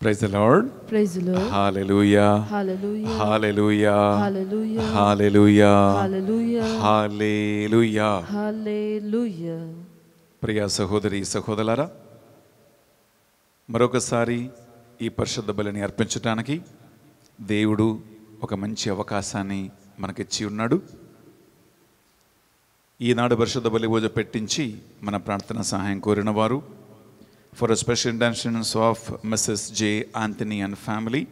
Praise the Lord. Praise the Lord. Hallelujah. Hallelujah. Hallelujah. Hallelujah. Hallelujah. Hallelujah. Hallelujah. Hallelujah. ప్రియ సహోదరి సహోదరులారా మరొకసారి ఈ పరిశుద్ధ బలిని అర్పించడానికి దేవుడు ఒక మంచి అవకాశాన్ని మనకిచ్చి ఉన్నాడు ఈనాడు పరిశుద్ధ బలి పూజ పెట్టించి మన ప్రార్థన సహాయం కోరిన వారు for a special intentions of Mrs. J. Anthony and family,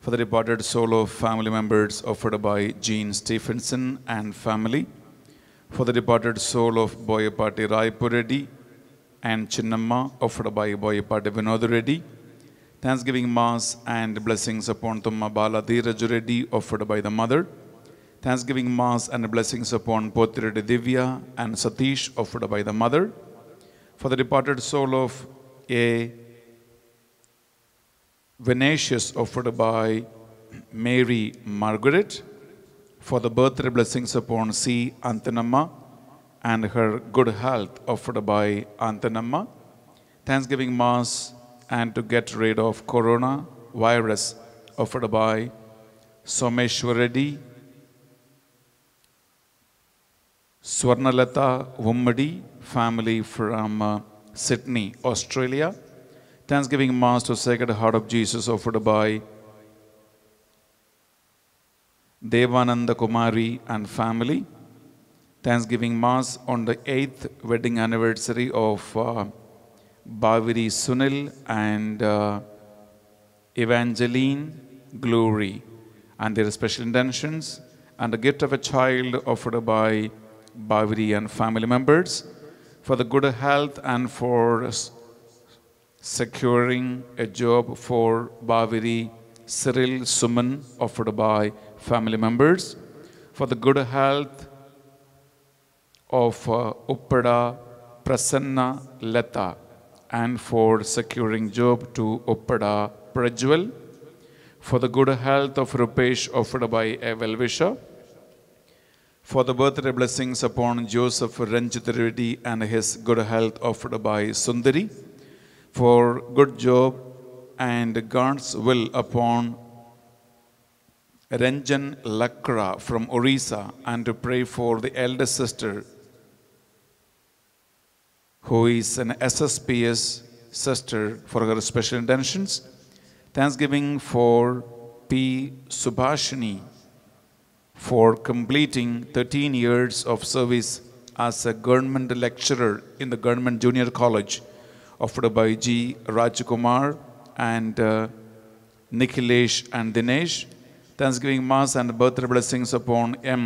for the departed soul of family members offered by Jean Stephenson and family, for the departed soul of Boyapati Raipuredi and Chinnamma offered by Boyapati Vinod Reddy, Thanksgiving Mass and blessings upon Tumma Baladhiraj Reddy offered by the mother, Thanksgiving Mass and blessings upon Potiredi Divya and Satish offered by the mother, for the departed soul of a Venetius offered by Mary Margaret for the birthday blessings upon C. Antanamma and her good health offered by Antanamma, Thanksgiving Mass and to get rid of corona virus offered by Someshwaradi, Swarnalata Ummadi family from uh, Sydney, Australia. Thanksgiving Mass to Sacred Heart of Jesus offered by Devananda Kumari and family. Thanksgiving Mass on the 8th wedding anniversary of uh, Bhaviri Sunil and uh, Evangeline Glory and their special intentions and the gift of a child offered by Bhaviri and family members for the good health and for securing a job for Bhaviri Cyril Suman offered by family members, for the good health of uh, Uppada Prasanna Lata and for securing job to Uppada Prajwal, for the good health of Rupesh offered by a well-wisher, for the birthday blessings upon Joseph Ranjit and his good health offered by Sundari, for good job and God's will upon Ranjan Lakra from Orissa and to pray for the elder sister who is an SSPS sister for her special intentions. Thanksgiving for P. Subhashini for completing 13 years of service as a government lecturer in the Government Junior College offered by G. Rajkumar and uh, Nikhilesh and Dinesh. Thanksgiving Mass and birthday blessings upon M.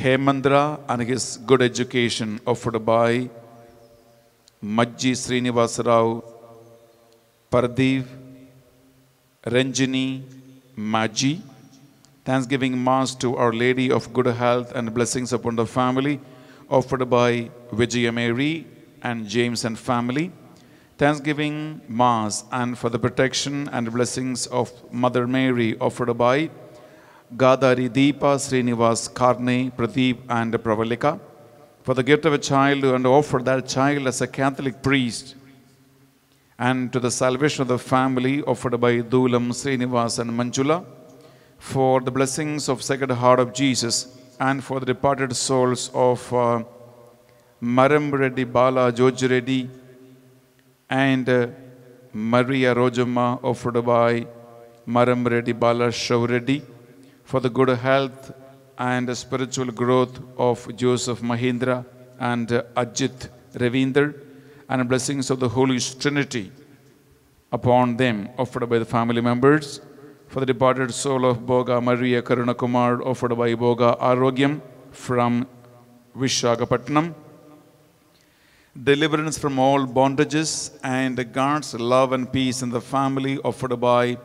Hemandra and his good education offered by Majji Srinivas Rao, Pardeep, Ranjini, Maji, Thanksgiving Mass to Our Lady of Good Health and Blessings upon the Family, offered by Vijaya Mary and James and Family. Thanksgiving Mass and for the protection and blessings of Mother Mary, offered by Gadari Deepa Srinivas Karne, Pradeep and Pravalika. For the gift of a child and offer that child as a Catholic priest and to the salvation of the family offered by Dulam, Srinivas and Manjula, for the blessings of Sacred Heart of Jesus, and for the departed souls of uh, Maram Reddy Bala George and uh, Maria Rojama offered by Maram Reddy Bala Shavredi, for the good health and spiritual growth of Joseph Mahindra and uh, Ajit Ravinder and blessings of the Holy Trinity upon them, offered by the family members, for the departed soul of Boga Maria Karunakumar, offered by Boga Arogyam from Vishagapatnam, deliverance from all bondages, and God's love and peace in the family, offered by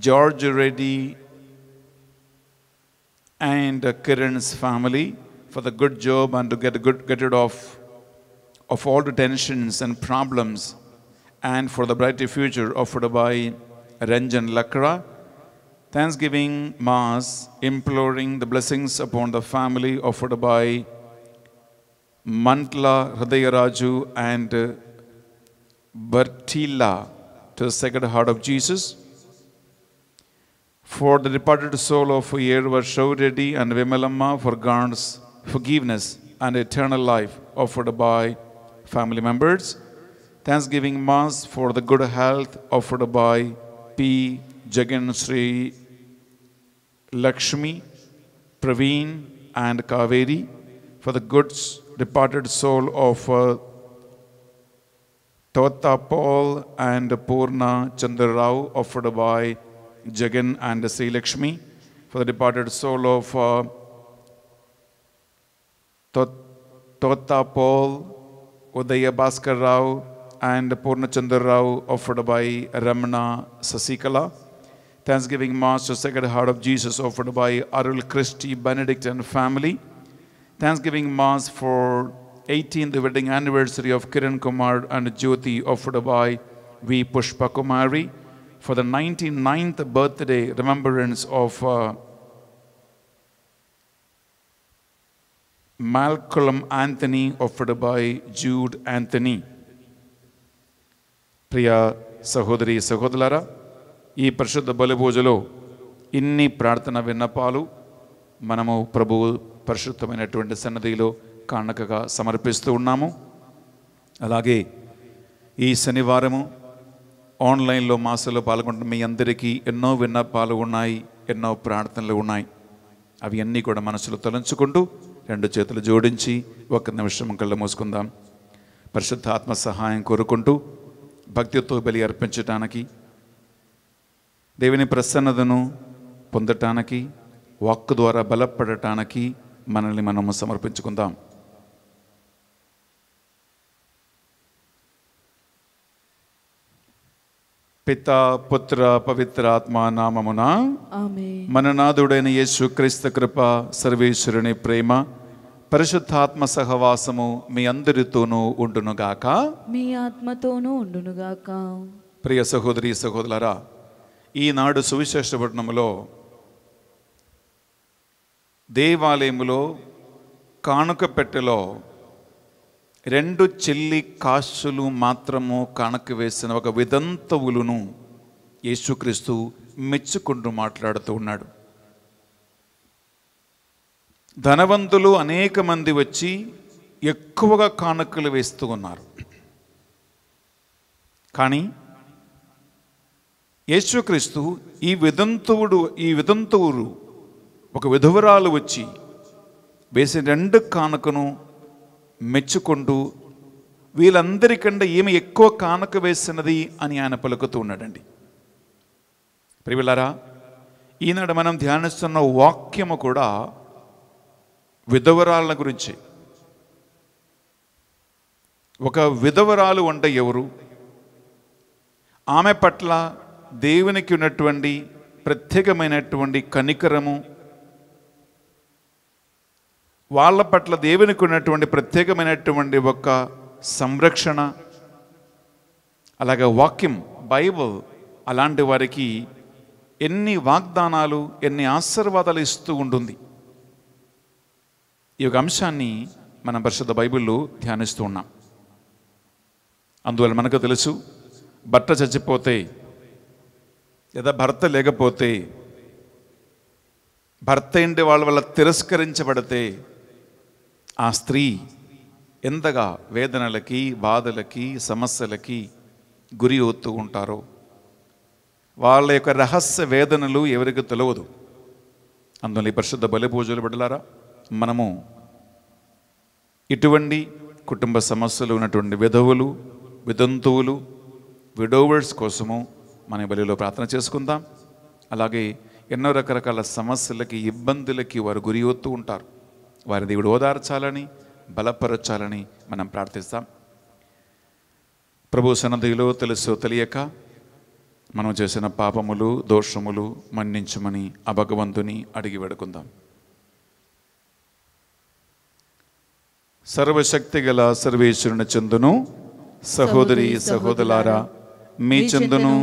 George Reddy and Kiran's family for the good job and to get, good, get rid of of all the tensions and problems and for the brighter future offered by Ranjan Lakra. Thanksgiving Mass imploring the blessings upon the family offered by Mantla Hridayaraju and Bertila uh, to the Sacred Heart of Jesus. For the departed soul of Yerva Shauredi and Vimalamma for God's forgiveness and eternal life offered by family members. Thanksgiving Mass for the good health offered by P. Jagan Sri Lakshmi, Praveen, and Kaveri for the good departed soul of uh, Paul and Purna Chandra Rao offered by Jagan and Sri Lakshmi for the departed soul of uh, Paul Udaya Bhaskar Rao and Purnachandra Rao offered by Ramana Sasikala. Thanksgiving Mass to Sacred Heart of Jesus offered by Arul Christie Benedict and family. Thanksgiving Mass for 18th wedding anniversary of Kiran Kumar and Jyoti offered by V. Pushpa Kumari. For the 99th birthday remembrance of uh, Malcolm Anthony, offered by Jude Anthony. Priya Sahodri Sahodlara, E. Pershut the Balibojalo, Inni Pratana Vinapalu, Manamo Prabhu, Pershutamina Twenty Sanadilo, Karnakaka, Samarpistunamu, Alagi, E. Sanivaramu. Online low masala palagundi andriki, and no vina gunai inno no pranathan lagunai. Avi any good a manasulu talan sukundu, రెండు చేతులు జోడించి ఒక్క నిమిషం కళ్ళు మూసుకుందాం పరిశుద్ధాత్మ సహాయం కోరుకుంటూ భక్తితో బలి అర్పించటానికి దేవుని ప్రసన్నతను పొందటానికి వాక్కు ద్వారా బలపడటానికి మనల్ని మనము సమర్పించుకుందాం పిత పుత్ర పవిత్ర ఆత్మ నామమున మన నాథుడైన యేసు క్రీస్తు కృప సర్వేశ్వరుని ప్రేమ పరిశుద్ధాత్మ సహవాసము మీ అందరితోనూ ఉండునుగాక మీ ఆత్మతోనూ ఉండునుగాక ప్రియ సహోదరి సహోదరులరా ఈనాడు సువిశేష పట్టణంలో దేవాలయములో కానుక పెట్టెలో రెండు చెల్లి కాసులు మాత్రము కణకు వేసిన ఒక విదంతవులను యేసుక్రీస్తు మెచ్చుకుంటూ మాట్లాడుతూ ఉన్నాడు ధనవంతులు అనేక మంది వచ్చి ఎక్కువగా కానుకలు వేస్తూ ఉన్నారు కానీ యేసుక్రీస్తు ఈ విదంతువుడు ఈ విదంతువురు ఒక విధువరాలు వచ్చి వేసిన రెండు కానుకను మెచ్చుకుంటూ వీళ్ళందరికంటే ఏమి ఎక్కువ కానుక వేసినది అని ఆయన పలుకుతూ ఉన్నాడండి ప్రియులారా ఈనాడు మనం ధ్యానిస్తున్న వాక్యము కూడా విధవరాల గురించి ఒక విధవరాలు అంటే ఎవరు ఆమె పట్ల దేవునికి ఉన్నటువంటి ప్రత్యేకమైనటువంటి కనికరము వాళ్ళ పట్ల దేవునికి ఉన్నటువంటి ప్రత్యేకమైనటువంటి ఒక సంరక్షణ అలాగే వాక్యం బైబుల్ అలాంటి వారికి ఎన్ని వాగ్దానాలు ఎన్ని ఆశీర్వాదాలు ఇస్తూ ఉంటుంది ఈ యొక్క అంశాన్ని మనం పరిశుద్ధ బైబిల్లో ధ్యానిస్తూ ఉన్నాం అందువల్ల మనకు తెలుసు భర్త చచ్చిపోతే లేదా భర్త లేకపోతే భర్త ఇంటి వాళ్ళ వల్ల తిరస్కరించబడితే ఆ స్త్రీ ఎంతగా వేదనలకి బాధలకి సమస్యలకి గురి ఒత్తు ఉంటారో వాళ్ళ యొక్క రహస్య వేదనలు ఎవరికి తెలియదు అందులో ఈ పరిశుద్ధ బలి పూజలు పెడలారా మనము ఇటువంటి కుటుంబ సమస్యలు ఉన్నటువంటి విధవులు విధంతువులు విడోవర్స్ కోసము మన బలిలో ప్రార్థన చేసుకుందాం అలాగే ఎన్నో రకరకాల సమస్యలకి ఇబ్బందులకి వారు గురి ఒత్తు ఉంటారు వారి దేవుడు ఓదార్చాలని బలపరచాలని మనం ప్రార్థిస్తాం ప్రభు సన్నదిలో తెలుసు తెలియక మనం చేసిన పాపములు దోషములు మన్నించమని ఆ భగవంతుని అడిగి పెడుకుందాం సర్వశక్తి గల సర్వేశ్వరుని చందును సహోదరి సహోదరులారా మీ చందును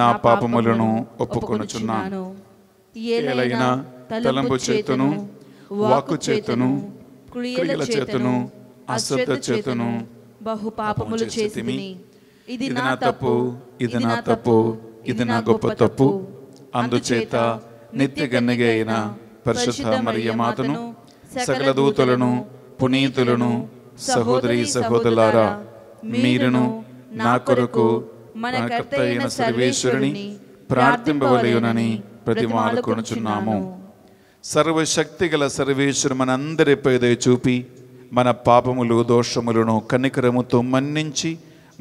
నా పాపములను ఒప్పుకొనుచున్నాను తలంపు చేతును వాకు చేతను క్రియల చేతను అశ్రద్ధ చేతను బహు పాపములు చేసిమి ఇది నా తప్పు ఇది నా తప్పు ఇది నా గొప్ప తప్పు అందుచేత నిత్య గన్నెగ అయిన పరిశుద్ధ మరియమాతను సకల దూతలను పునీతులను సహోదరి సహోదరులారా మీరును నా కొరకు మన కర్త అయిన సర్వేశ్వరుని ప్రార్థింపవలయునని ప్రతిమాలు కొనుచున్నాము సర్వశక్తి గల సర్వేశ్వరు మనందరిపై దయ చూపి మన పాపములు దోషములను కనికరముతో మన్నించి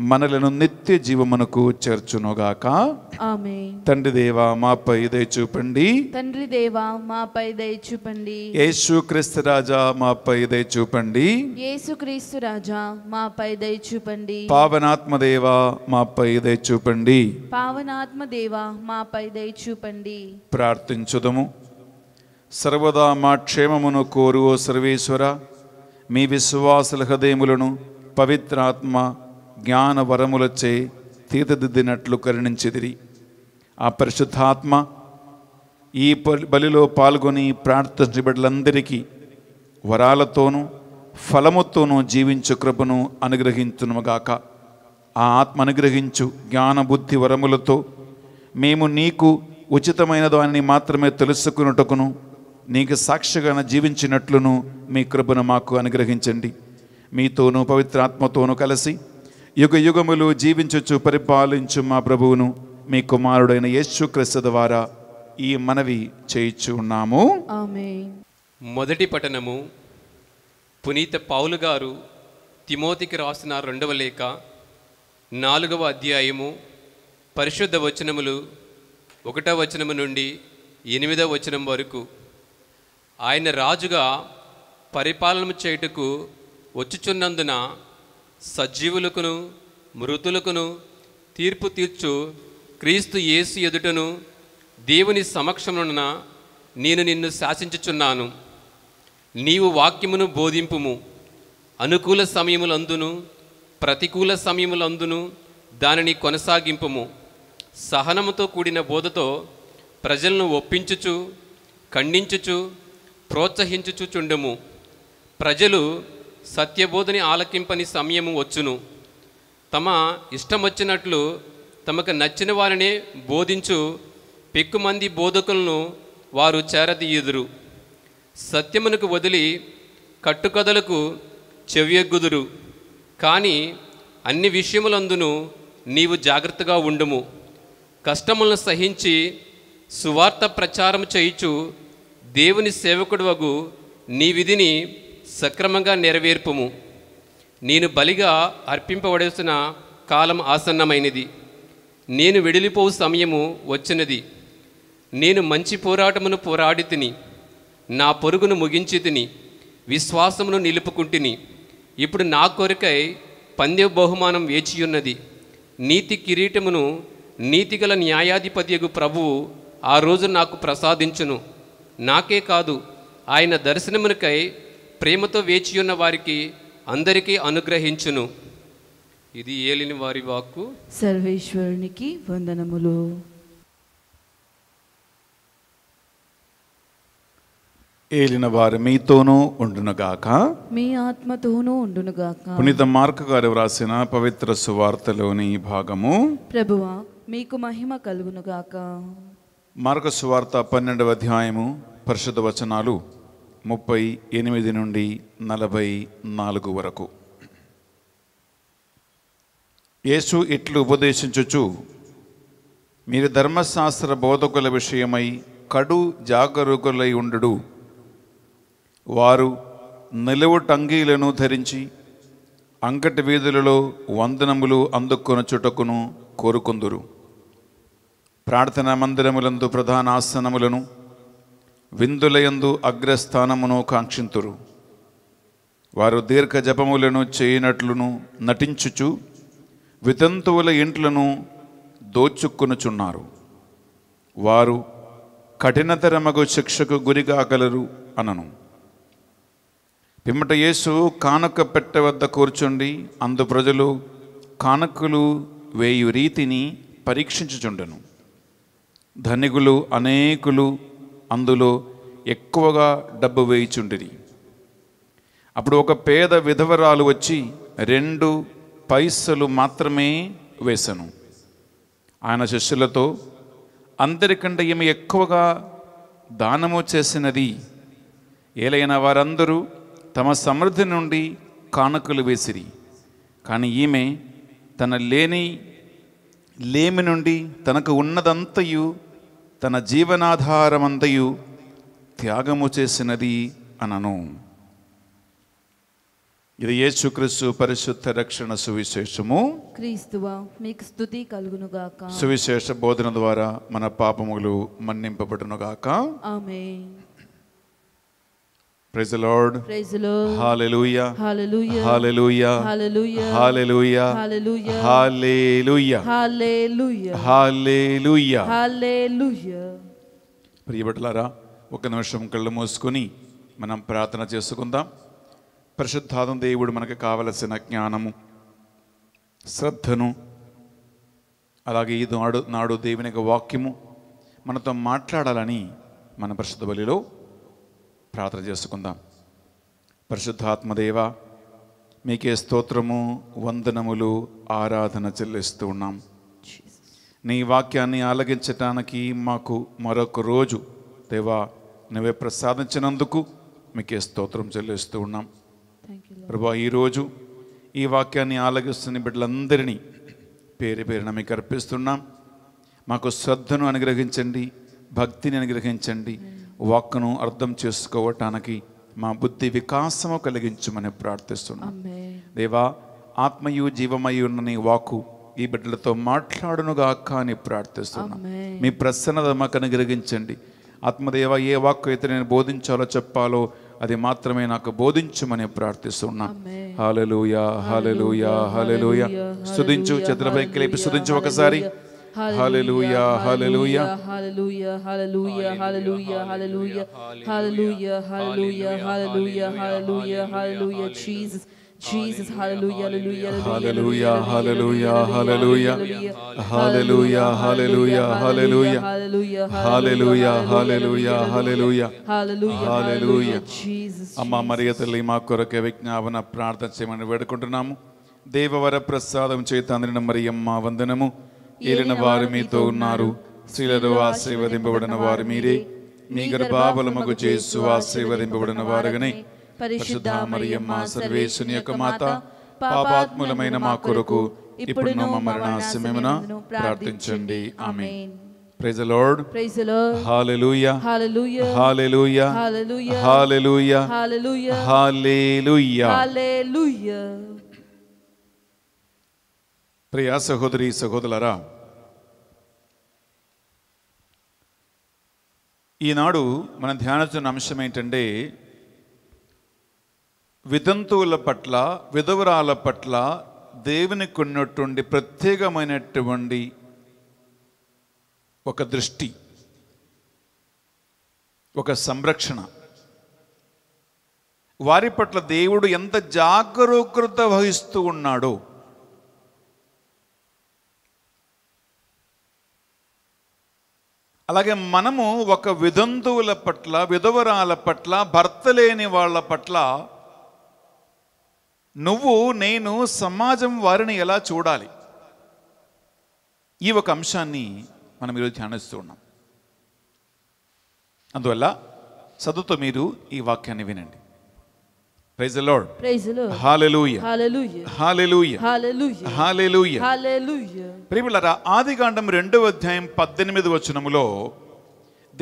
మనలను నిత్య జీవమునకు చేర్చునుగాక తండ్రి దేవా మాపై దయ చూపండి తండ్రి దేవా మాపై దయ చూపండి యేసు క్రీస్తు రాజా మాపై దయ చూపండి యేసు క్రీస్తు రాజా మాపై దయ చూపండి పావనాత్మ దేవా మాపై దయ చూపండి పావనాత్మ దేవా మాపై దయ చూపండి ప్రార్థించుదము సర్వదా మా క్షేమమును కోరు ఓ సర్వేశ్వర మీ విశ్వాసుల హృదయములను పవిత్రాత్మ జ్ఞానవరములచే వరములచే కరుణించిదిరి ఆ పరిశుద్ధాత్మ ఈ బలిలో పాల్గొని ప్రార్థన బిడ్డలందరికీ వరాలతోనూ ఫలముతోనూ జీవించు కృపను అనుగ్రహించునుగాక ఆ ఆత్మ అనుగ్రహించు జ్ఞానబుద్ధి వరములతో మేము నీకు ఉచితమైన దానిని మాత్రమే తెలుసుకున్నటకును నీకు సాక్షిగా జీవించినట్లును మీ కృపను మాకు అనుగ్రహించండి మీతోనూ పవిత్రాత్మతోనూ కలిసి యుగ యుగములు జీవించచ్చు పరిపాలించు మా ప్రభువును మీ కుమారుడైన యేసుక్రీస్తు ద్వారా ఈ మనవి చేయించు ఉన్నాము మొదటి పట్టణము పునీత పౌలు గారు తిమోతికి రాసిన రెండవ లేఖ నాలుగవ అధ్యాయము పరిశుద్ధ వచనములు ఒకటవ వచనము నుండి ఎనిమిదవ వచనం వరకు ఆయన రాజుగా పరిపాలన చేయుటకు వచ్చుచున్నందున సజీవులకును మృతులకును తీర్పు తీర్చు క్రీస్తు యేసు ఎదుటను దేవుని సమక్షమున నేను నిన్ను శాసించుచున్నాను నీవు వాక్యమును బోధింపుము అనుకూల సమయములందును ప్రతికూల సమయములందును దానిని కొనసాగింపుము సహనముతో కూడిన బోధతో ప్రజలను ఒప్పించుచు ఖండించుచు ప్రోత్సహించుచుచుండుము ప్రజలు సత్యబోధని ఆలకింపని సమయము వచ్చును తమ ఇష్టం వచ్చినట్లు తమకు నచ్చిన వారిని బోధించు పెక్కుమంది బోధకులను వారు చేరదీయుదురు సత్యమునకు వదిలి కట్టుకథలకు చెవియెగ్గుదురు కానీ అన్ని విషయములందును నీవు జాగ్రత్తగా ఉండుము కష్టములను సహించి సువార్త ప్రచారం చేయుచు దేవుని సేవకుడు వగు నీ విధిని సక్రమంగా నెరవేర్పుము నేను బలిగా అర్పింపబడేసిన కాలం ఆసన్నమైనది నేను వెడిలిపోవు సమయము వచ్చినది నేను మంచి పోరాటమును పోరాడి తిని నా పొరుగును ముగించి తిని విశ్వాసమును నిలుపుకుంటుని ఇప్పుడు నా కోరికై పందె బహుమానం వేచియున్నది నీతి కిరీటమును నీతిగల న్యాయాధిపతియగు ప్రభువు ఆ రోజు నాకు ప్రసాదించును నాకే కాదు ఆయన దర్శనమునకై ప్రేమతో వేచియున్న వారికి అందరికీ అనుగ్రహించును ఇది ఏలిని వారి వాక్కు సర్వేశ్వరునికి వందనములు ఏలిన వారు మీతోనూ ఉండునుగాక మీ ఆత్మతోనూ ఉండునుగాక పునీత మార్క గారు వ్రాసిన పవిత్ర సువార్తలోని భాగము ప్రభువా మీకు మహిమ కలుగునుగాక మార్గ వార్త పన్నెండవ అధ్యాయము పరిశుద్ధ వచనాలు ముప్పై ఎనిమిది నుండి నలభై నాలుగు వరకు యేసు ఇట్లు ఉపదేశించుచు మీరు ధర్మశాస్త్ర బోధకుల విషయమై కడు జాగరూకులై ఉండడు వారు నిలువు టంగీలను ధరించి అంకటి వీధులలో వందనములు అందుకొనచుటకును కోరుకుందురు ప్రార్థన మందిరములందు ప్రధాన ఆసనములను విందులయందు అగ్రస్థానమును కాంక్షింతురు వారు దీర్ఘ జపములను చేయనట్లును నటించుచు వితంతువుల ఇంట్లను దోచుక్కునుచున్నారు వారు కఠినతరమగు శిక్షకు గురిగాగలరు అనను పిమ్మట యేసు కానుక పెట్ట వద్ద కూర్చుండి అందు ప్రజలు కానుకలు వేయు రీతిని పరీక్షించుచుండెను ధనికులు అనేకులు అందులో ఎక్కువగా డబ్బు వేయిచుండిరి అప్పుడు ఒక పేద విధవరాలు వచ్చి రెండు పైసలు మాత్రమే వేశాను ఆయన శిష్యులతో అందరికంటే ఈమె ఎక్కువగా దానము చేసినది ఏలైన వారందరూ తమ సమృద్ధి నుండి కానుకలు వేసిరి కానీ ఈమె తన లేని లేమి నుండి తనకు ఉన్నదంతయు తన జీవనాధారమంతయు త్యాగము చేసినది అనను ఇది యేసుక్రీస్తు పరిశుద్ధ రక్షణ సువిశేషము క్రీస్తువా మీకు స్థుతి కలుగునుగాక సువిశేష బోధన ద్వారా మన పాపములు మన్నింపబడునుగాక ఆమె praise lord praise lord hallelujah hallelujah hallelujah hallelujah hallelujah hallelujah hallelujah hallelujah hallelujah ప్రియబట్లారా ఒక నిమిషం కళ్ళు మూసుకొని మనం ప్రార్థన చేసుకుందాం పరిశుద్ధాదం దేవుడు మనకు కావలసిన జ్ఞానము శ్రద్ధను అలాగే ఈ నాడు నాడు దేవుని యొక్క వాక్యము మనతో మాట్లాడాలని మన పరిశుద్ధ బలిలో ప్రార్థన చేసుకుందాం పరిశుద్ధాత్మదేవ మీకే స్తోత్రము వందనములు ఆరాధన చెల్లిస్తూ ఉన్నాం నీ వాక్యాన్ని ఆలగించటానికి మాకు మరొక రోజు దేవా నువ్వే ప్రసాదించినందుకు మీకే స్తోత్రం చెల్లిస్తూ ఉన్నాం ప్రభా ఈరోజు ఈ వాక్యాన్ని ఆలగిస్తున్న బిడ్డలందరినీ పేరు పేరున మీకు అర్పిస్తున్నాం మాకు శ్రద్ధను అనుగ్రహించండి భక్తిని అనుగ్రహించండి వాక్కును అర్థం చేసుకోవటానికి మా బుద్ధి వికాసము కలిగించమని ప్రార్థిస్తున్నాం దేవా ఆత్మయు జీవమయు ఉన్న వాకు ఈ బిడ్డలతో మాట్లాడునుగాక అని ప్రార్థిస్తున్నాం మీ ప్రసన్నత మాకు అనుగ్రహించండి ఆత్మదేవ ఏ వాక్కు అయితే నేను బోధించాలో చెప్పాలో అది మాత్రమే నాకు బోధించమని ప్రార్థిస్తున్నా హాలలుయా హాలలుయా హాలలుయా సుధించు చేతులపైకి లేపి సుధించు ఒకసారి Hallelujah, hallelujah, hallelujah, hallelujah, hallelujah, hallelujah, hallelujah, hallelujah, hallelujah, hallelujah, hallelujah, Jesus. Jesus, hallelujah, hallelujah, hallelujah, hallelujah, hallelujah, hallelujah, hallelujah, hallelujah, hallelujah, hallelujah, hallelujah, hallelujah, Hallelujah! Hallelujah! Hallelujah! Hallelujah! Hallelujah! Hallelujah! Hallelujah! Hallelujah! Hallelujah! Hallelujah! Hallelujah! Hallelujah! చేత అందరిన మరియమ్మ వందనము ఏలిన వారు మీతో ఉన్నారు స్త్రీలలో ఆశీర్వదింపబడిన వారు మీరే మీ గర్భాబలముకు చేసు ఆశీర్వదింపబడిన వారుగని పరిశుద్ధ మరియమ్మ సర్వేశుని యొక్క మాత పాపాత్ములమైన మా కొరకు ఇప్పుడు నమ్మ మరణ సమయమున ప్రార్థించండి ఆమె praise the lord praise the lord hallelujah hallelujah hallelujah hallelujah hallelujah hallelujah hallelujah hallelujah ప్రియా సహోదరి సహోదరులరా ఈనాడు మనం ధ్యానించిన అంశం ఏంటంటే వితంతువుల పట్ల విధవరాల పట్ల దేవునికి ఉన్నటువంటి ప్రత్యేకమైనటువంటి ఒక దృష్టి ఒక సంరక్షణ వారి పట్ల దేవుడు ఎంత జాగరూకత వహిస్తూ ఉన్నాడో అలాగే మనము ఒక విధంతువుల పట్ల విధవరాల పట్ల భర్త లేని వాళ్ళ పట్ల నువ్వు నేను సమాజం వారిని ఎలా చూడాలి ఈ ఒక అంశాన్ని మనం ఈరోజు ధ్యానిస్తూ ఉన్నాం అందువల్ల చదువుతో మీరు ఈ వాక్యాన్ని వినండి praise the lord praise the lord hallelujah ఆదికాండం రెండవ అధ్యాయం 18 వచనములో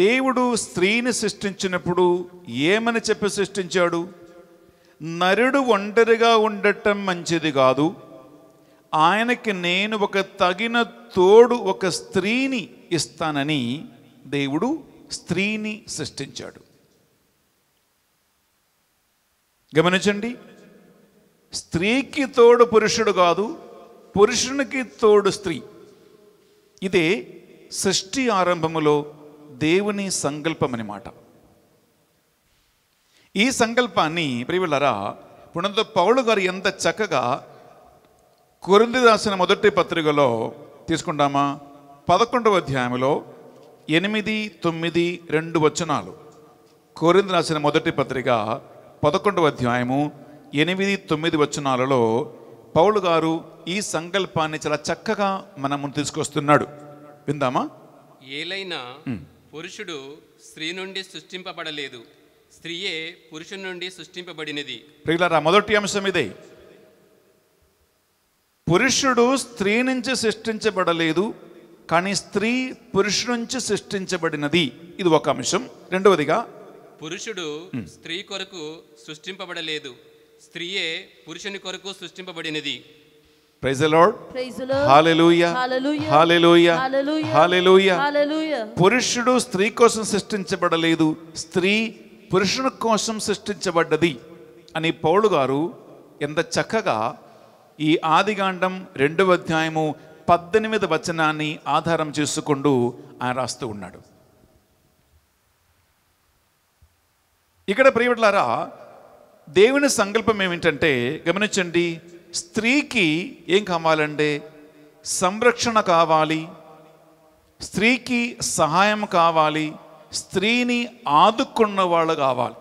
దేవుడు స్త్రీని సృష్టించినప్పుడు ఏమని చెప్పి సృష్టించాడు నరుడు ఒంటరిగా ఉండటం మంచిది కాదు ఆయనకి నేను ఒక తగిన తోడు ఒక స్త్రీని ఇస్తానని దేవుడు స్త్రీని సృష్టించాడు గమనించండి స్త్రీకి తోడు పురుషుడు కాదు పురుషునికి తోడు స్త్రీ ఇదే సృష్టి ఆరంభములో దేవుని సంకల్పం అన్నమాట ఈ సంకల్పాన్ని ప్రియులరా పుణంతో పౌలు గారు ఎంత చక్కగా కొరింది రాసిన మొదటి పత్రికలో తీసుకుంటామా పదకొండవ అధ్యాయంలో ఎనిమిది తొమ్మిది రెండు వచనాలు కొరింది రాసిన మొదటి పత్రిక పదకొండవ అధ్యాయము ఎనిమిది తొమ్మిది వచనాలలో పౌలు గారు ఈ సంకల్పాన్ని చాలా చక్కగా మన ముందు తీసుకొస్తున్నాడు విందామా ఏలైనా పురుషుడు స్త్రీ నుండి సృష్టింపబడలేదు స్త్రీయే పురుషుని నుండి సృష్టింపబడినది ప్రియులారా మొదటి అంశం ఇదే పురుషుడు స్త్రీ నుంచి సృష్టించబడలేదు కానీ స్త్రీ పురుషు నుంచి సృష్టించబడినది ఇది ఒక అంశం రెండవదిగా పురుషుడు స్త్రీ కొరకు సృష్టింపబడలేదు స్త్రీయే పురుషుని కొరకు సృష్టింపబడినది పురుషుడు స్త్రీ కోసం సృష్టించబడలేదు స్త్రీ పురుషుని కోసం సృష్టించబడ్డది అని పౌలు గారు ఎంత చక్కగా ఈ ఆదిగాండం రెండవ అధ్యాయము పద్దెనిమిది వచనాన్ని ఆధారం చేసుకుంటూ ఆయన రాస్తూ ఉన్నాడు ఇక్కడ ప్రియుడులారా దేవుని సంకల్పం ఏమిటంటే గమనించండి స్త్రీకి ఏం కావాలండి సంరక్షణ కావాలి స్త్రీకి సహాయం కావాలి స్త్రీని ఆదుకున్న వాళ్ళు కావాలి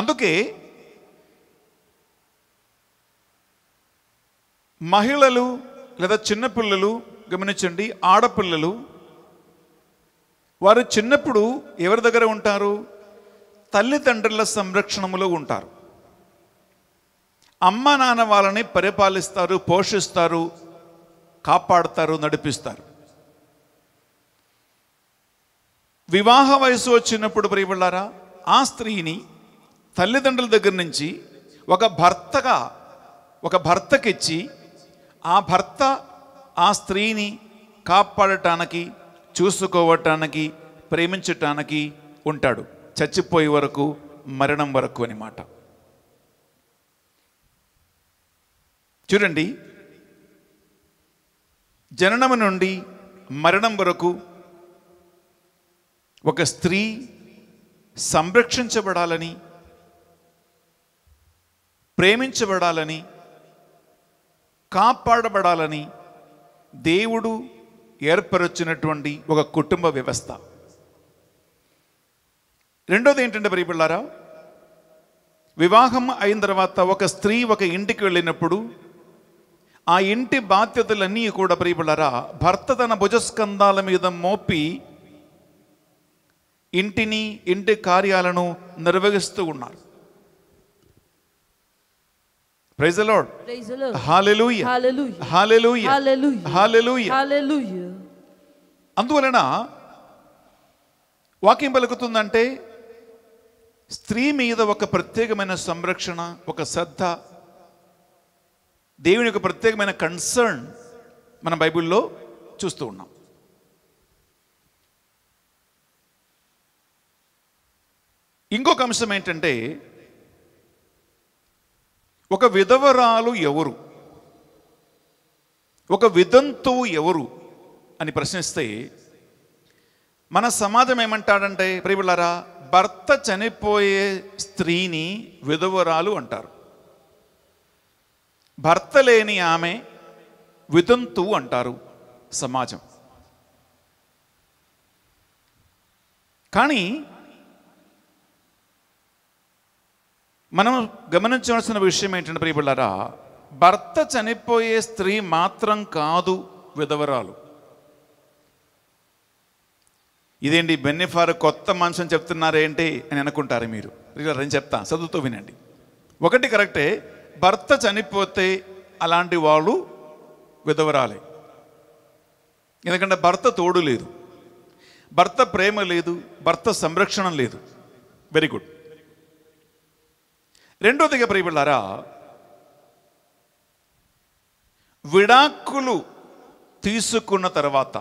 అందుకే మహిళలు లేదా చిన్నపిల్లలు గమనించండి ఆడపిల్లలు వారు చిన్నప్పుడు ఎవరి దగ్గర ఉంటారు తల్లిదండ్రుల సంరక్షణములో ఉంటారు అమ్మ నాన్న వాళ్ళని పరిపాలిస్తారు పోషిస్తారు కాపాడుతారు నడిపిస్తారు వివాహ వయసు వచ్చినప్పుడు ప్రియబళ్ళారా ఆ స్త్రీని తల్లిదండ్రుల దగ్గర నుంచి ఒక భర్తగా ఒక భర్తకిచ్చి ఆ భర్త ఆ స్త్రీని కాపాడటానికి చూసుకోవటానికి ప్రేమించటానికి ఉంటాడు చచ్చిపోయే వరకు మరణం వరకు అనమాట చూడండి జననం నుండి మరణం వరకు ఒక స్త్రీ సంరక్షించబడాలని ప్రేమించబడాలని కాపాడబడాలని దేవుడు ఏర్పరచినటువంటి ఒక కుటుంబ వ్యవస్థ రెండోది ఏంటంటే ప్రియపిల్లారా వివాహం అయిన తర్వాత ఒక స్త్రీ ఒక ఇంటికి వెళ్ళినప్పుడు ఆ ఇంటి బాధ్యతలన్నీ కూడా ప్రియపడారా భర్త తన భుజస్కంధాల మీద మోపి ఇంటిని ఇంటి కార్యాలను నిర్వహిస్తూ ఉన్నారు praise lord hallelujah hallelujah hallelujah అందువలన వాక్యం పలుకుతుందంటే స్త్రీ మీద ఒక ప్రత్యేకమైన సంరక్షణ ఒక శ్రద్ధ దేవుని యొక్క ప్రత్యేకమైన కన్సర్న్ మన బైబిల్లో చూస్తూ ఉన్నాం ఇంకొక అంశం ఏంటంటే ఒక విధవరాలు ఎవరు ఒక విధంతువు ఎవరు అని ప్రశ్నిస్తే మన సమాజం ఏమంటాడంటే ప్రియులారా భర్త చనిపోయే స్త్రీని విధవరాలు అంటారు భర్త లేని ఆమె విధంతు అంటారు సమాజం కానీ మనం గమనించవలసిన విషయం ఏంటంటే ప్రియులారా భర్త చనిపోయే స్త్రీ మాత్రం కాదు విధవరాలు ఇదేంటి బెన్నిఫార్ కొత్త మనిషిని చెప్తున్నారేంటి అని అనుకుంటారు మీరు నేను చెప్తా చదువుతూ వినండి ఒకటి కరెక్టే భర్త చనిపోతే అలాంటి వాళ్ళు విధవరాలే ఎందుకంటే భర్త తోడు లేదు భర్త ప్రేమ లేదు భర్త సంరక్షణ లేదు వెరీ గుడ్ రెండోదిగా ప్రియబిళ్ళారా విడాకులు తీసుకున్న తర్వాత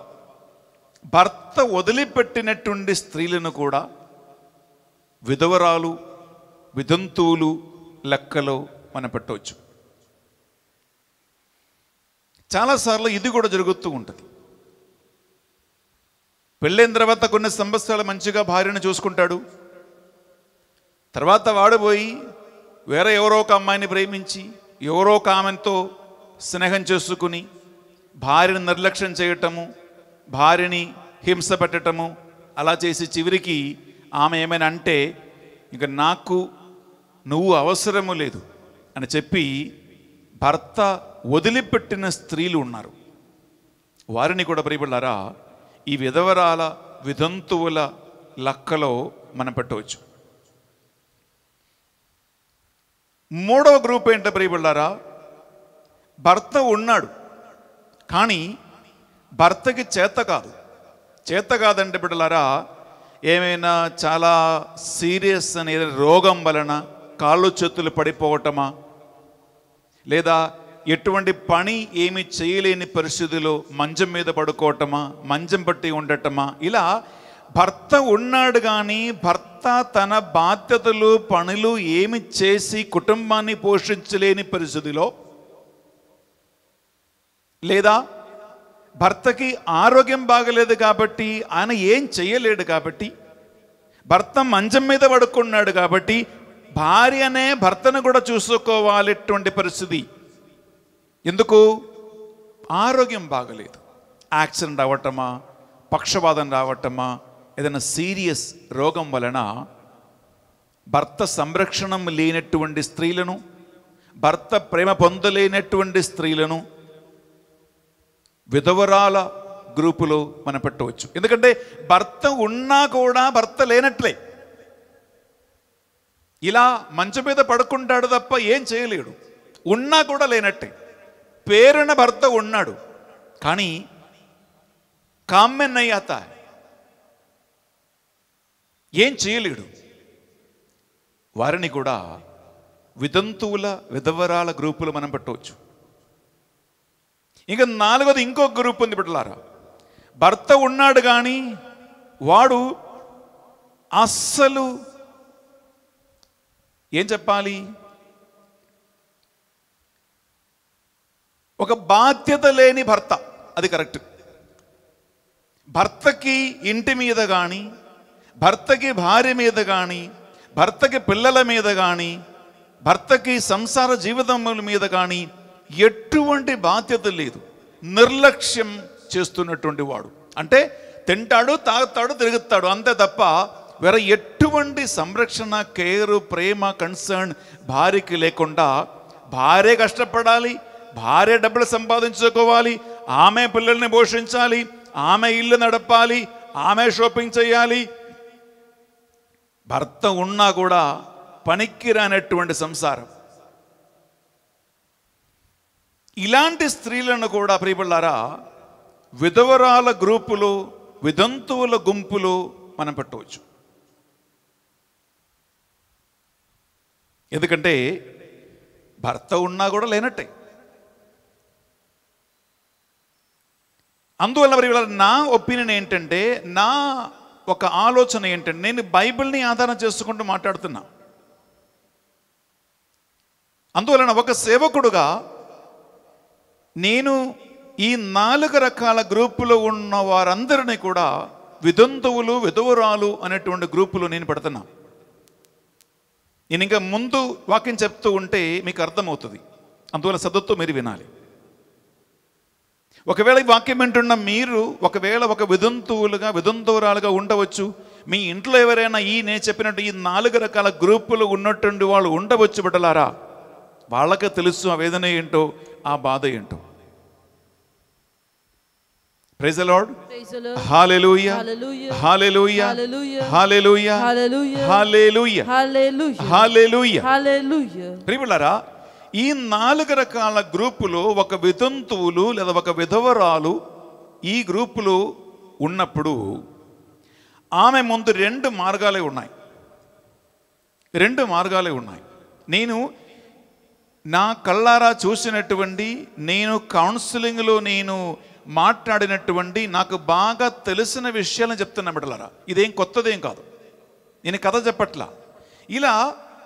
భర్త వదిలిపెట్టినటువంటి స్త్రీలను కూడా విధవరాలు విదంతువులు లెక్కలో మనం పెట్టవచ్చు చాలాసార్లు ఇది కూడా జరుగుతూ ఉంటుంది పెళ్ళైన తర్వాత కొన్ని సంవత్సరాలు మంచిగా భార్యను చూసుకుంటాడు తర్వాత వాడబోయి వేరే ఎవరో ఒక అమ్మాయిని ప్రేమించి ఎవరో ఒక ఆమెతో స్నేహం చేసుకుని భార్యను నిర్లక్ష్యం చేయటము భార్యని హింస పెట్టడము అలా చేసి చివరికి ఆమె ఏమైనా అంటే ఇక నాకు నువ్వు అవసరము లేదు అని చెప్పి భర్త వదిలిపెట్టిన స్త్రీలు ఉన్నారు వారిని కూడా ప్రియపడారా ఈ విధవరాల విధంతువుల లక్కలో మనం పెట్టవచ్చు మూడవ గ్రూప్ ఏంటో ప్రియపడారా భర్త ఉన్నాడు కానీ భర్తకి చేత కాదు చేత కాదంటే బిడ్డలారా ఏమైనా చాలా సీరియస్ అనేది రోగం వలన కాళ్ళు చేతులు పడిపోవటమా లేదా ఎటువంటి పని ఏమి చేయలేని పరిస్థితిలో మంచం మీద పడుకోవటమా మంచం పట్టి ఉండటమా ఇలా భర్త ఉన్నాడు కానీ భర్త తన బాధ్యతలు పనులు ఏమి చేసి కుటుంబాన్ని పోషించలేని పరిస్థితిలో లేదా భర్తకి ఆరోగ్యం బాగలేదు కాబట్టి ఆయన ఏం చేయలేడు కాబట్టి భర్త మంచం మీద పడుకున్నాడు కాబట్టి భార్యనే భర్తను కూడా చూసుకోవాలటువంటి పరిస్థితి ఎందుకు ఆరోగ్యం బాగలేదు యాక్సిడెంట్ అవ్వటమా పక్షవాదం రావటమా ఏదైనా సీరియస్ రోగం వలన భర్త సంరక్షణం లేనటువంటి స్త్రీలను భర్త ప్రేమ పొందలేనటువంటి స్త్రీలను విధవరాల గ్రూపులో మనం పెట్టవచ్చు ఎందుకంటే భర్త ఉన్నా కూడా భర్త లేనట్లే ఇలా మంచం మీద పడుకుంటాడు తప్ప ఏం చేయలేడు ఉన్నా కూడా లేనట్టే పేరున భర్త ఉన్నాడు కానీ కామ్మెన్ ఏం చేయలేడు వారిని కూడా విదంతువుల విధవరాల గ్రూపులు మనం పెట్టవచ్చు ఇంకా నాలుగోది ఇంకో గ్రూప్ ఉంది బిడ్డలారా భర్త ఉన్నాడు కానీ వాడు అస్సలు ఏం చెప్పాలి ఒక బాధ్యత లేని భర్త అది కరెక్ట్ భర్తకి ఇంటి మీద కానీ భర్తకి భార్య మీద కానీ భర్తకి పిల్లల మీద కానీ భర్తకి సంసార జీవితముల మీద కానీ ఎటువంటి బాధ్యత లేదు నిర్లక్ష్యం చేస్తున్నటువంటి వాడు అంటే తింటాడు తాగుతాడు తిరుగుతాడు అంతే తప్ప వేరే ఎటువంటి సంరక్షణ కేర్ ప్రేమ కన్సర్న్ భార్యకి లేకుండా భార్య కష్టపడాలి భార్య డబ్బులు సంపాదించుకోవాలి ఆమె పిల్లల్ని పోషించాలి ఆమె ఇల్లు నడపాలి ఆమె షాపింగ్ చేయాలి భర్త ఉన్నా కూడా పనికిరానటువంటి సంసారం ఇలాంటి స్త్రీలను కూడా ప్రియపడ్డారా విధవరాల గ్రూపులు విదంతువుల గుంపులు మనం పెట్టవచ్చు ఎందుకంటే భర్త ఉన్నా కూడా లేనట్టే అందువల్ల మరి నా ఒపీనియన్ ఏంటంటే నా ఒక ఆలోచన ఏంటంటే నేను బైబిల్ని ఆధారం చేసుకుంటూ మాట్లాడుతున్నా అందువలన ఒక సేవకుడుగా నేను ఈ నాలుగు రకాల గ్రూపులో ఉన్న వారందరినీ కూడా విదంతువులు విధవరాలు అనేటువంటి గ్రూపులో నేను పెడుతున్నా నేను ఇంకా ముందు వాక్యం చెప్తూ ఉంటే మీకు అర్థమవుతుంది అందువల్ల సదత్తు మీరు వినాలి ఒకవేళ ఈ వాక్యం వింటున్న మీరు ఒకవేళ ఒక విదంతువులుగా విదంతువురాలుగా ఉండవచ్చు మీ ఇంట్లో ఎవరైనా ఈ నేను చెప్పినట్టు ఈ నాలుగు రకాల గ్రూపులు ఉన్నటువంటి వాళ్ళు ఉండవచ్చు బిడ్డలారా వాళ్ళకే తెలుసు ఆ వేదన ఏంటో ఆ బాధ ఏంటో praise lord hallelujah hallelujah hallelujah hallelujah hallelujah hallelujah ప్రియులారా ఈ నాలుగు రకాల గ్రూపులు ఒక వితంతువులు లేదా ఒక విధవరాలు ఈ గ్రూపులు ఉన్నప్పుడు ఆమె ముందు రెండు మార్గాలే ఉన్నాయి రెండు మార్గాలే ఉన్నాయి నేను నా కళ్ళారా చూసినటువంటి నేను కౌన్సిలింగ్లో నేను మాట్లాడినటువంటి నాకు బాగా తెలిసిన విషయాలను చెప్తున్నా బిడ్డలరా ఇదేం కొత్తదేం కాదు నేను కథ చెప్పట్లా ఇలా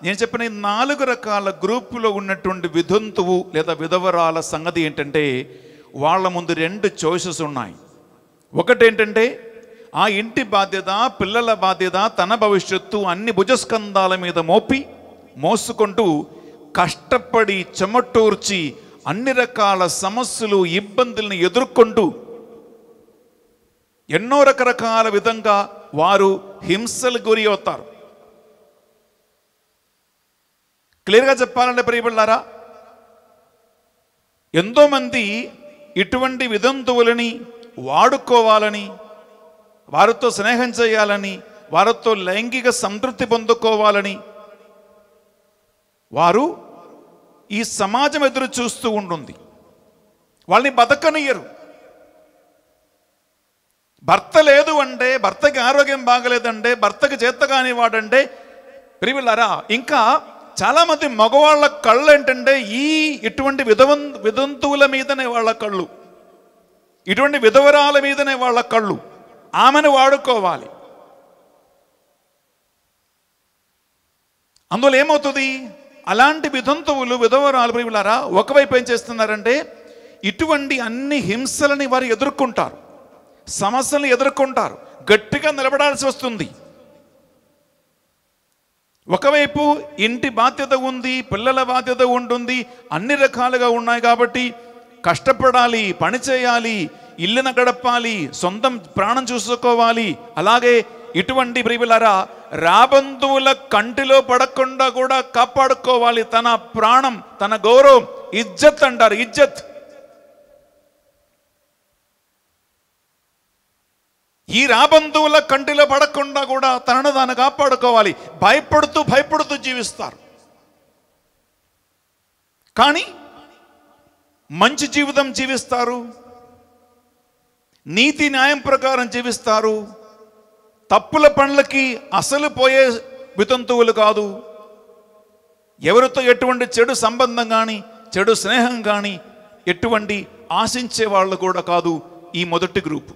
నేను చెప్పిన నాలుగు రకాల గ్రూపులో ఉన్నటువంటి విధంతువు లేదా విధవరాల సంగతి ఏంటంటే వాళ్ళ ముందు రెండు చాయిసెస్ ఉన్నాయి ఒకటి ఏంటంటే ఆ ఇంటి బాధ్యత పిల్లల బాధ్యత తన భవిష్యత్తు అన్ని భుజస్కంధాల మీద మోపి మోసుకుంటూ కష్టపడి చెమటూర్చి అన్ని రకాల సమస్యలు ఇబ్బందులను ఎదుర్కొంటూ ఎన్నో రకరకాల విధంగా వారు హింసలు గురి అవుతారు క్లియర్గా చెప్పాలంటే ప్రియబడ్డారా ఎంతోమంది ఇటువంటి విధంతువులని వాడుకోవాలని వారితో స్నేహం చేయాలని వారితో లైంగిక సంతృప్తి పొందుకోవాలని వారు ఈ సమాజం ఎదురు చూస్తూ ఉంటుంది వాళ్ళని బతకనియరు భర్త లేదు అంటే భర్తకి ఆరోగ్యం బాగలేదంటే భర్తకి చేత కానివాడంటే ప్రివిలరా ఇంకా చాలామంది మగవాళ్ళ కళ్ళు ఏంటంటే ఈ ఇటువంటి విధవం విధంతువుల మీదనే వాళ్ళ కళ్ళు ఇటువంటి విధవరాల మీదనే వాళ్ళ కళ్ళు ఆమెను వాడుకోవాలి అందువల్ల ఏమవుతుంది అలాంటి విధంతువులు విధవరాలు ఉన్నారా ఒకవైపు ఏం చేస్తున్నారంటే ఇటువంటి అన్ని హింసలని వారు ఎదుర్కొంటారు సమస్యలను ఎదుర్కొంటారు గట్టిగా నిలబడాల్సి వస్తుంది ఒకవైపు ఇంటి బాధ్యత ఉంది పిల్లల బాధ్యత ఉంటుంది అన్ని రకాలుగా ఉన్నాయి కాబట్టి కష్టపడాలి పని చేయాలి ఇల్లున గడపాలి సొంతం ప్రాణం చూసుకోవాలి అలాగే ఇటువంటి ప్రియులరా రాబంధువుల కంటిలో పడకుండా కూడా కాపాడుకోవాలి తన ప్రాణం తన గౌరవం ఇజ్జత్ అంటారు ఇజ్జత్ ఈ రాబంధువుల కంటిలో పడకుండా కూడా తనను తాను కాపాడుకోవాలి భయపడుతూ భయపడుతూ జీవిస్తారు కానీ మంచి జీవితం జీవిస్తారు నీతి న్యాయం ప్రకారం జీవిస్తారు తప్పుల పనులకి అసలు పోయే వితంతువులు కాదు ఎవరితో ఎటువంటి చెడు సంబంధం కానీ చెడు స్నేహం కానీ ఎటువంటి ఆశించే వాళ్ళు కూడా కాదు ఈ మొదటి గ్రూపు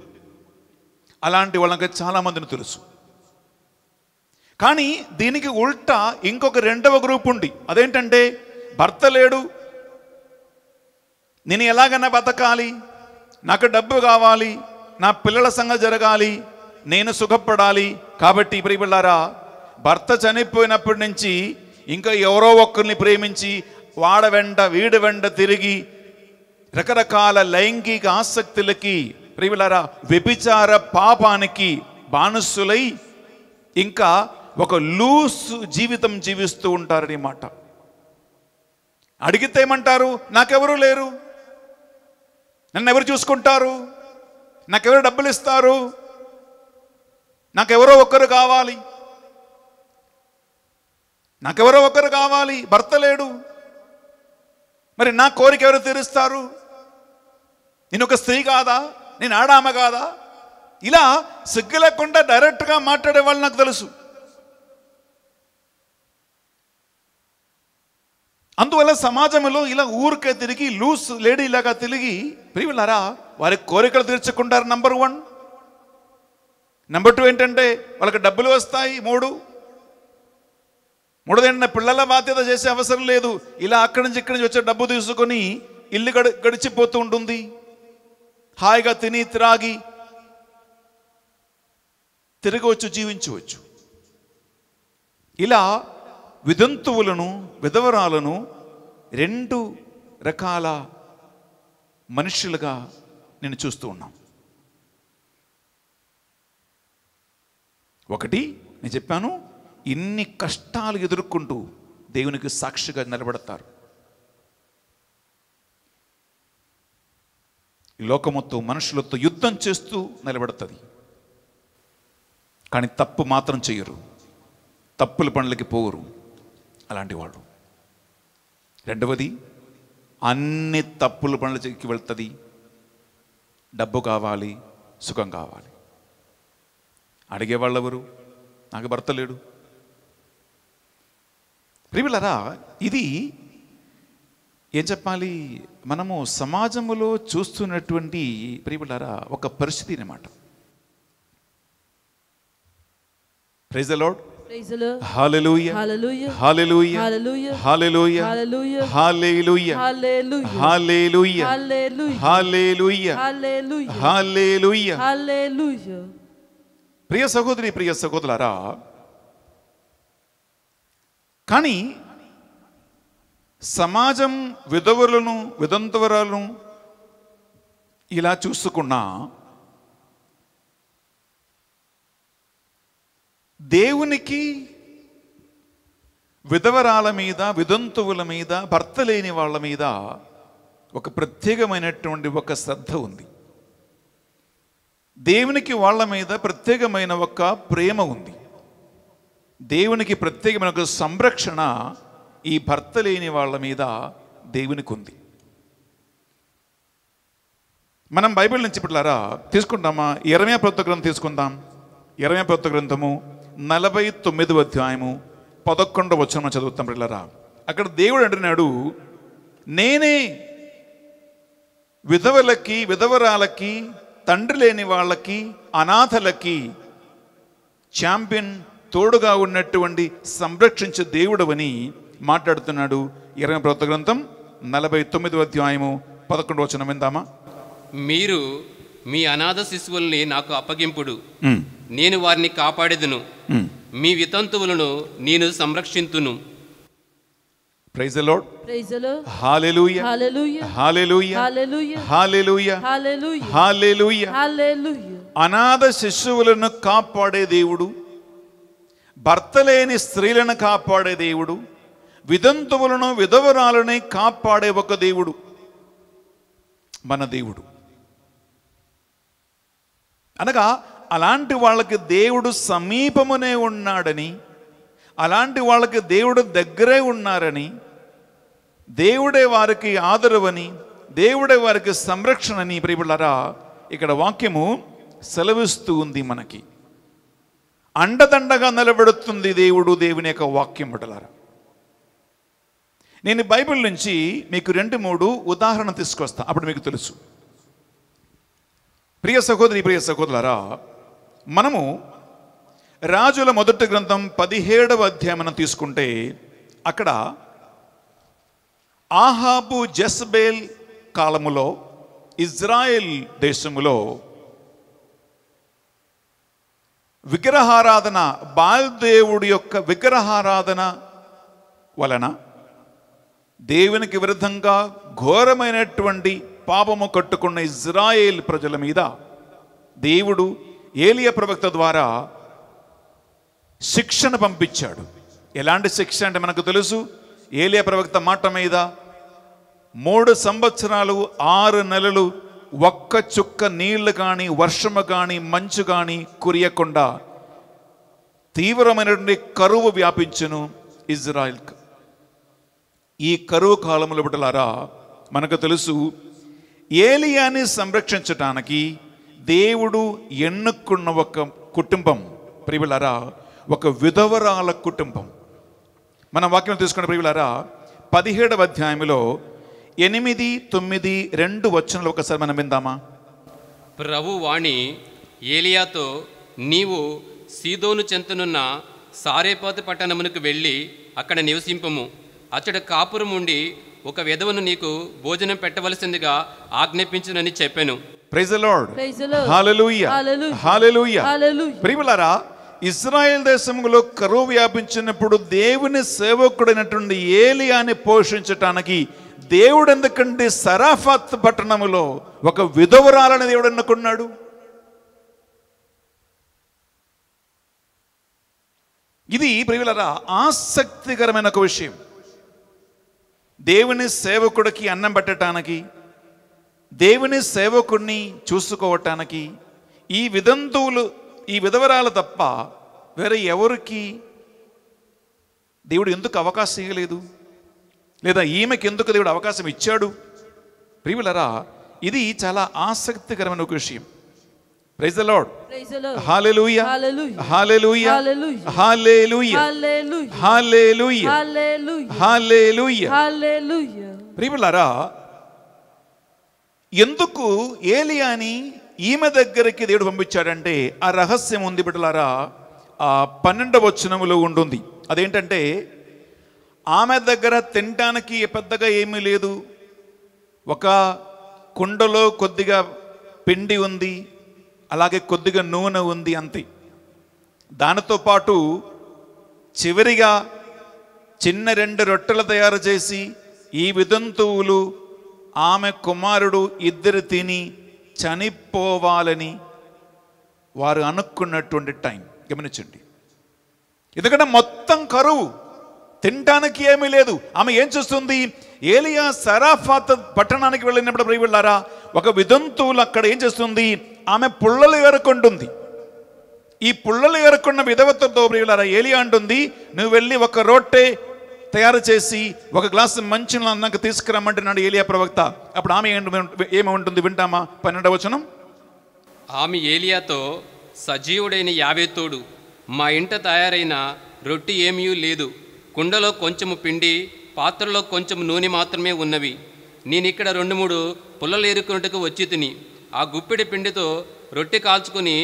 అలాంటి వాళ్ళకి చాలామందిని తెలుసు కానీ దీనికి ఉల్టా ఇంకొక రెండవ గ్రూప్ ఉంది అదేంటంటే భర్త లేడు నేను ఎలాగైనా బతకాలి నాకు డబ్బు కావాలి నా పిల్లల సంగతి జరగాలి నేను సుఖపడాలి కాబట్టి ప్రియబిళ్ళారా భర్త చనిపోయినప్పటి నుంచి ఇంకా ఎవరో ఒక్కరిని ప్రేమించి వాడ వెంట వీడి వెంట తిరిగి రకరకాల లైంగిక ఆసక్తులకి ప్రియులారా వ్యభిచార పాపానికి బానుసులై ఇంకా ఒక లూస్ జీవితం జీవిస్తూ ఉంటారని మాట అడిగితే ఏమంటారు నాకెవరూ లేరు నన్ను ఎవరు చూసుకుంటారు నాకెవరు డబ్బులు ఇస్తారు నాకెవరో ఒకరు కావాలి నాకెవరో ఒకరు కావాలి భర్త లేడు మరి నా కోరిక ఎవరు తీరుస్తారు నేను ఒక స్త్రీ కాదా నేను ఆడామ కాదా ఇలా లేకుండా డైరెక్ట్గా మాట్లాడే వాళ్ళు నాకు తెలుసు అందువల్ల సమాజంలో ఇలా ఊరికే తిరిగి లూస్ లేడీలాగా తిరిగి ప్రియులరా వారి కోరికలు తీర్చుకుంటారు నంబర్ వన్ నెంబర్ టూ ఏంటంటే వాళ్ళకి డబ్బులు వస్తాయి మూడు ఏంటంటే పిల్లల బాధ్యత చేసే అవసరం లేదు ఇలా అక్కడి నుంచి ఇక్కడి నుంచి వచ్చే డబ్బు తీసుకొని ఇల్లు గడి గడిచిపోతూ ఉంటుంది హాయిగా తిని త్రాగి తిరగవచ్చు జీవించవచ్చు ఇలా విదంతువులను విధవరాలను రెండు రకాల మనుషులుగా నేను చూస్తూ ఉన్నాం ఒకటి నేను చెప్పాను ఇన్ని కష్టాలు ఎదుర్కొంటూ దేవునికి సాక్షిగా నిలబడతారు లోకముతో మనుషులతో యుద్ధం చేస్తూ నిలబడుతుంది కానీ తప్పు మాత్రం చేయరు తప్పుల పనులకి పోరు అలాంటి వాడు రెండవది అన్ని తప్పుల పనులకి వెళ్తుంది డబ్బు కావాలి సుఖం కావాలి అడిగేవాళ్ళు ఎవరు నాకు భర్త లేడు ప్రియులరా ఇది ఏం చెప్పాలి మనము సమాజములో చూస్తున్నటువంటి ప్రియులారా ఒక పరిస్థితి అనమాట ప్రైజ్ ప్రియ సహోదరి ప్రియ సహోదరులారా కానీ సమాజం విధవరులను విధంతవరాలను ఇలా చూసుకున్నా దేవునికి విధవరాల మీద విదంతువుల మీద భర్త లేని వాళ్ళ మీద ఒక ప్రత్యేకమైనటువంటి ఒక శ్రద్ధ ఉంది దేవునికి వాళ్ళ మీద ప్రత్యేకమైన ఒక ప్రేమ ఉంది దేవునికి ప్రత్యేకమైన ఒక సంరక్షణ ఈ భర్త లేని వాళ్ళ మీద దేవునికి ఉంది మనం బైబిల్ నుంచి ఇప్పట్లారా తీసుకుంటామా ఇరవై ప్రొత్త గ్రంథం తీసుకుందాం ఇరవై ప్రొత్త గ్రంథము నలభై తొమ్మిది అధ్యాయము పదకొండవ వచ్చిన చదువుతాం పిల్లరా అక్కడ దేవుడు అంటున్నాడు నేనే విధవలకి విధవరాలకి తండ్రి లేని వాళ్ళకి అనాథలకి ఛాంపియన్ తోడుగా ఉన్నటువంటి సంరక్షించే దేవుడవని మాట్లాడుతున్నాడు ఇరవై ప్రవృత్త గ్రంథం నలభై తొమ్మిదవ అధ్యాయము పదకొండు వచనం విందామా మీరు మీ అనాథ శిశువుల్ని నాకు అప్పగింపుడు నేను వారిని కాపాడేదును మీ వితంతువులను నేను సంరక్షింతును praise lord praise lord hallelujah hallelujah hallelujah hallelujah hallelujah hallelujah hallelujah అనాథ శిశువులను కాపాడే దేవుడు భర్త లేని స్త్రీలను కాపాడే దేవుడు విదంతువులను విధవరాలని కాపాడే ఒక దేవుడు మన దేవుడు అనగా అలాంటి వాళ్ళకి దేవుడు సమీపమునే ఉన్నాడని అలాంటి వాళ్ళకి దేవుడు దగ్గరే ఉన్నారని దేవుడే వారికి ఆదరవని దేవుడే వారికి సంరక్షణ అని ప్రియులరా ఇక్కడ వాక్యము సెలవిస్తూ ఉంది మనకి అండదండగా నిలబెడుతుంది దేవుడు దేవుని యొక్క వాక్యం బిడ్డలారా నేను బైబిల్ నుంచి మీకు రెండు మూడు ఉదాహరణ తీసుకొస్తాను అప్పుడు మీకు తెలుసు ప్రియ సహోదరి ప్రియ సహోదరులారా మనము రాజుల మొదటి గ్రంథం పదిహేడవ అధ్యాయం తీసుకుంటే అక్కడ ఆహాబు జస్బేల్ కాలములో ఇజ్రాయెల్ దేశములో విగ్రహారాధన బాల్దేవుడి యొక్క విగ్రహారాధన వలన దేవునికి విరుద్ధంగా ఘోరమైనటువంటి పాపము కట్టుకున్న ఇజ్రాయేల్ ప్రజల మీద దేవుడు ఏలియ ప్రవక్త ద్వారా శిక్షను పంపించాడు ఎలాంటి శిక్ష అంటే మనకు తెలుసు ఏలియా ప్రవక్త మాట మీద మూడు సంవత్సరాలు ఆరు నెలలు ఒక్క చుక్క నీళ్లు కానీ వర్షము కానీ మంచు కానీ కురియకుండా తీవ్రమైనటువంటి కరువు వ్యాపించును ఇజ్రాయిల్ ఈ కరువు కాలములు బిడ్డలారా మనకు తెలుసు ఏలియాని సంరక్షించటానికి దేవుడు ఎన్నుకున్న ఒక కుటుంబం ప్రియులారా ఒక విధవరాల కుటుంబం మనం వాక్యం తీసుకున్న ప్రియులారా పదిహేడవ అధ్యాయంలో ఎనిమిది తొమ్మిది రెండు వచనంలో ఒకసారి మనం విందామా ప్రభు వాణి ఏలియాతో నీవు సీదోను చెంతనున్న సారేపాతి పట్టణమునకు వెళ్ళి అక్కడ నివసింపము అతడు కాపురం ఉండి ఒక విధవను నీకు భోజనం పెట్టవలసిందిగా ఆజ్ఞాపించునని చెప్పాను praise lord praise lord hallelujah hallelujah ప్రియులారా ఇజ్రాయెల్ దేశంలో కరువు వ్యాపించినప్పుడు దేవుని సేవకుడైనటువంటి ఏలియాని పోషించటానికి దేవుడు ఎందుకండి సరాఫత్ పట్టణములో ఒక విధవరాలని దేవుడు ఎన్నుకున్నాడు ఇది ప్రియులరా ఆసక్తికరమైన ఒక విషయం దేవుని సేవకుడికి అన్నం పెట్టడానికి దేవుని సేవకుడిని చూసుకోవటానికి ఈ విదంతువులు ఈ విధవరాలు తప్ప వేరే ఎవరికి దేవుడు ఎందుకు అవకాశం ఇవ్వలేదు లేదా ఈమెకి ఎందుకు దేవుడు అవకాశం ఇచ్చాడు ప్రియులరా ఇది చాలా ఆసక్తికరమైన ఒక విషయం ప్రైజ్ లార్డ్ ప్రియులరా ఎందుకు ఏలియాని ఈమె దగ్గరికి దేవుడు పంపించాడంటే ఆ రహస్యం ఉంది బిడ్డలారా ఆ పన్నెండవ వచనములో ఉంటుంది అదేంటంటే ఆమె దగ్గర తినటానికి పెద్దగా ఏమీ లేదు ఒక కుండలో కొద్దిగా పిండి ఉంది అలాగే కొద్దిగా నూనె ఉంది అంతే దానితో పాటు చివరిగా చిన్న రెండు రొట్టెలు తయారు చేసి ఈ విదంతువులు ఆమె కుమారుడు ఇద్దరు తిని చనిపోవాలని వారు అనుకున్నటువంటి టైం గమనించండి ఎందుకంటే మొత్తం కరువు తినటానికి ఏమీ లేదు ఆమె ఏం చేస్తుంది ఏలియా సరాఫాత్ పట్టణానికి వెళ్ళినప్పుడు ప్రియ వెళ్ళారా ఒక విదంతువులు అక్కడ ఏం చేస్తుంది ఆమె పుల్లలు ఏరుకుంటుంది ఈ పుల్లలు ఏరుకున్న విధవతతో ప్రియులారా ఏలియా అంటుంది నువ్వు వెళ్ళి ఒక రోట్టే తయారు చేసి ఒక గ్లాసు మంచి అన్నాక తీసుకురమ్మంటున్నాడు ఏలియా ప్రవక్త అప్పుడు ఆమె ఏమి ఉంటుంది వింటామా పన్నెండవ వచనం ఆమె ఏలియాతో సజీవుడైన యావేతోడు మా ఇంట తయారైన రొట్టి ఏమీ లేదు కుండలో కొంచెము పిండి పాత్రలో కొంచెం నూనె మాత్రమే ఉన్నవి నేను ఇక్కడ రెండు మూడు పుల్లలు ఏరుకున్నట్టుకు వచ్చి తిని ఆ గుప్పిడి పిండితో రొట్టె కాల్చుకుని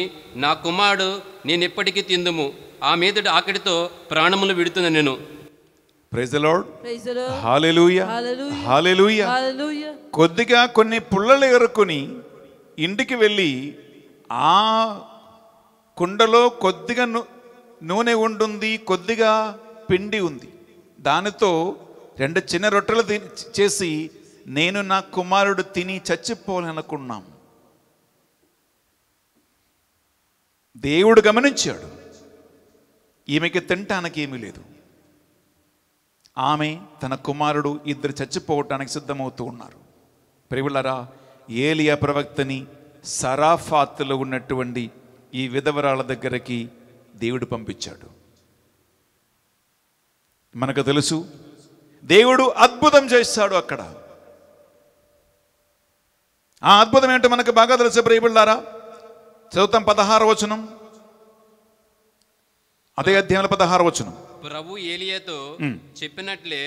నా కుమారుడు నేనెప్పటికీ తిందుము ఆ మీదటి ఆకటితో ప్రాణములు విడుతున్నాను నేను ప్రైజ్ లార్డ్ హాలెలూయ హాలెలూయ కొద్దిగా కొన్ని పుల్లలు ఎరుకుని ఇంటికి వెళ్ళి ఆ కుండలో కొద్దిగా నూనె ఉంటుంది కొద్దిగా పిండి ఉంది దానితో రెండు చిన్న రొట్టెలు చేసి నేను నా కుమారుడు తిని చచ్చిపోవాలనుకున్నాం దేవుడు గమనించాడు ఈమెకి తినటానికి ఏమీ లేదు ఆమె తన కుమారుడు ఇద్దరు చచ్చిపోవటానికి సిద్ధమవుతూ ఉన్నారు ప్రివులరా ఏలియా ప్రవక్తని సరాఫాత్లో ఉన్నటువంటి ఈ విధవరాల దగ్గరికి దేవుడు పంపించాడు మనకు తెలుసు దేవుడు అద్భుతం చేస్తాడు అక్కడ ఆ అద్భుతం ఏంటో మనకు బాగా తెలుసు ప్రియబిళ్ళారా చదువుతాం పదహార వచనం అదే అధ్యాయంలో పదహారు వచ్చిన ప్రభు ఏలియాతో చెప్పినట్లే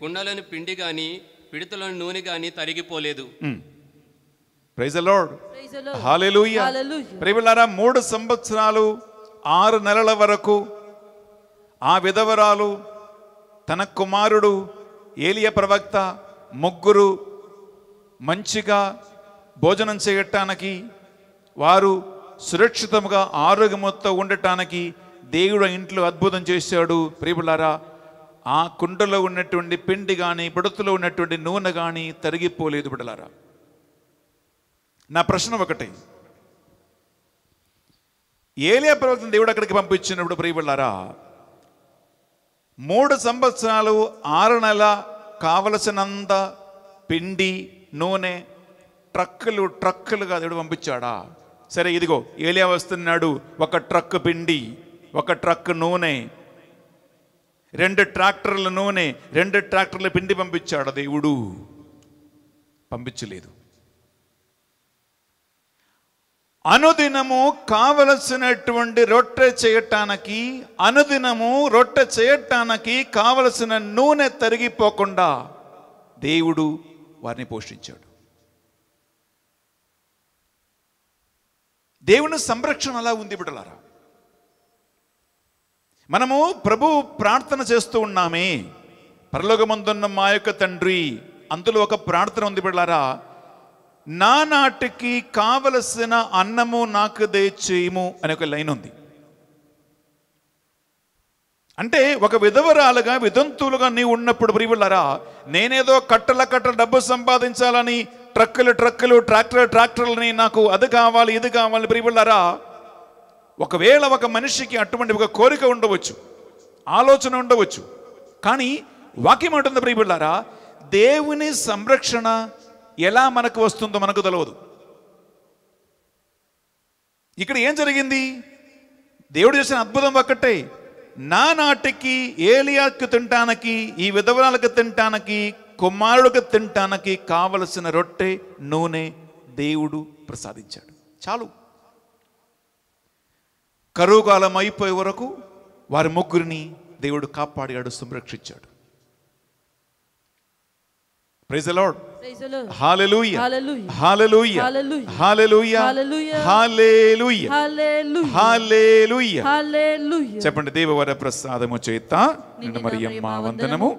కుండలను పిండి గాని పిడితలను నూనె గాని తరిగిపోలేదు ప్రైజ్ లార్డ్ హాలెలూయా ప్రేమిలారా మూడు సంవత్సరాలు ఆరు నెలల వరకు ఆ విధవరాలు తన కుమారుడు ఏలియ ప్రవక్త ముగ్గురు మంచిగా భోజనం చేయటానికి వారు సురక్షితముగా ఆరోగ్యముతో ఉండటానికి దేవుడు ఇంట్లో అద్భుతం చేశాడు ప్రియులారా ఆ కుండలో ఉన్నటువంటి పిండి కానీ బుడతలో ఉన్నటువంటి నూనె కానీ తరిగిపోలేదు బిడలారా నా ప్రశ్న ఒకటి ఏలియా ప్రవక్తను దేవుడు అక్కడికి పంపించినప్పుడు ప్రియబిళ్ళారా మూడు సంవత్సరాలు ఆరు నెల కావలసినంత పిండి నూనె ట్రక్కులు ట్రక్కులుగా దేవుడు పంపించాడా సరే ఇదిగో ఏలియా వస్తున్నాడు ఒక ట్రక్ పిండి ఒక ట్రక్ నూనె రెండు ట్రాక్టర్ల నూనె రెండు ట్రాక్టర్ల పిండి పంపించాడు దేవుడు పంపించలేదు అనుదినము కావలసినటువంటి రొట్టె చేయటానికి అనుదినము రొట్టె చేయటానికి కావలసిన నూనె తరిగిపోకుండా దేవుడు వారిని పోషించాడు దేవుని సంరక్షణ అలా ఉంది బిడలారా మనము ప్రభు ప్రార్థన చేస్తూ ఉన్నామే పరలోకమందున్న మా యొక్క తండ్రి అందులో ఒక ప్రార్థన ఉంది బిడ్డారా నానాటికి కావలసిన అన్నము నాకు దయచేయము అనే ఒక లైన్ ఉంది అంటే ఒక విధవరాలుగా విధంతులుగా నీవు ఉన్నప్పుడు ప్రియులారా నేనేదో కట్టల కట్టల డబ్బు సంపాదించాలని ట్రక్కులు ట్రక్కులు ట్రాక్టర్ ట్రాక్టర్లని నాకు అది కావాలి ఇది కావాలి ప్రియులారా ఒకవేళ ఒక మనిషికి అటువంటి ఒక కోరిక ఉండవచ్చు ఆలోచన ఉండవచ్చు కానీ వాక్యం అంటుంది ప్రియబిళ్ళారా దేవుని సంరక్షణ ఎలా మనకు వస్తుందో మనకు తెలియదు ఇక్కడ ఏం జరిగింది దేవుడు చేసిన అద్భుతం ఒక్కటే నా నాటికి ఏలియాకు తింటానికి ఈ విధవరాలకు తింటానికి కుమారుడికి తింటానికి కావలసిన రొట్టె నూనె దేవుడు ప్రసాదించాడు చాలు కరువు అయిపోయే వరకు వారి ముగ్గురిని దేవుడు కాపాడాడు సంరక్షించాడు చెప్పండి దేవవర ప్రసాదము చేత మరి మరియమ్మ వందనము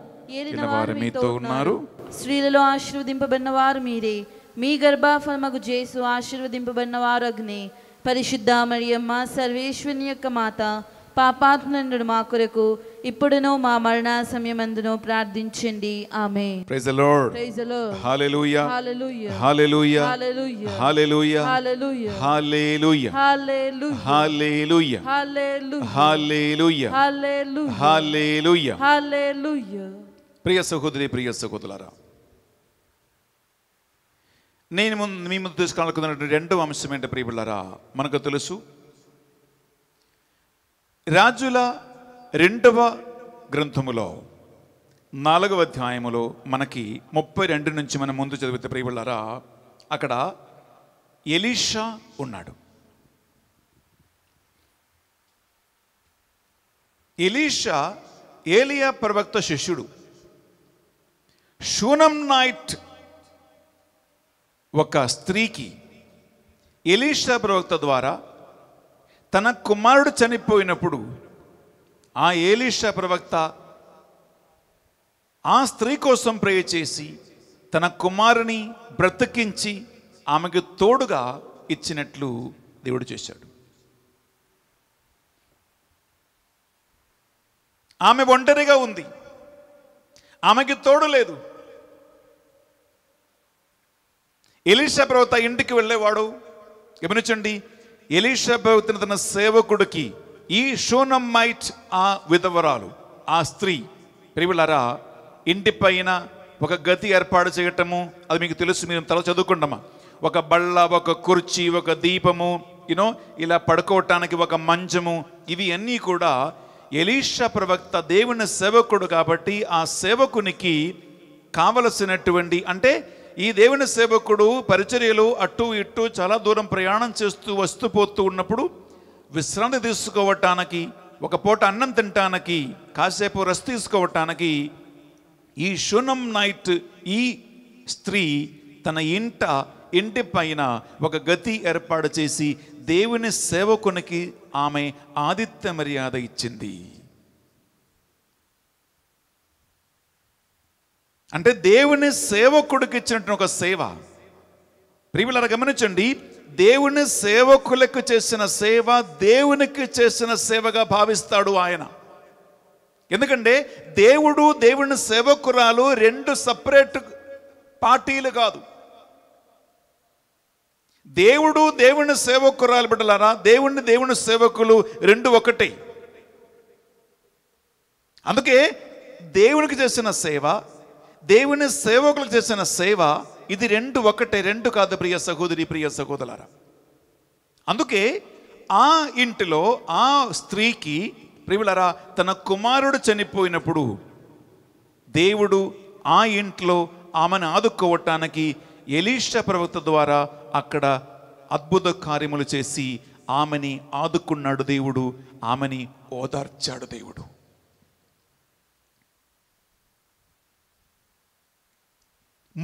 వారు మీతో ఉన్నారు స్త్రీలలో ఆశీర్వదింపబడిన వారు మీరే మీ గర్భాఫలమగు చేసు ఆశీర్వదింపబడిన వారు అగ్ని పరిశుద్ధ మరియమ్మ సర్వేశ్వని యొక్క మాత పాపాత్మనుడు మా కొరకు ఇప్పుడునో మా మరణ సమయమందునో ప్రార్థించండి ఆమె praise the lord praise the lord hallelujah hallelujah hallelujah hallelujah hallelujah hallelujah hallelujah hallelujah hallelujah hallelujah hallelujah hallelujah ప్రియ సహోదరి ప్రియ సహోదరులారా నేను ముందు మీ ముందు తీసుకున్నటువంటి రెండవ అంశం ఏంటి ప్రియులారా మనకు తెలుసు రాజుల రెండవ గ్రంథములో నాలుగవ అధ్యాయములో మనకి ముప్పై రెండు నుంచి మనం ముందు చదివితే ప్రియులారా అక్కడ ఎలీషా ఉన్నాడు ఎలీషా ఏలియా ప్రవక్త శిష్యుడు షూనం నైట్ ఒక స్త్రీకి ఎలీషా ప్రవక్త ద్వారా తన కుమారుడు చనిపోయినప్పుడు ఆ ఏలీషా ప్రవక్త ఆ స్త్రీ కోసం ప్రేయ చేసి తన కుమారుని బ్రతికించి ఆమెకు తోడుగా ఇచ్చినట్లు దేవుడు చేశాడు ఆమె ఒంటరిగా ఉంది ఆమెకి తోడు లేదు ఎలీషా ప్రవర్త ఇంటికి వెళ్ళేవాడు గమనించండి ఎలీషా ప్రవక్తను తన సేవకుడికి ఈ మైట్ ఆ విధవరాలు ఆ స్త్రీ ప్రియులరా పైన ఒక గతి ఏర్పాటు చేయటము అది మీకు తెలుసు మీరు తల చదువుకుంటామా ఒక బళ్ళ ఒక కుర్చీ ఒక దీపము యూనో ఇలా పడుకోవటానికి ఒక మంచము ఇవి అన్నీ కూడా ఎలీషా ప్రవక్త దేవుని సేవకుడు కాబట్టి ఆ సేవకునికి కావలసినటువంటి అంటే ఈ దేవుని సేవకుడు పరిచర్యలు అటు ఇటు చాలా దూరం ప్రయాణం చేస్తూ వస్తూ పోతూ ఉన్నప్పుడు విశ్రాంతి తీసుకోవటానికి ఒక పూట అన్నం తినటానికి కాసేపు రెస్ట్ తీసుకోవటానికి ఈ షునం నైట్ ఈ స్త్రీ తన ఇంట ఇంటి పైన ఒక గతి ఏర్పాటు చేసి దేవుని సేవకునికి ఆమె ఆదిత్య మర్యాద ఇచ్చింది అంటే దేవుని సేవకుడికి ఇచ్చినటువంటి ఒక సేవ ప్రియులారా గమనించండి దేవుని సేవకులకు చేసిన సేవ దేవునికి చేసిన సేవగా భావిస్తాడు ఆయన ఎందుకంటే దేవుడు దేవుని సేవకురాలు రెండు సపరేట్ పార్టీలు కాదు దేవుడు దేవుని సేవకురాలు బిడ్డలారా దేవుణ్ణి దేవుని సేవకులు రెండు ఒకటే అందుకే దేవునికి చేసిన సేవ దేవుని సేవకులు చేసిన సేవ ఇది రెండు ఒకటే రెండు కాదు ప్రియ సహోదరి ప్రియ సహోదరులారా అందుకే ఆ ఇంటిలో ఆ స్త్రీకి ప్రియులరా తన కుమారుడు చనిపోయినప్పుడు దేవుడు ఆ ఇంట్లో ఆమెను ఆదుకోవటానికి ఎలీష ప్రవక్త ద్వారా అక్కడ అద్భుత కార్యములు చేసి ఆమెని ఆదుకున్నాడు దేవుడు ఆమెని ఓదార్చాడు దేవుడు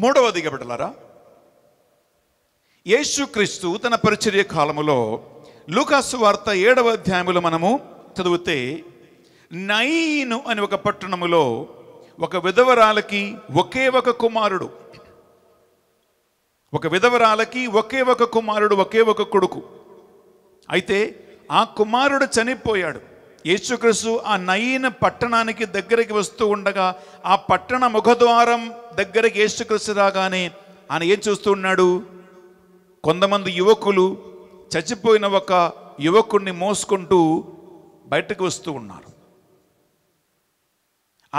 మూడవది బిడ్డలారా యేసుక్రీస్తు తన పరిచర్య కాలములో లూకాసు వార్త ఏడవ అధ్యాయములు మనము చదివితే నయీను అని ఒక పట్టణములో ఒక విధవరాలకి ఒకే ఒక కుమారుడు ఒక విధవరాలకి ఒకే ఒక కుమారుడు ఒకే ఒక కొడుకు అయితే ఆ కుమారుడు చనిపోయాడు యేసుక్రీస్తు ఆ నయీన పట్టణానికి దగ్గరికి వస్తూ ఉండగా ఆ పట్టణ ముఖద్వారం దగ్గరికి యేసుక్రీస్తు రాగానే ఆయన ఏం చూస్తూ ఉన్నాడు కొంతమంది యువకులు చచ్చిపోయిన ఒక యువకుడిని మోసుకుంటూ బయటకు వస్తూ ఉన్నారు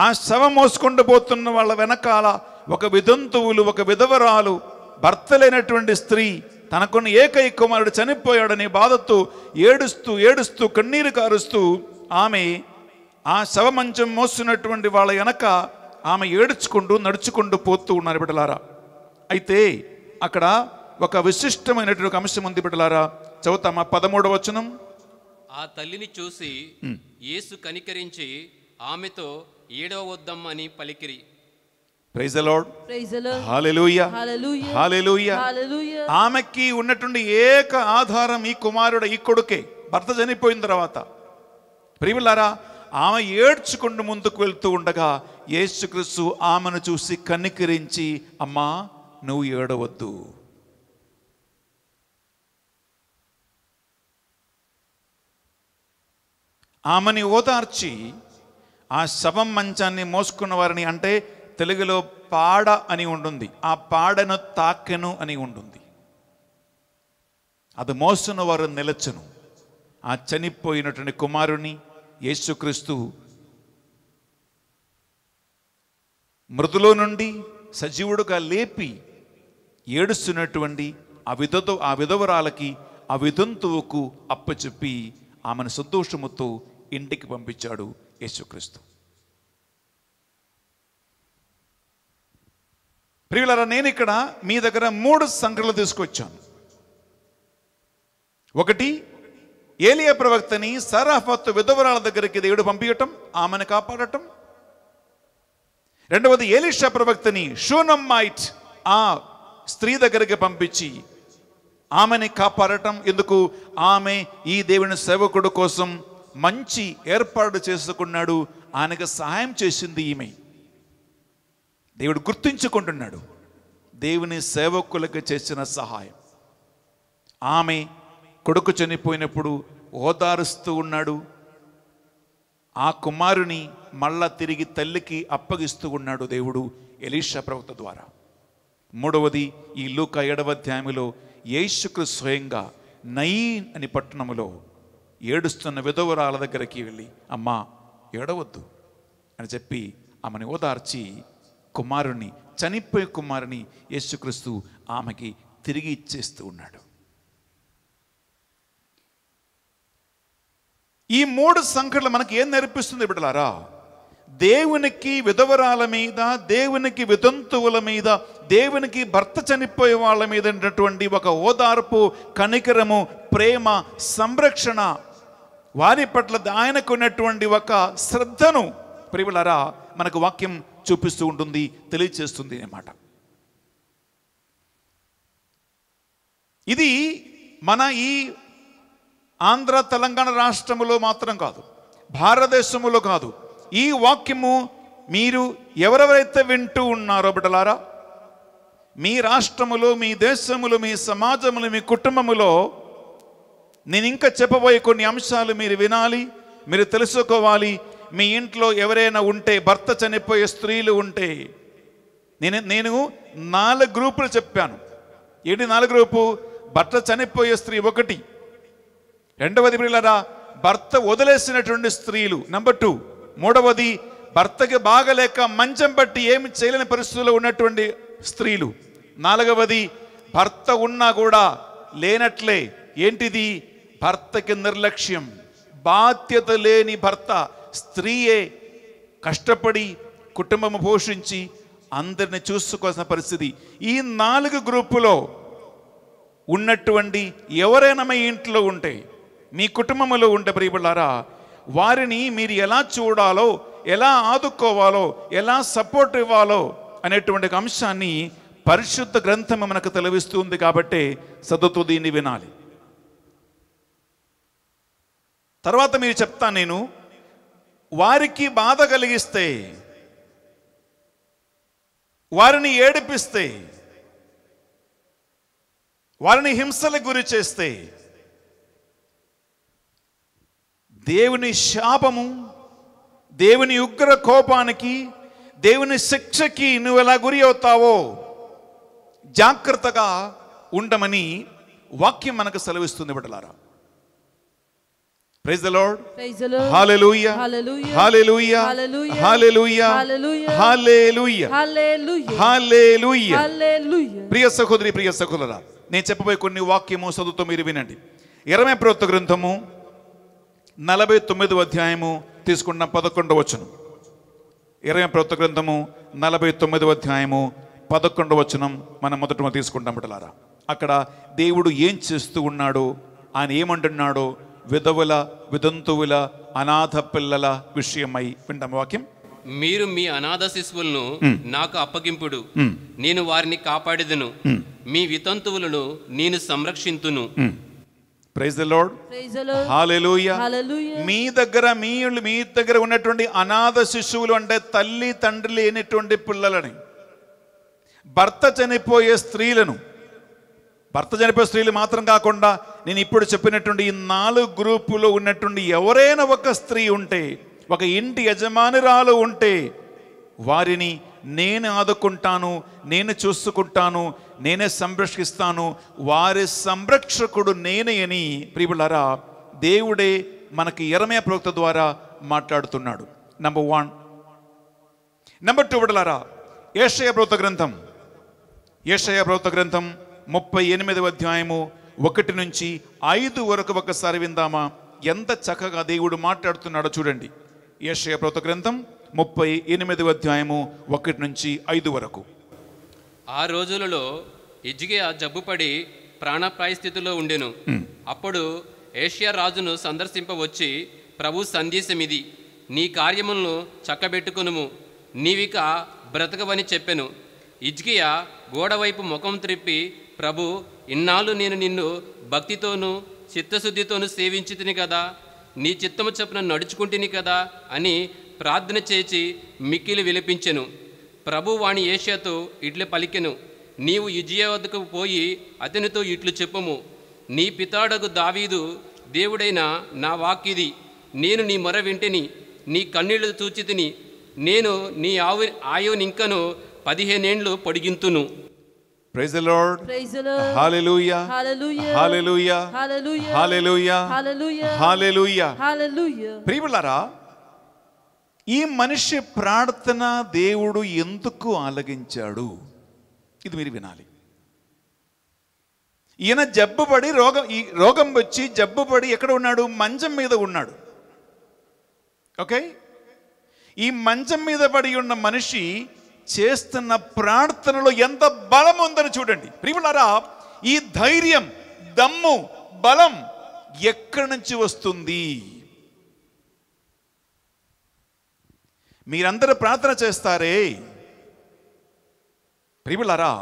ఆ శవం మోసుకుంటూ పోతున్న వాళ్ళ వెనకాల ఒక విదంతువులు ఒక విధవరాలు భర్త లేనటువంటి స్త్రీ తనకున్న ఏకైక కుమారుడు చనిపోయాడని బాధతో ఏడుస్తూ ఏడుస్తూ కన్నీరు కారుస్తూ ఆమె ఆ శవమంచం మోస్తున్నటువంటి వాళ్ళ వెనక ఆమె ఏడుచుకుంటూ నడుచుకుంటూ పోతూ ఉన్నారు బిడ్డలారా అయితే అక్కడ ఒక విశిష్టమైనటువంటి అంశం ఉంది బిడ్డలారా చదువుతామా పదమూడవ వచనం ఆ తల్లిని చూసి యేసు కనికరించి ఆమెతో ఏడవ వద్దమ్మని పలికిరి ప్రైజ్ అలాడ్ ఆమెకి ఉన్నటువంటి ఏక ఆధారం ఈ కుమారుడు ఈ కొడుకే భర్త చనిపోయిన తర్వాత ప్రియులారా ఆమె ఏడ్చుకుంటూ ముందుకు వెళ్తూ ఉండగా యేసుక్రీస్తు ఆమెను చూసి కనికరించి అమ్మా నువ్వు ఏడవద్దు ఆమెని ఓదార్చి ఆ శవం మంచాన్ని మోసుకున్న వారిని అంటే తెలుగులో పాడ అని ఉంటుంది ఆ పాడను తాకెను అని ఉంటుంది అది మోసిన వారు నిలచను ఆ చనిపోయినటువంటి కుమారుని యేసుక్రీస్తు మృదులో నుండి సజీవుడుగా లేపి ఏడుస్తున్నటువంటి ఆ విధతో ఆ విధవరాలకి ఆ విధంతువుకు అప్పచెప్పి ఆమెను సంతోషముతో ఇంటికి పంపించాడు యేసుక్రీస్తు ప్రియులరా నేను ఇక్కడ మీ దగ్గర మూడు సంఘటనలు తీసుకొచ్చాను ఒకటి ఏలియా ప్రవక్తని సరాఫత్తు విధవరాల దగ్గరికి దేవుడు పంపించటం ఆమెను కాపాడటం రెండవది ఏలిషా ప్రవక్తని షూనమ్మైట్ ఆ స్త్రీ దగ్గరికి పంపించి ఆమెని కాపాడటం ఎందుకు ఆమె ఈ దేవుని సేవకుడు కోసం మంచి ఏర్పాటు చేసుకున్నాడు ఆయనకు సహాయం చేసింది ఈమె దేవుడు గుర్తుంచుకుంటున్నాడు దేవుని సేవకులకు చేసిన సహాయం ఆమె కొడుకు చనిపోయినప్పుడు ఓదారుస్తూ ఉన్నాడు ఆ కుమారుని మళ్ళా తిరిగి తల్లికి అప్పగిస్తూ ఉన్నాడు దేవుడు ఎలీష ప్రవక్త ద్వారా మూడవది ఈ లూక ఏడవ అధ్యాయంలో యేసుకు స్వయంగా నయీ అని పట్టణంలో ఏడుస్తున్న విధవరాల దగ్గరికి వెళ్ళి అమ్మా ఏడవద్దు అని చెప్పి ఆమెను ఓదార్చి కుమారుని చనిపోయే కుమారుని యేసుక్రీస్తు ఆమెకి తిరిగి ఇచ్చేస్తూ ఉన్నాడు ఈ మూడు సంఘటనలు మనకి ఏం నేర్పిస్తుంది బిడ్డలారా దేవునికి విధవరాల మీద దేవునికి వితంతువుల మీద దేవునికి భర్త చనిపోయే వాళ్ళ మీద ఉన్నటువంటి ఒక ఓదార్పు కనికరము ప్రేమ సంరక్షణ వారి పట్ల ఆయనకున్నటువంటి ఒక శ్రద్ధను ప్రియులరా మనకు వాక్యం చూపిస్తూ ఉంటుంది తెలియచేస్తుంది అన్నమాట ఇది మన ఈ ఆంధ్ర తెలంగాణ రాష్ట్రములో మాత్రం కాదు భారతదేశంలో కాదు ఈ వాక్యము మీరు ఎవరెవరైతే వింటూ ఉన్నారో బిడలారా మీ రాష్ట్రములో మీ దేశములు మీ సమాజములు మీ కుటుంబములో నేను ఇంకా చెప్పబోయే కొన్ని అంశాలు మీరు వినాలి మీరు తెలుసుకోవాలి మీ ఇంట్లో ఎవరైనా ఉంటే భర్త చనిపోయే స్త్రీలు ఉంటే నేను నేను నాలుగు గ్రూపులు చెప్పాను ఏంటి నాలుగు గ్రూపు భర్త చనిపోయే స్త్రీ ఒకటి రెండవది పిల్లరా భర్త వదిలేసినటువంటి స్త్రీలు నెంబర్ టూ మూడవది భర్తకి బాగలేక మంచం బట్టి ఏమి చేయలేని పరిస్థితుల్లో ఉన్నటువంటి స్త్రీలు నాలుగవది భర్త ఉన్నా కూడా లేనట్లే ఏంటిది భర్తకి నిర్లక్ష్యం బాధ్యత లేని భర్త స్త్రీయే కష్టపడి కుటుంబం పోషించి అందరిని చూసుకోవాల్సిన పరిస్థితి ఈ నాలుగు గ్రూపులో ఉన్నటువంటి ఎవరైనా మీ ఇంట్లో ఉంటే మీ కుటుంబంలో ఉంటే ప్రియబుళ్ళారా వారిని మీరు ఎలా చూడాలో ఎలా ఆదుకోవాలో ఎలా సపోర్ట్ ఇవ్వాలో అనేటువంటి అంశాన్ని పరిశుద్ధ గ్రంథం మనకు తెలివిస్తుంది కాబట్టి చదువుతూ దీన్ని వినాలి తర్వాత మీరు చెప్తాను నేను వారికి బాధ కలిగిస్తే వారిని ఏడిపిస్తే వారిని హింసలకు గురి చేస్తే దేవుని శాపము దేవుని ఉగ్ర కోపానికి దేవుని శిక్షకి నువ్వు ఎలా గురి అవుతావో జాగ్రత్తగా ఉండమని వాక్యం మనకు సెలవిస్తుంది బిడ్డలారా praise the lord hallelujah hallelujah hallelujah hallelujah hallelujah ప్రియ సహోదరి ప్రియ సహోదరా నేను చెప్పబోయే కొన్ని వాక్యము చదువుతో మీరు వినండి ఇరవై ప్రవృత్త గ్రంథము నలభై తొమ్మిది అధ్యాయము తీసుకున్న వచనం ఇరవై ప్రవృత్త గ్రంథము నలభై తొమ్మిది అధ్యాయము వచనం మనం మొదట తీసుకుంటాం బిడ్డలారా అక్కడ దేవుడు ఏం చేస్తూ ఉన్నాడో ఆయన ఏమంటున్నాడో విధవుల విధంతువుల అనాథ పిల్లల విషయమై వింటాము వాక్యం మీరు మీ అనాథ శిశువులను నాకు అప్పగింపుడు నేను వారిని కాపాడేదను మీ వితంతువులను నేను సంరక్షింతును ప్రైజ్ ద లార్డ్ మీ దగ్గర మీ మీ దగ్గర ఉన్నటువంటి అనాథ శిశువులు అంటే తల్లి తండ్రి లేనటువంటి పిల్లలని భర్త చనిపోయే స్త్రీలను భర్త చనిపోయే స్త్రీలు మాత్రం కాకుండా నేను ఇప్పుడు చెప్పినటువంటి ఈ నాలుగు గ్రూపులో ఉన్నటువంటి ఎవరైనా ఒక స్త్రీ ఉంటే ఒక ఇంటి యజమానురాలు ఉంటే వారిని నేను ఆదుకుంటాను నేను చూసుకుంటాను నేనే సంరక్షిస్తాను వారి సంరక్షకుడు నేనే అని ప్రియులరా దేవుడే మనకి ఎరమయ ప్రవక్త ద్వారా మాట్లాడుతున్నాడు నంబర్ వన్ నెంబర్ టూ విడలరా ఏషయ ప్రవృత్త గ్రంథం ఏషయ ప్రవృత్త గ్రంథం ముప్పై ఎనిమిదవ అధ్యాయము ఒకటి నుంచి ఐదు వరకు ఒకసారి విందామా ఎంత చక్కగా దేవుడు మాట్లాడుతున్నాడో చూడండి యశయ ప్రత గ్రంథం ముప్పై ఎనిమిదవ అధ్యాయము ఒకటి నుంచి ఐదు వరకు ఆ రోజులలో ఇజ్గే ఆ జబ్బుపడి ప్రాణప్రాయ ఉండెను అప్పుడు ఏషియా రాజును సందర్శింపవచ్చి ప్రభు సందేశం ఇది నీ కార్యములను చక్కబెట్టుకునుము నీవిక బ్రతకవని చెప్పెను ఇజ్కియా గోడవైపు ముఖం త్రిప్పి ప్రభు ఇన్నాళ్ళు నేను నిన్ను భక్తితోనూ చిత్తశుద్ధితోనూ సేవించుతుని కదా నీ చిత్తము చెప్పున నడుచుకుంటుని కదా అని ప్రార్థన చేసి మిక్కిలి విలపించెను ప్రభు వాణి ఏషియాతో ఇట్లు పలికెను నీవు యుజియా వద్దకు పోయి అతనితో ఇట్లు చెప్పము నీ పితాడగు దావీదు దేవుడైన నా వాక్కిది నేను నీ మొర వింటిని నీ కన్నీళ్ళు చూచితిని నేను నీ ఆవు ఆయునింకను పదిహేనేండ్లు పొడిగింతును praise lord hallelujah hallelujah hallelujah hallelujah ప్రియులారా ఈ మనిషి ప్రార్థన దేవుడు ఎందుకు ఆలగించాడు ఇది మీరు వినాలి ఈయన జబ్బుపడి రోగం ఈ రోగం వచ్చి జబ్బుపడి ఎక్కడ ఉన్నాడు మంచం మీద ఉన్నాడు ఓకే ఈ మంచం మీద పడి ఉన్న మనిషి చేస్తున్న ప్రార్థనలో ఎంత బలం ఉందని చూడండి ప్రియులారా ఈ ధైర్యం దమ్ము బలం ఎక్కడి నుంచి వస్తుంది మీరందరూ ప్రార్థన చేస్తారే ప్రియులారా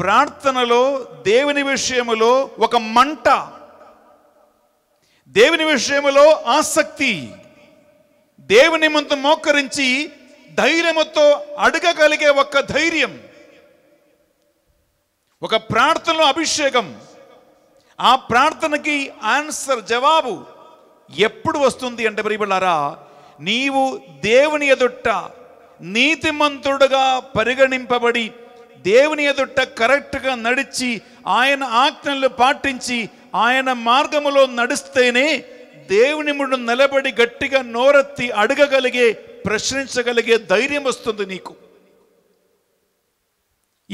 ప్రార్థనలో దేవుని విషయములో ఒక మంట దేవుని విషయములో ఆసక్తి దేవుని ముందు మోకరించి ధైర్యముతో అడగగలిగే ఒక ధైర్యం ఒక ప్రార్థనలో అభిషేకం ఆ ప్రార్థనకి ఆన్సర్ జవాబు ఎప్పుడు వస్తుంది అంటే ప్రియబిళ్ళారా నీవు దేవుని ఎదుట నీతిమంతుడుగా పరిగణింపబడి దేవుని ఎదుట కరెక్ట్గా నడిచి ఆయన ఆజ్ఞలు పాటించి ఆయన మార్గములో నడిస్తేనే దేవుని ముడు నిలబడి గట్టిగా నోరెత్తి అడగగలిగే ప్రశ్నించగలిగే ధైర్యం వస్తుంది నీకు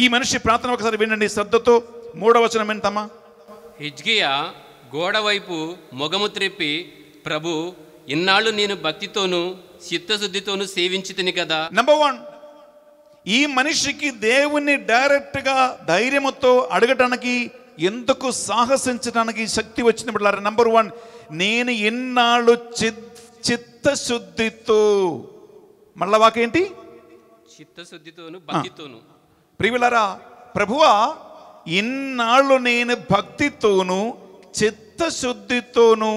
ఈ మనిషి ప్రార్థన ఒకసారి వినండి శ్రద్ధతో మూడవచనం వింటమ్మా హిజ్గియా గోడవైపు మొగము త్రెప్పి ప్రభు ఇన్నాళ్ళు నేను భక్తితోనూ చిత్తశుద్ధితోనూ సేవించితిని కదా నెంబర్ వన్ ఈ మనిషికి దేవుణ్ణి డైరెక్ట్గా ధైర్యంతో అడగటానికి ఎందుకు సాహసించడానికి శక్తి వచ్చింది నెంబర్ వన్ నేను ఇన్నాళ్ళు చిత్ చిత్తశుద్ధితో మళ్ళా వాకేంటి చిత్తశుద్ధితోను భక్తితోను ప్రియులరా ప్రభువా ఇన్నాళ్ళు నేను భక్తితోను చిత్తశుద్ధితోను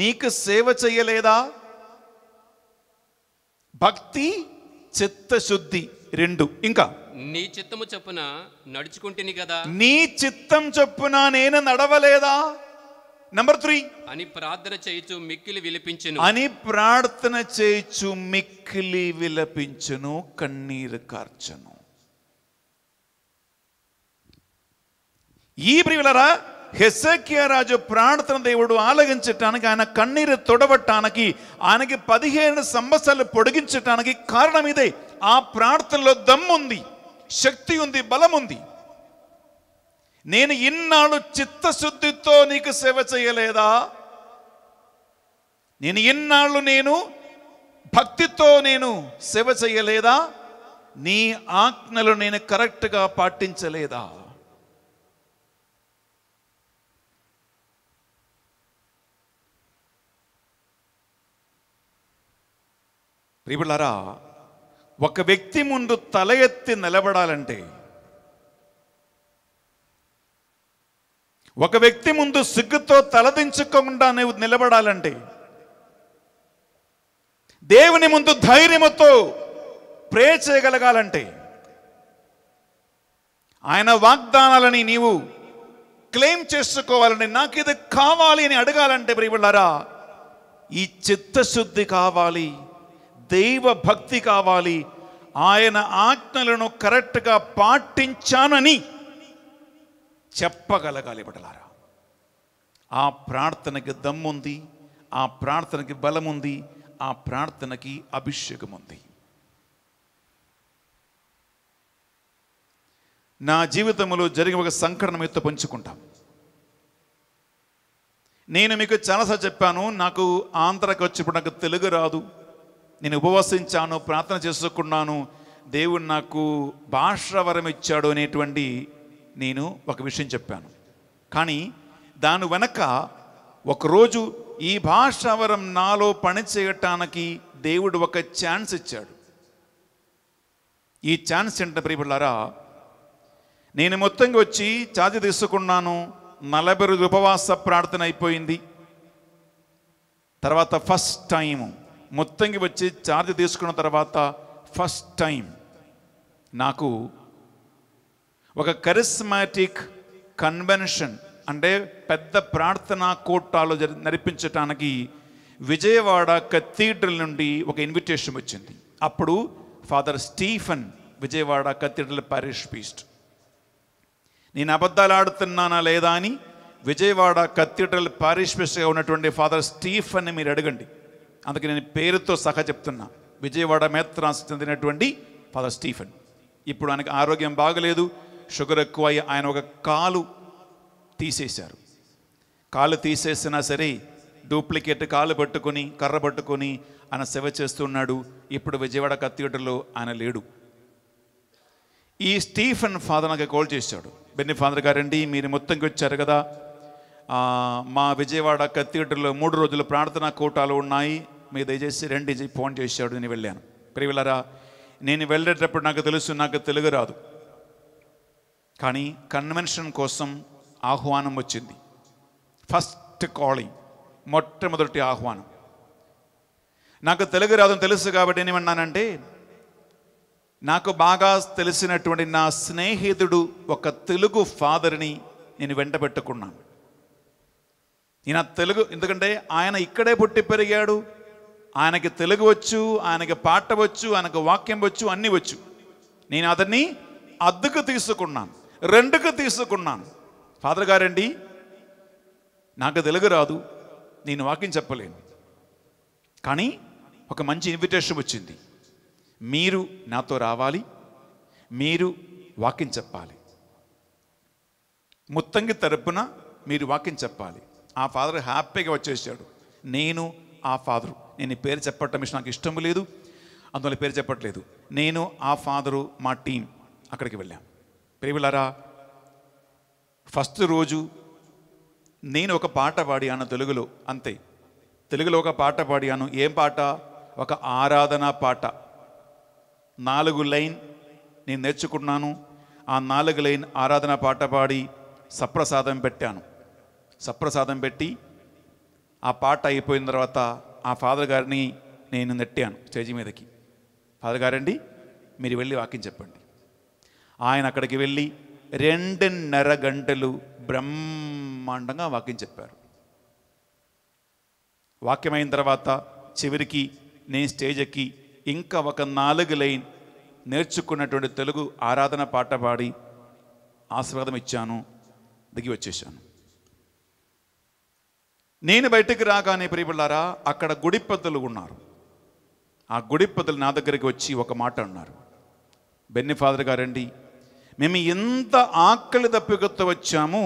నీకు సేవ చేయలేదా భక్తి చిత్తశుద్ధి రెండు ఇంకా నీ చిత్తము చొప్పున నడుచుకుంటుని కదా నీ చిత్తం చొప్పున నేను నడవలేదా నంబర్ త్రీ అని ప్రార్థన చేయుచు మిక్కిలి విలపించును అని ప్రార్థన చేయుచు మిక్కిలి విలపించను కన్నీరు కార్చను ఈ ప్రియులరా హెసకియా రాజు ప్రార్థన దేవుడు ఆలగించటానికి ఆయన కన్నీరు తొడవటానికి ఆయనకి పదిహేను సంవత్సరాలు పొడిగించటానికి కారణం ఇదే ఆ ప్రార్థనలో దమ్ముంది శక్తి ఉంది బలం ఉంది నేను ఇన్నాళ్ళు చిత్తశుద్ధితో నీకు సేవ చేయలేదా నేను ఇన్నాళ్ళు నేను భక్తితో నేను సేవ చేయలేదా నీ ఆజ్ఞలు నేను కరెక్ట్గా పాటించలేదా ప్రిబులరా ఒక వ్యక్తి ముందు తల ఎత్తి నిలబడాలంటే ఒక వ్యక్తి ముందు సిగ్గుతో తలదించకుండా నువ్వు నిలబడాలండి దేవుని ముందు ధైర్యముతో ప్రే చేయగలగాలంటే ఆయన వాగ్దానాలని నీవు క్లెయిమ్ చేసుకోవాలని నాకు ఇది కావాలి అని అడగాలంటే ప్రియులారా ఈ చిత్తశుద్ధి కావాలి దైవ భక్తి కావాలి ఆయన ఆజ్ఞలను కరెక్ట్గా పాటించానని చెప్పగలగాలి బిడ్డలారా ఆ ప్రార్థనకి దమ్ముంది ఆ ప్రార్థనకి బలముంది ఆ ప్రార్థనకి అభిషేకం ఉంది నా జీవితంలో జరిగిన ఒక సంకటన మీతో పంచుకుంటాం నేను మీకు చాలాసార్లు చెప్పాను నాకు ఆంధ్రకి వచ్చినప్పుడు నాకు తెలుగు రాదు నేను ఉపవసించాను ప్రార్థన చేసుకున్నాను దేవుడు నాకు భాష వరం ఇచ్చాడు అనేటువంటి నేను ఒక విషయం చెప్పాను కానీ దాని వెనక ఒకరోజు ఈ భాషావరం నాలో పనిచేయటానికి దేవుడు ఒక ఛాన్స్ ఇచ్చాడు ఈ ఛాన్స్ ఏంట ప్రియబిళ్ళారా నేను మొత్తంగా వచ్చి చాతి తీసుకున్నాను నలభై రోజులు ఉపవాస ప్రార్థన అయిపోయింది తర్వాత ఫస్ట్ టైం మొత్తంగా వచ్చి చార్జ్ తీసుకున్న తర్వాత ఫస్ట్ టైం నాకు ఒక కరిస్మాటిక్ కన్వెన్షన్ అంటే పెద్ద ప్రార్థనా కోటాలు జరి నడిపించటానికి విజయవాడ కథీడ్రల్ నుండి ఒక ఇన్విటేషన్ వచ్చింది అప్పుడు father Stephen Vijayawada cathedral parish priest నేను అబద్ధాలు ఆడుతున్నానా లేదా అని విజయవాడ కథీడ్రల్ పారిష్ పీస్ట్గా ఉన్నటువంటి ఫాదర్ స్టీఫన్ని మీరు అడగండి అందుకే నేను పేరుతో సహా చెప్తున్నా విజయవాడ మేత్రాస్ చెందినటువంటి ఫాదర్ స్టీఫన్ ఇప్పుడు ఆయనకు ఆరోగ్యం బాగలేదు షుగర్ ఎక్కువయ్యి ఆయన ఒక కాలు తీసేశారు కాలు తీసేసినా సరే డూప్లికేట్ కాలు పట్టుకొని కర్ర పట్టుకొని ఆయన సేవ చేస్తున్నాడు ఇప్పుడు విజయవాడ కథీడ్రలో ఆయన లేడు ఈ స్టీఫెన్ ఫాదర్ నాకు కాల్ చేశాడు బెన్ని ఫాదర్ గారండి మీరు మొత్తంకి వచ్చారు కదా మా విజయవాడ కథీడ్రలో మూడు రోజులు ప్రార్థనా కోటాలు ఉన్నాయి మీరు దయచేసి రండి ఫోన్ చేశాడు నేను వెళ్ళాను ప్రియులరా నేను వెళ్ళేటప్పుడు నాకు తెలుసు నాకు తెలుగు రాదు కానీ కన్వెన్షన్ కోసం ఆహ్వానం వచ్చింది ఫస్ట్ కాలింగ్ మొట్టమొదటి ఆహ్వానం నాకు తెలుగు రాదని తెలుసు కాబట్టి ఏమన్నానంటే నాకు బాగా తెలిసినటువంటి నా స్నేహితుడు ఒక తెలుగు ఫాదర్ని నేను వెంట పెట్టుకున్నాను ఈయన తెలుగు ఎందుకంటే ఆయన ఇక్కడే పుట్టి పెరిగాడు ఆయనకి తెలుగు వచ్చు ఆయనకి పాట వచ్చు ఆయనకు వాక్యం వచ్చు అన్నీ వచ్చు నేను అతన్ని అద్దెకు తీసుకున్నాను రెండుకు తీసుకున్నాను ఫాదర్ గారండి నాకు తెలుగు రాదు నేను వాక్యం చెప్పలేను కానీ ఒక మంచి ఇన్విటేషన్ వచ్చింది మీరు నాతో రావాలి మీరు వాక్యం చెప్పాలి ముత్తంగి తరపున మీరు వాక్యం చెప్పాలి ఆ ఫాదర్ హ్యాపీగా వచ్చేసాడు నేను ఆ ఫాదరు నేను పేరు చెప్పటం నాకు ఇష్టం లేదు అందువల్ల పేరు చెప్పట్లేదు నేను ఆ ఫాదరు మా టీం అక్కడికి వెళ్ళాం ప్రియులరా ఫస్ట్ రోజు నేను ఒక పాట పాడియాను తెలుగులో అంతే తెలుగులో ఒక పాట పాడియాను ఏం పాట ఒక ఆరాధన పాట నాలుగు లైన్ నేను నేర్చుకున్నాను ఆ నాలుగు లైన్ ఆరాధన పాట పాడి సప్రసాదం పెట్టాను సప్రసాదం పెట్టి ఆ పాట అయిపోయిన తర్వాత ఆ ఫాదర్ గారిని నేను నెట్టాను స్టేజి మీదకి ఫాదర్ గారండి మీరు వెళ్ళి వాకింగ్ చెప్పండి ఆయన అక్కడికి వెళ్ళి రెండున్నర గంటలు బ్రహ్మాండంగా వాక్యం చెప్పారు వాక్యమైన తర్వాత చివరికి నేను స్టేజ్ ఎక్కి ఇంకా ఒక నాలుగు లైన్ నేర్చుకున్నటువంటి తెలుగు ఆరాధన పాట పాడి ఆశీర్వాదం ఇచ్చాను దిగి వచ్చేసాను నేను బయటకు రాగానే ప్రియపిల్లారా అక్కడ గుడిపద్దులు ఉన్నారు ఆ గుడిపద్దులు నా దగ్గరికి వచ్చి ఒక మాట అన్నారు బెన్ని ఫాదర్ గారండి మేము ఎంత ఆకలి దప్పికొత్త వచ్చాము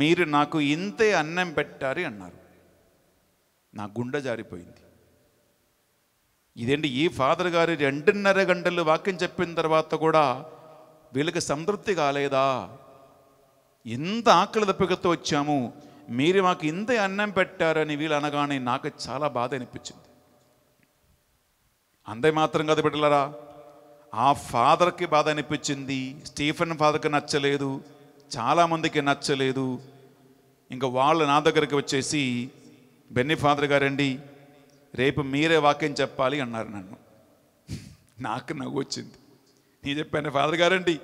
మీరు నాకు ఇంతే అన్నం పెట్టారు అన్నారు నా గుండె జారిపోయింది ఇదేంటి ఈ ఫాదర్ గారు రెండున్నర గంటలు వాక్యం చెప్పిన తర్వాత కూడా వీళ్ళకి సంతృప్తి కాలేదా ఎంత ఆకలి దప్పికొత్త వచ్చాము మీరు మాకు ఇంత అన్నం పెట్టారని వీళ్ళు అనగానే నాకు చాలా బాధ అనిపించింది అంతే మాత్రం కదా బిడ్డలరా ఆ ఫాదర్కి బాధ అనిపించింది స్టీఫెన్ ఫాదర్కి నచ్చలేదు చాలామందికి నచ్చలేదు ఇంకా వాళ్ళు నా దగ్గరికి వచ్చేసి బెన్ని ఫాదర్ గారండి రేపు మీరే వాక్యం చెప్పాలి అన్నారు నన్ను నాకు నవ్వు వచ్చింది నీ చెప్పాను ఫాదర్ గారండి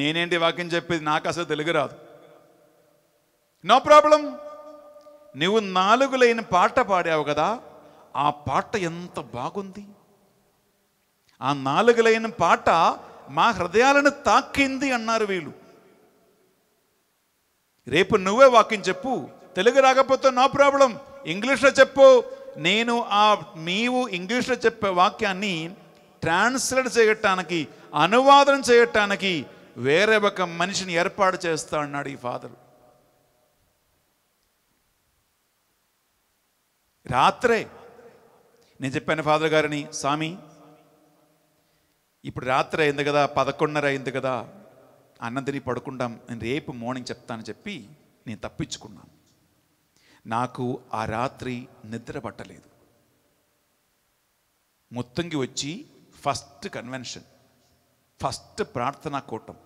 నేనేంటి వాక్యం చెప్పేది నాకు అసలు తెలుగు రాదు నో ప్రాబ్లం నువ్వు నాలుగు లేని పాట పాడావు కదా ఆ పాట ఎంత బాగుంది ఆ నాలుగు లైన్ పాట మా హృదయాలను తాకింది అన్నారు వీళ్ళు రేపు నువ్వే వాక్యం చెప్పు తెలుగు రాకపోతే నా ప్రాబ్లం ఇంగ్లీష్లో చెప్పు నేను ఆ నీవు ఇంగ్లీష్లో చెప్పే వాక్యాన్ని ట్రాన్స్లేట్ చేయటానికి అనువాదం చేయటానికి వేరే ఒక మనిషిని ఏర్పాటు చేస్తా అన్నాడు ఈ ఫాదర్ రాత్రే నేను చెప్పాను ఫాదర్ గారిని స్వామి ఇప్పుడు రాత్రి అయింది కదా పదకొండున్నర అయింది కదా అన్నదిని పడుకుంటాం నేను రేపు మార్నింగ్ చెప్తానని చెప్పి నేను తప్పించుకున్నాను నాకు ఆ రాత్రి నిద్ర పట్టలేదు మొత్తంకి వచ్చి ఫస్ట్ కన్వెన్షన్ ఫస్ట్ ప్రార్థనా కూటం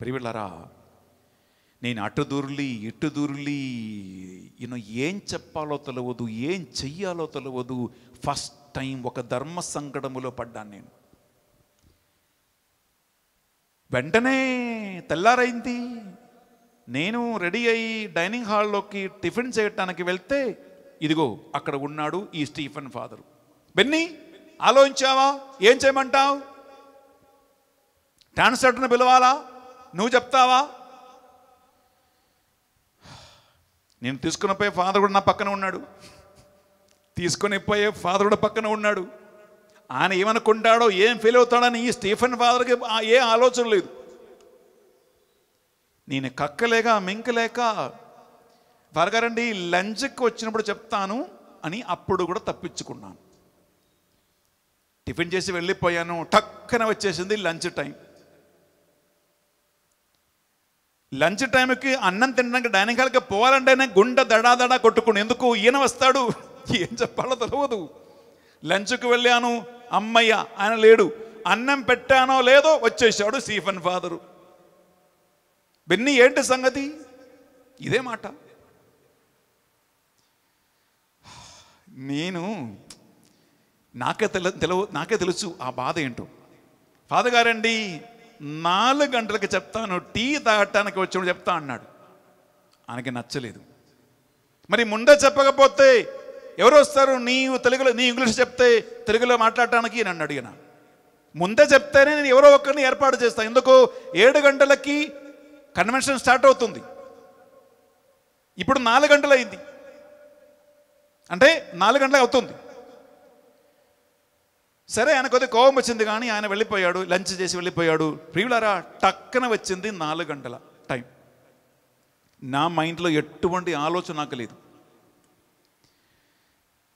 ప్రియులరా నేను అటు దూరులి ఇటు దూరులి నేను ఏం చెప్పాలో తెలియదు ఏం చెయ్యాలో తెలియదు ఫస్ట్ టైం ఒక ధర్మ సంకటములో పడ్డాను నేను వెంటనే తెల్లారైంది నేను రెడీ అయ్యి డైనింగ్ హాల్లోకి టిఫిన్ చేయటానికి వెళ్తే ఇదిగో అక్కడ ఉన్నాడు ఈ స్టీఫెన్ ఫాదరు బెన్ని ఆలోచించావా ఏం చేయమంటావు ట్రాన్స్లేటర్ని పిలవాలా నువ్వు చెప్తావా నేను తీసుకున్నపోయే ఫాదర్ కూడా నా పక్కన ఉన్నాడు తీసుకొని పోయే ఫాదర్ కూడా పక్కన ఉన్నాడు ఆయన ఏమనుకుంటాడో ఏం ఫీల్ అవుతాడని ఈ స్టీఫెన్ ఫాదర్కి ఏ ఆలోచన లేదు నేను కక్కలేక మింకలేక త్వరగారండి లంచ్కి వచ్చినప్పుడు చెప్తాను అని అప్పుడు కూడా తప్పించుకున్నాను టిఫిన్ చేసి వెళ్ళిపోయాను టక్కన వచ్చేసింది లంచ్ టైం లంచ్ టైంకి అన్నం తినడానికి డైనింగ్ హాల్కి పోవాలంటేనే గుండె దడా దడా కొట్టుకుని ఎందుకు ఈయన వస్తాడు ఏం చెప్పాలో తెలియదు లంచ్కు వెళ్ళాను అమ్మయ్య ఆయన లేడు అన్నం పెట్టానో లేదో వచ్చేసాడు సీఫన్ ఫాదరు బిన్ని ఏంటి సంగతి ఇదే మాట నేను నాకే తెల తెలవ నాకే తెలుసు ఆ బాధ ఏంటో ఫాదర్ గారండి నాలుగు గంటలకు చెప్తాను టీ తాగటానికి వచ్చాడు చెప్తా అన్నాడు ఆయనకి నచ్చలేదు మరి ముండ చెప్పకపోతే ఎవరు వస్తారు నీవు తెలుగులో నీ ఇంగ్లీష్ చెప్తే తెలుగులో మాట్లాడటానికి నన్ను అడిగిన ముందే చెప్తేనే నేను ఎవరో ఒకరిని ఏర్పాటు చేస్తాను ఎందుకు ఏడు గంటలకి కన్వెన్షన్ స్టార్ట్ అవుతుంది ఇప్పుడు నాలుగు గంటలైంది అయింది అంటే నాలుగు గంటలకు అవుతుంది సరే ఆయన కొద్దిగా కోపం వచ్చింది కానీ ఆయన వెళ్ళిపోయాడు లంచ్ చేసి వెళ్ళిపోయాడు ప్రియులారా టక్కన వచ్చింది నాలుగు గంటల టైం నా మైండ్లో ఎటువంటి ఆలోచన నాకు లేదు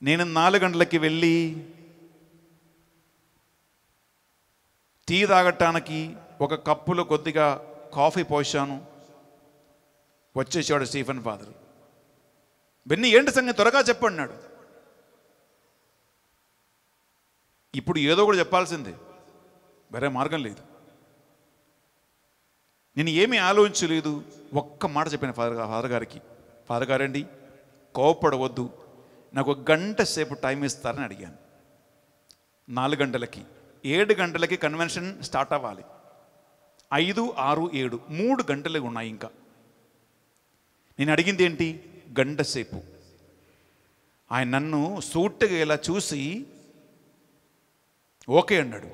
నేను నాలుగు గంటలకి వెళ్ళి టీ తాగటానికి ఒక కప్పులో కొద్దిగా కాఫీ పోసాను వచ్చేసాడు స్టీఫెన్ ఫాదర్ బెన్ని ఏంటి సంగతి త్వరగా చెప్పన్నాడు ఇప్పుడు ఏదో కూడా చెప్పాల్సిందే వేరే మార్గం లేదు నేను ఏమీ ఆలోచించలేదు ఒక్క మాట చెప్పాను ఫాదర్ ఫాదర్ గారికి ఫాదర్ గారండి కోపడవద్దు నాకు ఒక గంట సేపు టైం ఇస్తారని అడిగాను నాలుగు గంటలకి ఏడు గంటలకి కన్వెన్షన్ స్టార్ట్ అవ్వాలి ఐదు ఆరు ఏడు మూడు గంటలు ఉన్నాయి ఇంకా నేను అడిగింది ఏంటి గంట సేపు ఆయన నన్ను సూట్గా ఇలా చూసి ఓకే అన్నాడు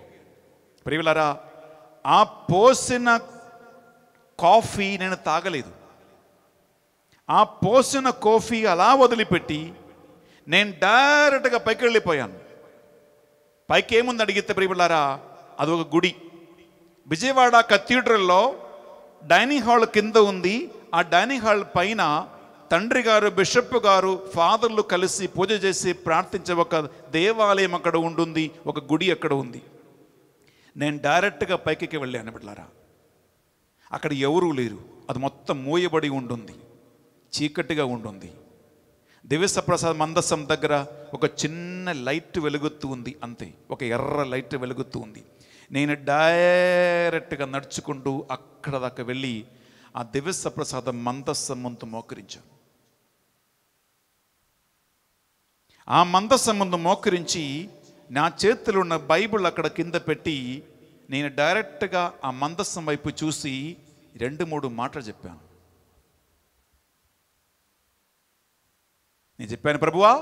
ప్రియులారా ఆ పోసిన కాఫీ నేను తాగలేదు ఆ పోసిన కాఫీ అలా వదిలిపెట్టి నేను డైరెక్ట్గా పైకి వెళ్ళిపోయాను పైకి ఏముంది అడిగితే ప్రియులారా అది ఒక గుడి విజయవాడ కథీడ్రల్లో డైనింగ్ హాల్ కింద ఉంది ఆ డైనింగ్ హాల్ పైన తండ్రి గారు బిషప్ గారు ఫాదర్లు కలిసి పూజ చేసి ప్రార్థించే ఒక దేవాలయం అక్కడ ఉంటుంది ఒక గుడి అక్కడ ఉంది నేను డైరెక్ట్గా పైకి వెళ్ళాను బిడ్డారా అక్కడ ఎవరూ లేరు అది మొత్తం మూయబడి ఉంటుంది చీకటిగా ఉంటుంది దివ్యసప్రసాద్ మందస్సం దగ్గర ఒక చిన్న లైట్ వెలుగుతూ ఉంది అంతే ఒక ఎర్ర లైట్ వెలుగుతూ ఉంది నేను డైరెక్ట్గా నడుచుకుంటూ అక్కడ దాకా వెళ్ళి ఆ దివ్యసప్రసాదం మందస్సం ముందు మోకరించాను ఆ మందస్సం ముందు మోకరించి నా చేతిలో ఉన్న బైబిల్ అక్కడ కింద పెట్టి నేను డైరెక్ట్గా ఆ మందస్సం వైపు చూసి రెండు మూడు మాటలు చెప్పాను నేను చెప్పాను ప్రభువా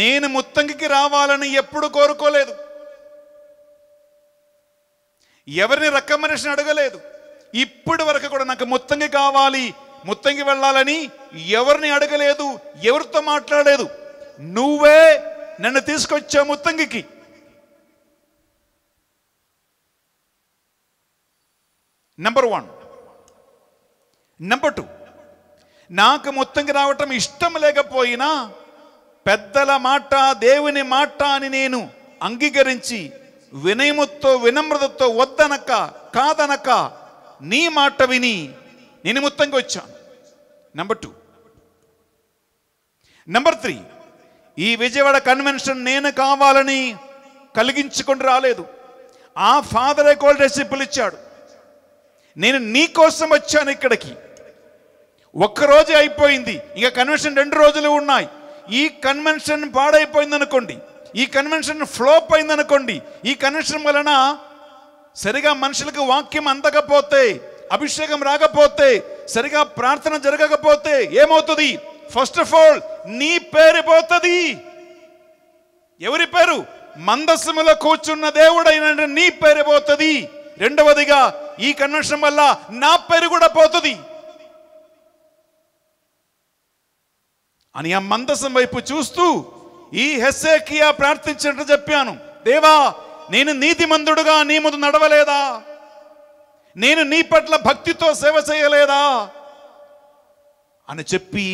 నేను ముత్తంగికి రావాలని ఎప్పుడు కోరుకోలేదు ఎవరిని రకమనిషిని అడగలేదు ఇప్పటి వరకు కూడా నాకు ముత్తంగి కావాలి ముత్తంగి వెళ్ళాలని ఎవరిని అడగలేదు ఎవరితో మాట్లాడలేదు నువ్వే నన్ను తీసుకొచ్చావు ముత్తంగికి నెంబర్ వన్ నెంబర్ టూ నాకు మొత్తంకి రావటం ఇష్టం లేకపోయినా పెద్దల మాట దేవుని మాట అని నేను అంగీకరించి వినయముతో వినమ్రతతో వద్దనక కాదనక నీ మాట విని నేను మొత్తంగా వచ్చాను నెంబర్ టూ నెంబర్ త్రీ ఈ విజయవాడ కన్వెన్షన్ నేను కావాలని కలిగించుకొని రాలేదు ఆ ఫాదరే కోల్ రెసిపీలు ఇచ్చాడు నేను నీ కోసం వచ్చాను ఇక్కడికి ఒక్కరోజే అయిపోయింది ఇక కన్వెన్షన్ రెండు రోజులు ఉన్నాయి ఈ కన్వెన్షన్ పాడైపోయింది అనుకోండి ఈ కన్వెన్షన్ ఫ్లోప్ అయింది అనుకోండి ఈ కన్వెన్షన్ వలన సరిగా మనుషులకు వాక్యం అందకపోతే అభిషేకం రాకపోతే సరిగా ప్రార్థన జరగకపోతే ఏమవుతుంది ఫస్ట్ ఆఫ్ ఆల్ నీ పేరు పోతుంది ఎవరి పేరు మందస్సులో కూర్చున్న దేవుడైన నీ పేరు పోతుంది రెండవదిగా ఈ కన్వెన్షన్ వల్ల నా పేరు కూడా పోతుంది అని ఆ మందసం వైపు చూస్తూ ఈ హెస్సేకియా ప్రార్థించినట్టు చెప్పాను దేవా నేను నీతి మందుడుగా నీ ముందు నడవలేదా నేను నీ పట్ల భక్తితో సేవ చేయలేదా అని చెప్పి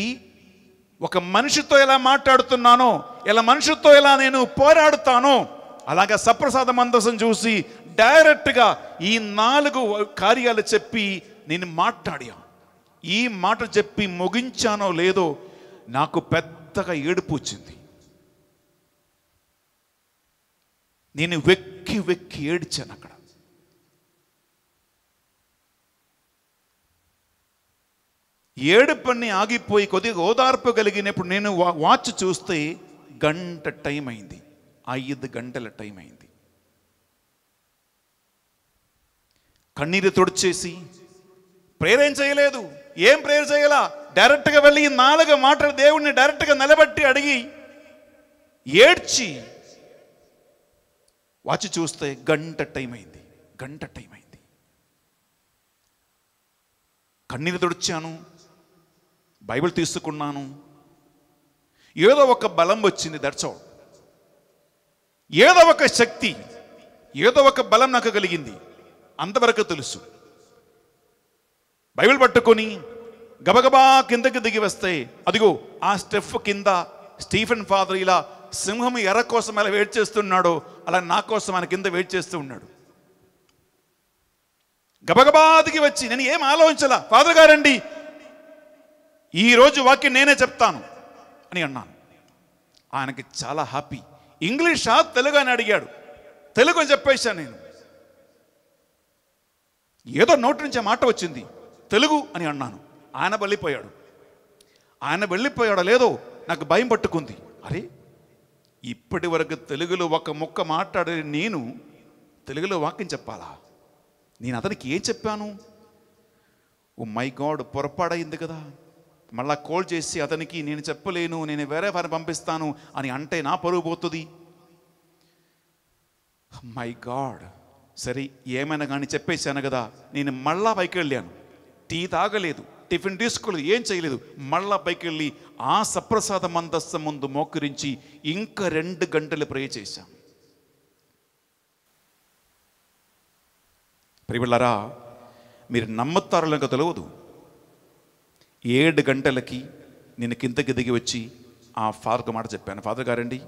ఒక మనిషితో ఎలా మాట్లాడుతున్నానో ఇలా మనుషులతో ఎలా నేను పోరాడుతానో అలాగే సప్రసాద మందసం చూసి డైరెక్ట్గా ఈ నాలుగు కార్యాలు చెప్పి నేను మాట్లాడాను ఈ మాట చెప్పి ముగించానో లేదో నాకు పెద్దగా ఏడుపు వచ్చింది నేను వెక్కి వెక్కి ఏడ్చాను అక్కడ ఏడుపని ఆగిపోయి కొద్దిగా ఓదార్పు కలిగినప్పుడు నేను వాచ్ చూస్తే గంట టైం అయింది ఐదు గంటల టైం అయింది కన్నీరు తొడిచేసి ప్రేరేం చేయలేదు ఏం ప్రేయర్ చేయాలా డైరెక్ట్గా వెళ్ళి ఈ నాలుగు మాటలు దేవుణ్ణి డైరెక్ట్గా నిలబెట్టి అడిగి ఏడ్చి వాచి చూస్తే గంట టైం అయింది గంట టైం అయింది కన్నీరు తుడిచాను బైబిల్ తీసుకున్నాను ఏదో ఒక బలం వచ్చింది దర్చో ఏదో ఒక శక్తి ఏదో ఒక బలం నాకు కలిగింది అంతవరకు తెలుసు బైబిల్ పట్టుకొని గబగబా కిందకి దిగి వస్తాయి అదిగో ఆ స్టెఫ్ కింద స్టీఫెన్ ఫాదర్ ఇలా సింహం ఎర్ర కోసం అలా వెయిట్ చేస్తున్నాడు అలా నా కోసం ఆయన కింద వెయిట్ చేస్తూ ఉన్నాడు గబగబా దిగి వచ్చి నేను ఏం ఆలోచించాల ఫాదర్ గారండి ఈరోజు వాక్యం నేనే చెప్తాను అని అన్నాను ఆయనకి చాలా హ్యాపీ ఇంగ్లీషా తెలుగు అని అడిగాడు తెలుగు అని చెప్పేశాను నేను ఏదో నోటి నుంచి మాట వచ్చింది తెలుగు అని అన్నాను ఆయన వెళ్ళిపోయాడు ఆయన వెళ్ళిపోయాడు లేదో నాకు భయం పట్టుకుంది అరే ఇప్పటి వరకు తెలుగులో ఒక ముక్క మాట్లాడే నేను తెలుగులో వాక్యం చెప్పాలా నేను అతనికి ఏం చెప్పాను ఓ మై గాడ్ పొరపాడైంది కదా మళ్ళా కాల్ చేసి అతనికి నేను చెప్పలేను నేను వేరే వారిని పంపిస్తాను అని అంటే నా పరువు పోతుంది మై గాడ్ సరే ఏమైనా కానీ చెప్పేశాను కదా నేను మళ్ళా పైకి వెళ్ళాను టీ తాగలేదు టిఫిన్ తీసుకోలేదు ఏం చేయలేదు మళ్ళా పైకి వెళ్ళి ఆ సప్రసాద మందస్సు ముందు మోకరించి ఇంకా రెండు గంటలు ప్రే చేశాం ప్రియులరా మీరు నమ్ముతారో లేక తెలియదు ఏడు గంటలకి నేను కిందకి దిగి వచ్చి ఆ ఫాదర్కి మాట చెప్పాను ఫాదర్ గారండి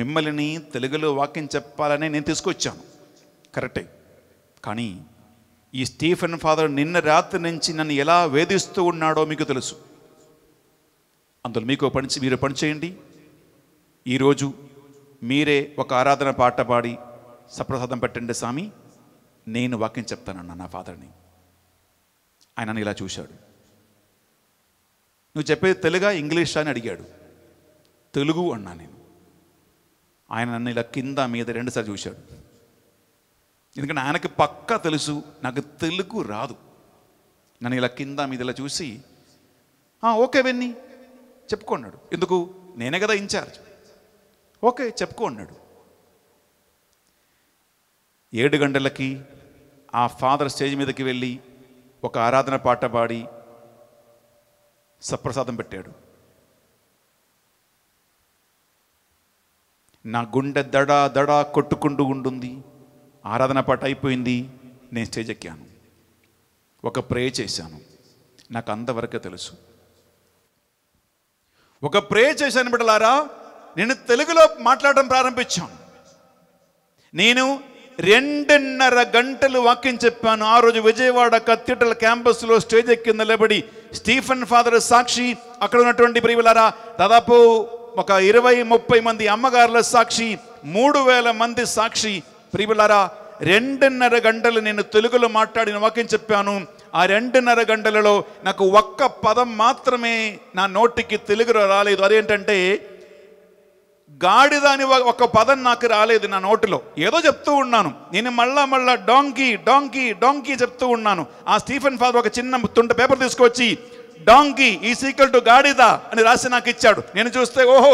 మిమ్మల్ని తెలుగులో వాక్యం చెప్పాలని నేను తీసుకొచ్చాను కరెక్టే కానీ ఈ స్టీఫెన్ ఫాదర్ నిన్న రాత్రి నుంచి నన్ను ఎలా వేధిస్తూ ఉన్నాడో మీకు తెలుసు అందులో మీకు పని మీరు పనిచేయండి ఈరోజు మీరే ఒక ఆరాధన పాట పాడి సప్రసాదం పెట్టండి స్వామి నేను వాక్యం చెప్తానన్న నా ఫాదర్ని ఆయన ఇలా చూశాడు నువ్వు చెప్పేది తెలుగా ఇంగ్లీష్ అని అడిగాడు తెలుగు అన్నా నేను ఆయన నన్ను ఇలా కింద మీద రెండుసార్లు చూశాడు ఎందుకంటే ఆయనకి పక్కా తెలుసు నాకు తెలుగు రాదు నన్ను ఇలా కింద మీద ఇలా చూసి ఓకే వెన్ని చెప్పుకున్నాడు ఎందుకు నేనే కదా ఇన్ఛార్జ్ ఓకే చెప్పుకున్నాడు ఏడు గంటలకి ఆ ఫాదర్ స్టేజ్ మీదకి వెళ్ళి ఒక ఆరాధన పాట పాడి సప్రసాదం పెట్టాడు నా గుండె దడా దడా కొట్టుకుంటూ ఉంటుంది ఆరాధన పాట అయిపోయింది నేను స్టేజ్ ఎక్కాను ఒక ప్రే చేశాను నాకు అంతవరకే తెలుసు ఒక ప్రే చేశాను బిడ్డలారా నేను తెలుగులో మాట్లాడడం ప్రారంభించాను నేను రెండున్నర గంటలు వాక్యం చెప్పాను ఆ రోజు విజయవాడ కత్తిటల క్యాంపస్లో స్టేజ్ ఎక్కింద నిలబడి స్టీఫెన్ ఫాదర్ సాక్షి అక్కడ ఉన్నటువంటి ప్రియులారా దాదాపు ఒక ఇరవై ముప్పై మంది అమ్మగారుల సాక్షి మూడు వేల మంది సాక్షి ప్రియులారా రెండున్నర గంటలు నేను తెలుగులో మాట్లాడిన వాక్యం చెప్పాను ఆ రెండున్నర గంటలలో నాకు ఒక్క పదం మాత్రమే నా నోటికి తెలుగులో రాలేదు అదేంటంటే గాడిద అని ఒక పదం నాకు రాలేదు నా నోటిలో ఏదో చెప్తూ ఉన్నాను నేను మళ్ళా మళ్ళా డాంకీ డాంకీ డాంకీ చెప్తూ ఉన్నాను ఆ స్టీఫెన్ ఫాదర్ ఒక చిన్న తుంట పేపర్ తీసుకొచ్చి డాంకీ ఈ సీక్వల్ టు గాడిద అని రాసి నాకు ఇచ్చాడు నేను చూస్తే ఓహో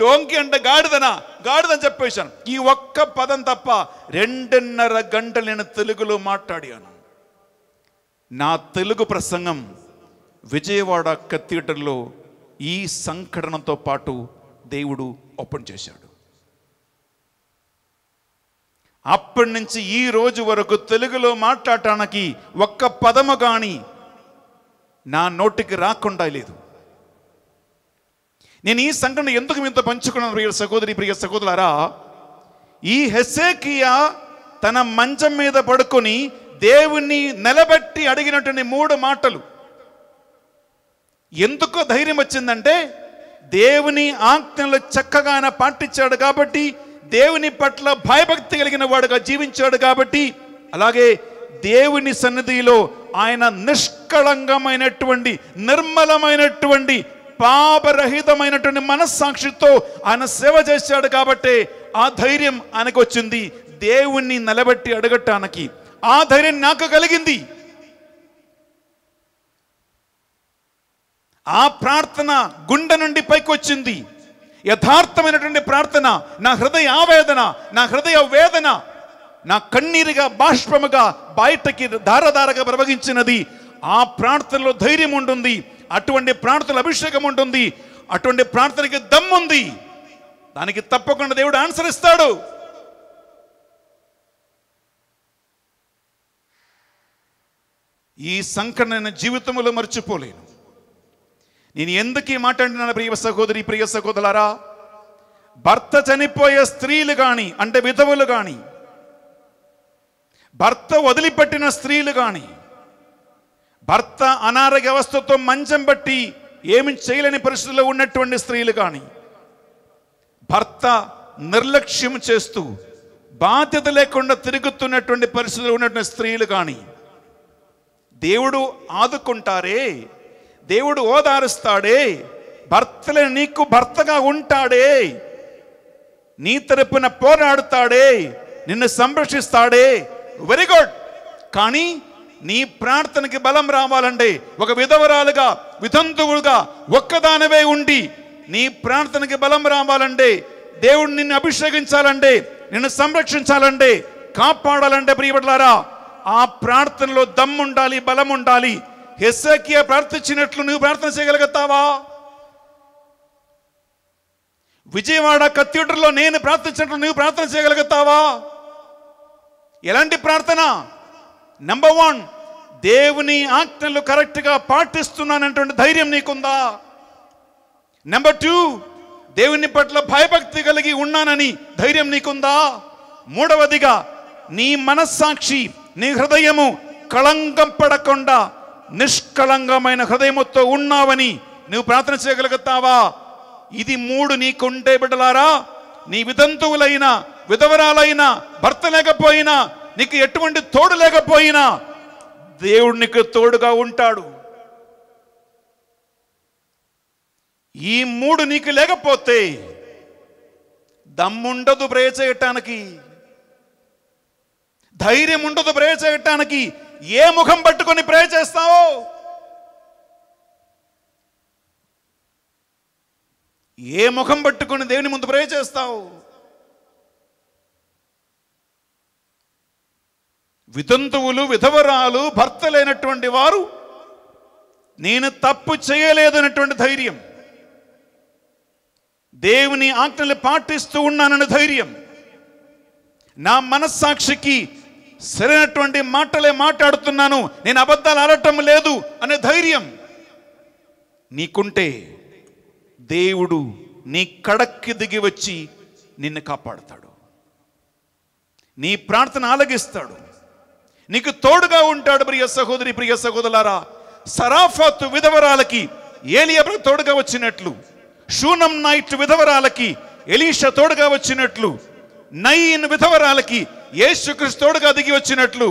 డోంకి అంటే గాడిదనా గాడిదని చెప్పేశాను ఈ ఒక్క పదం తప్ప రెండున్నర గంటలు నేను తెలుగులో మాట్లాడాను నా తెలుగు ప్రసంగం విజయవాడ కథీటర్లో ఈ సంఘటనతో పాటు దేవుడు ఓపెన్ చేశాడు అప్పటి నుంచి ఈ రోజు వరకు తెలుగులో మాట్లాడటానికి ఒక్క పదము కానీ నా నోటికి రాకుండా లేదు నేను ఈ సంఘటన ఎందుకు మీతో పంచుకున్నాను ప్రియ సహోదరి ప్రియ సహోదరులారా ఈ హెసేకియా తన మంచం మీద పడుకొని దేవుణ్ణి నిలబెట్టి అడిగినటువంటి మూడు మాటలు ఎందుకో ధైర్యం వచ్చిందంటే దేవుని ఆజ్ఞలు చక్కగా ఆయన పాటించాడు కాబట్టి దేవుని పట్ల భయభక్తి కలిగిన వాడుగా జీవించాడు కాబట్టి అలాగే దేవుని సన్నిధిలో ఆయన నిష్కళంగమైనటువంటి నిర్మలమైనటువంటి పాపరహితమైనటువంటి మనస్సాక్షితో ఆయన సేవ చేశాడు కాబట్టి ఆ ధైర్యం ఆయనకు వచ్చింది దేవుణ్ణి నిలబెట్టి అడగటానికి ఆ ధైర్యం నాకు కలిగింది ఆ ప్రార్థన గుండె నుండి పైకి వచ్చింది యథార్థమైనటువంటి ప్రార్థన నా హృదయ ఆవేదన నా హృదయ వేదన నా కన్నీరుగా బాష్పముగా బయటకి ధారధారగా ప్రవహించినది ఆ ప్రార్థనలో ధైర్యం ఉంటుంది అటువంటి ప్రార్థనలు అభిషేకం ఉంటుంది అటువంటి ప్రార్థనకి దమ్ముంది దానికి తప్పకుండా దేవుడు ఆన్సర్ ఇస్తాడు ఈ నేను జీవితంలో మర్చిపోలేను నేను ఎందుకు ఈ మాట అంటున్నాను ప్రియ సహోదరి ప్రియ సహోదరులారా భర్త చనిపోయే స్త్రీలు కానీ అంటే విధవులు కానీ భర్త వదిలిపెట్టిన స్త్రీలు కానీ భర్త అనారోగ్య అవస్థతో మంచం బట్టి ఏమి చేయలేని పరిస్థితుల్లో ఉన్నటువంటి స్త్రీలు కానీ భర్త నిర్లక్ష్యం చేస్తూ బాధ్యత లేకుండా తిరుగుతున్నటువంటి పరిస్థితులు ఉన్నటువంటి స్త్రీలు కానీ దేవుడు ఆదుకుంటారే దేవుడు ఓదారుస్తాడే భర్తలే నీకు భర్తగా ఉంటాడే నీ తరపున పోరాడుతాడే నిన్ను సంరక్షిస్తాడే వెరీ గుడ్ కానీ నీ ప్రార్థనకి బలం రావాలంటే ఒక విధవరాలుగా వితంతువులుగా ఒక్కదానవే ఉండి నీ ప్రార్థనకి బలం రావాలంటే దేవుడు నిన్ను అభిషేకించాలంటే నిన్ను సంరక్షించాలంటే కాపాడాలంటే ప్రియపడలారా ఆ ప్రార్థనలో దమ్ముండాలి బలం ఉండాలి హెస్సకియా ప్రార్థించినట్లు నువ్వు ప్రార్థన చేయగలుగుతావా విజయవాడ కత్యూటర్లో నేను ప్రార్థించినట్లు నువ్వు ప్రార్థన చేయగలుగుతావా ఎలాంటి ప్రార్థన నెంబర్ వన్ దేవుని ఆజ్ఞలు కరెక్ట్గా పాటిస్తున్నానటువంటి ధైర్యం నీకుందా నెంబర్ టూ దేవుని పట్ల భయభక్తి కలిగి ఉన్నానని ధైర్యం నీకుందా మూడవదిగా నీ మనస్సాక్షి నీ హృదయము కళంకం పడకుండా నిష్కళంకమైన హృదయముతో ఉన్నావని నువ్వు ప్రార్థన చేయగలుగుతావా ఇది మూడు నీకుంటే బిడ్డలారా నీ వితంతువులైన విధవరాలైనా భర్త లేకపోయినా నీకు ఎటువంటి తోడు లేకపోయినా దేవుడు నీకు తోడుగా ఉంటాడు ఈ మూడు నీకు లేకపోతే దమ్ముండదు ప్రే చేయటానికి ధైర్యం ఉండదు ప్రే చేయటానికి ఏ ముఖం పట్టుకొని ప్రే చేస్తావో ఏ ముఖం పట్టుకొని దేవుని ముందు ప్రే చేస్తావు వితంతువులు విధవరాలు భర్త లేనటువంటి వారు నేను తప్పు చేయలేదన్నటువంటి ధైర్యం దేవుని ఆజ్ఞలు పాటిస్తూ ఉన్నానని ధైర్యం నా మనస్సాక్షికి సరైనటువంటి మాటలే మాట్లాడుతున్నాను నేను అబద్ధాలు ఆడటం లేదు అనే ధైర్యం నీకుంటే దేవుడు నీ కడక్కి దిగి వచ్చి నిన్ను కాపాడుతాడు నీ ప్రార్థన ఆలగిస్తాడు నీకు తోడుగా ఉంటాడు ప్రియ సహోదరి ప్రియ సహోదరులారా సరాఫాతు విధవరాలకి ఏలియబ్రకు తోడుగా వచ్చినట్లు షూనం నైట్ విధవరాలకి ఎలీష తోడుగా వచ్చినట్లు నయీన్ విధవరాలకి యేసుక్రీస్తు తోడుగా దిగి వచ్చినట్లు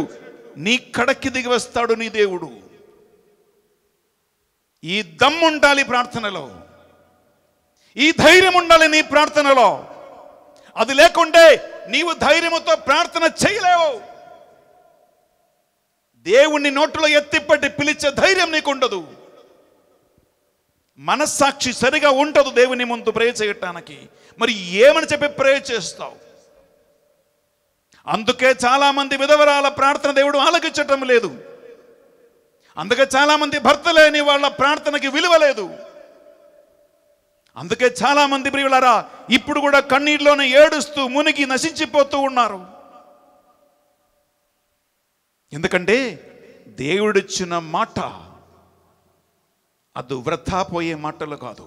నీ కడకి దిగి వస్తాడు నీ దేవుడు ఈ దమ్ముండాలి ప్రార్థనలో ఈ ధైర్యం ఉండాలి నీ ప్రార్థనలో అది లేకుంటే నీవు ధైర్యముతో ప్రార్థన చేయలేవు దేవుణ్ణి నోట్లో ఎత్తిపట్టి పిలిచే ధైర్యం నీకు ఉండదు మనస్సాక్షి సరిగా ఉండదు దేవుని ముందు ప్రే చేయటానికి మరి ఏమని చెప్పి ప్రే చేస్తావు అందుకే చాలామంది విధవరాల ప్రార్థన దేవుడు ఆలకించటం లేదు అందుకే చాలామంది భర్త లేని వాళ్ళ ప్రార్థనకి విలువ లేదు అందుకే చాలామంది ప్రియులారా ఇప్పుడు కూడా కన్నీళ్ళలోనే ఏడుస్తూ మునిగి నశించిపోతూ ఉన్నారు ఎందుకంటే దేవుడిచ్చిన మాట అది వృథా పోయే మాటలు కాదు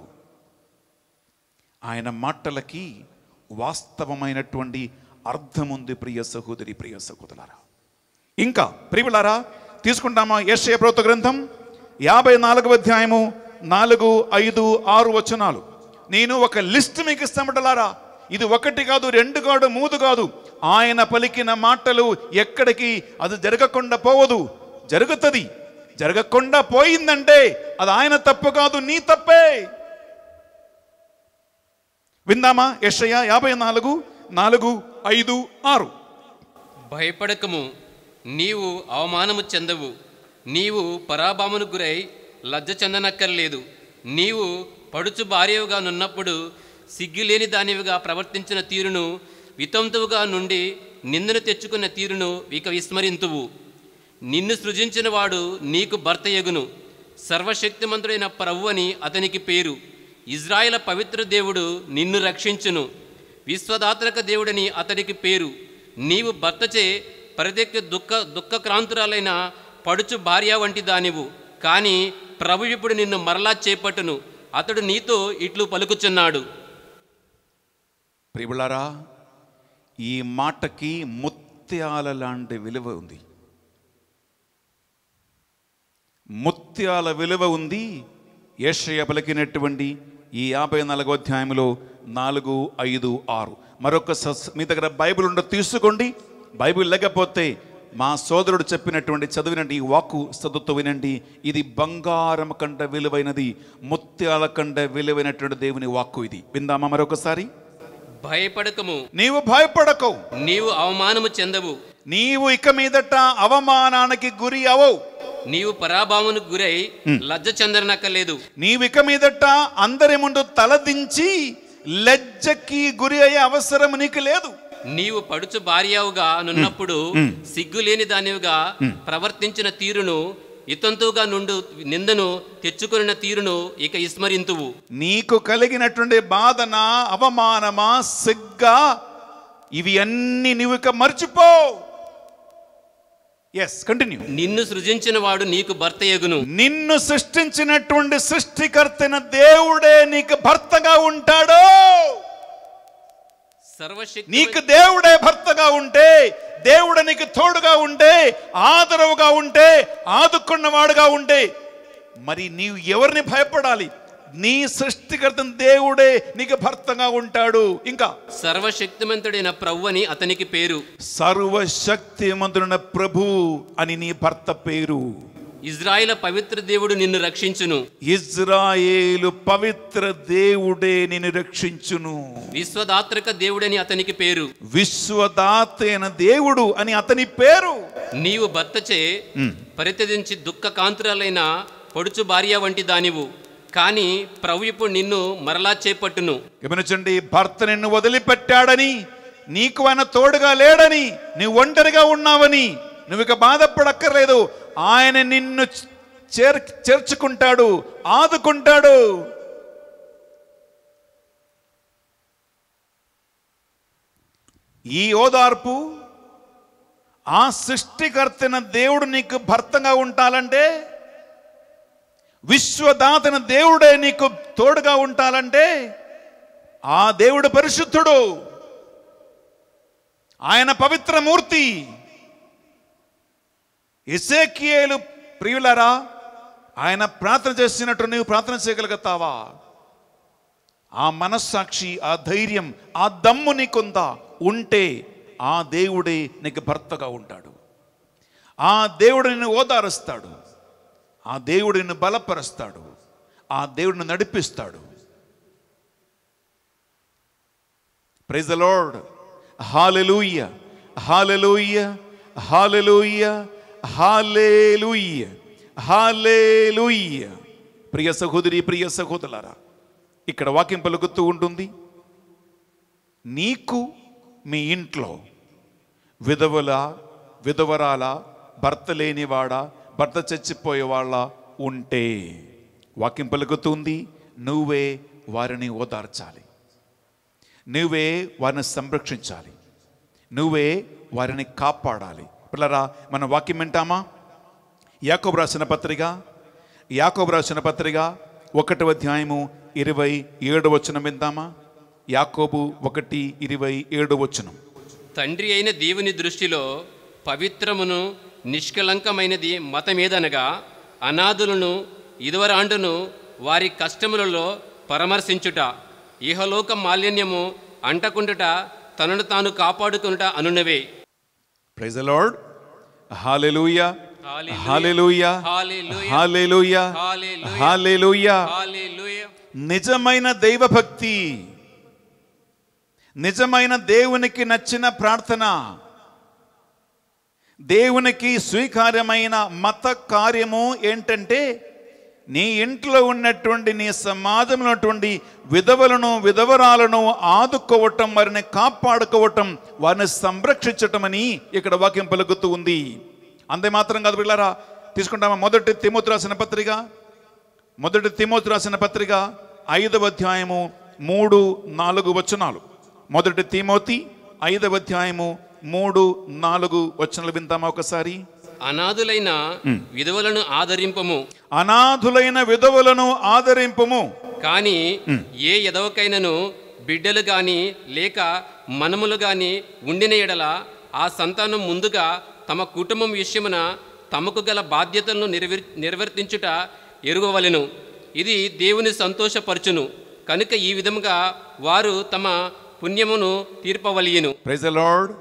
ఆయన మాటలకి వాస్తవమైనటువంటి అర్థం ఉంది ప్రియ సహోదరి ప్రియ సహోదరులారా ఇంకా ప్రియులారా తీసుకుంటామా యశయ ప్రభుత్వ గ్రంథం యాభై నాలుగు అధ్యాయము నాలుగు ఐదు ఆరు వచనాలు నేను ఒక లిస్ట్ మీకు ఇస్తామంటలారా ఇది ఒకటి కాదు రెండు కాదు మూడు కాదు ఆయన పలికిన మాటలు ఎక్కడికి అది జరగకుండా పోవదు జరుగుతుంది జరగకుండా పోయిందంటే అది ఆయన తప్పు కాదు నీ తప్పే విందామా యషయ యాభై నాలుగు నాలుగు ఐదు ఆరు భయపడకము నీవు అవమానము చెందవు నీవు పరాభామును గురై లజ్జ చెందనక్కర్లేదు నీవు పడుచు భార్యవుగా నున్నప్పుడు సిగ్గులేని దానివిగా ప్రవర్తించిన తీరును వితంతువుగా నుండి నిన్నును తెచ్చుకున్న తీరును ఇక విస్మరింతువు నిన్ను సృజించిన వాడు నీకు భర్త ఎగును సర్వశక్తిమంతుడైన ప్రభు అని అతనికి పేరు ఇజ్రాయెల పవిత్ర దేవుడు నిన్ను రక్షించును విశ్వదాత్రక దేవుడని అతనికి పేరు నీవు భర్తచే ప్రత్యేక దుఃఖ దుఃఖక్రాంతురాలైన పడుచు భార్య వంటి దానివు కానీ ప్రభు ఇప్పుడు నిన్ను మరలా చేపట్టును అతడు నీతో ఇట్లు పలుకుచున్నాడు ప్రిబులారా ఈ మాటకి ముత్యాల లాంటి విలువ ఉంది ముత్యాల విలువ ఉంది ఏషయ పలికినటువంటి ఈ యాభై నాలుగో అధ్యాయంలో నాలుగు ఐదు ఆరు మరొక మీ దగ్గర బైబిల్ ఉండ తీసుకోండి బైబిల్ లేకపోతే మా సోదరుడు చెప్పినటువంటి చదివినండి ఈ వాక్కు చదువుతూ వినండి ఇది బంగారం కంట విలువైనది ముత్యాల కంట విలువైనటువంటి దేవుని వాక్కు ఇది విందామా మరొకసారి భయపడకము నీవు భయపడకు నీవు అవమానము చెందవు నీవు ఇక మీదట అవమానానికి గురి అవవు నీవు పరాభావను గురై లజ్జ లేదు నీవు ఇక మీదట అందరి ముందు తలదించి లజ్జకి గురి అయ్యే అవసరం నీకు లేదు నీవు పడుచు భార్యవుగా నున్నప్పుడు సిగ్గులేని దానివిగా ప్రవర్తించిన తీరును ఇతంతుగా నుండు నిందను తెచ్చుకున్న తీరును ఇక విస్మరింతువు నీకు కలిగినటువంటి బాధన అవమానమా సిగ్గా ఇవి అన్ని నువ్వు ఇక మర్చిపో ఎస్ కంటిన్యూ నిన్ను సృజించిన వాడు నీకు భర్త ఎగును నిన్ను సృష్టించినటువంటి సృష్టికర్తన దేవుడే నీకు భర్తగా ఉంటాడు సర్వశక్తి నీకు దేవుడే భర్తగా ఉంటే దేవుడు నీకు తోడుగా ఉంటే ఆదరవుగా ఉంటే ఆదుకున్నవాడుగా ఉంటే మరి నీవు ఎవరిని భయపడాలి నీ సృష్టికర్త దేవుడే నీకు భర్తగా ఉంటాడు ఇంకా సర్వశక్తిమంతుడైన ప్రభు అని అతనికి పేరు సర్వశక్తిమంతుడైన ప్రభు అని నీ భర్త పేరు ఇజ్రాయిల్ పవిత్ర దేవుడు నిన్ను రక్షించును ఇజ్రాయేలు పవిత్ర దేవుడే నిన్ను రక్షించును విశ్వదాత్రక దేవుడని అతనికి పేరు విశ్వదాతైన దేవుడు అని అతని పేరు నీవు భర్తచే పరితదించి దుఃఖ కాంతురాలైన పొడుచు భార్య వంటి దానివు కానీ ప్రభు ఇప్పుడు నిన్ను మరలా చేపట్టును గమనించండి భర్త నిన్ను వదిలిపెట్టాడని నీకు ఆయన తోడుగా లేడని నువ్వు ఒంటరిగా ఉన్నావని నువ్వు ఇక బాధపడక్కర్లేదు ఆయన నిన్ను చేర్ చేర్చుకుంటాడు ఆదుకుంటాడు ఈ ఓదార్పు ఆ సృష్టికర్తన దేవుడు నీకు భర్తగా ఉంటాలంటే విశ్వదాతన దేవుడే నీకు తోడుగా ఉంటాలంటే ఆ దేవుడు పరిశుద్ధుడు ఆయన పవిత్రమూర్తి ఎసేకియేలు ప్రియులరా ఆయన ప్రార్థన చేసినట్టు నీవు ప్రార్థన చేయగలుగుతావా ఆ మనస్సాక్షి ఆ ధైర్యం ఆ దమ్ము నీకుందా ఉంటే ఆ దేవుడే నీకు భర్తగా ఉంటాడు ఆ దేవుడు నిన్ను ఓదారుస్తాడు ఆ దేవుడు నిన్ను బలపరుస్తాడు ఆ దేవుడిని నడిపిస్తాడు praise the lord hallelujah hallelujah hallelujah hallelujah hallelujah ప్రియ సహోదరి ప్రియ సహోదరులారా ఇక్కడ వాక్యం పలుకుతూ ఉంటుంది నీకు మీ ఇంట్లో విధవుల విధవరాల భర్త లేనివాడ భర్త చచ్చిపోయేవాళ్ళ ఉంటే వాక్యం పలుకుతుంది నువ్వే వారిని ఓదార్చాలి నువ్వే వారిని సంరక్షించాలి నువ్వే వారిని కాపాడాలి పిల్లరా మనం వాక్యం వింటామా యాకోబు రాసిన పత్రిక యాకోబు రాసిన పత్రిక ఒకటవ అధ్యాయము ఇరవై ఏడు వచనం విందామా యాకోబు ఒకటి ఇరవై ఏడు వచనం తండ్రి అయిన దేవుని దృష్టిలో పవిత్రమును నిష్కలంకమైనది మతమేదనగా అనాథులను ఇదివరాండును వారి కష్టములలో పరామర్శించుట ఇహలోక మాలిన్యము అంటకుండుట తనను తాను కాపాడుకునుట అనునవే praise lord hallelujah hallelujah hallelujah hallelujah నిజమైన దైవభక్తి నిజమైన దేవునికి నచ్చిన ప్రార్థన దేవునికి స్వీకార్యమైన మత కార్యము ఏంటంటే నీ ఇంట్లో ఉన్నటువంటి నీ సమాజంలో ఉన్నటువంటి విధవలను విధవరాలను ఆదుకోవటం వారిని కాపాడుకోవటం వారిని సంరక్షించటం అని ఇక్కడ వాక్యం పలుకుతూ ఉంది అంతే మాత్రం కాదు పిల్లరా తీసుకుంటామా మొదటి తిమోతి రాసిన పత్రిక మొదటి తిమోతి రాసిన పత్రిక ఐదవ అధ్యాయము మూడు నాలుగు వచనాలు మొదటి తిమోతి ఐదవ అధ్యాయము మూడు నాలుగు వచనాలు వింటామా ఒకసారి అనాథులైన విధవలను ఆదరింపము అనాథులైన విధవలను ఆదరింపము కానీ ఏ ఎదవకైనను బిడ్డలు గాని లేక మనములు గాని ఉండిన ఎడల ఆ సంతానం ముందుగా తమ కుటుంబం విషయమున తమకు గల బాధ్యతలను నిర్వర్ నిర్వర్తించుట ఎరుగవలెను ఇది దేవుని సంతోషపరచును కనుక ఈ విధముగా వారు తమ పుణ్యమును తీర్పవలియను ప్రైజ్ లార్డ్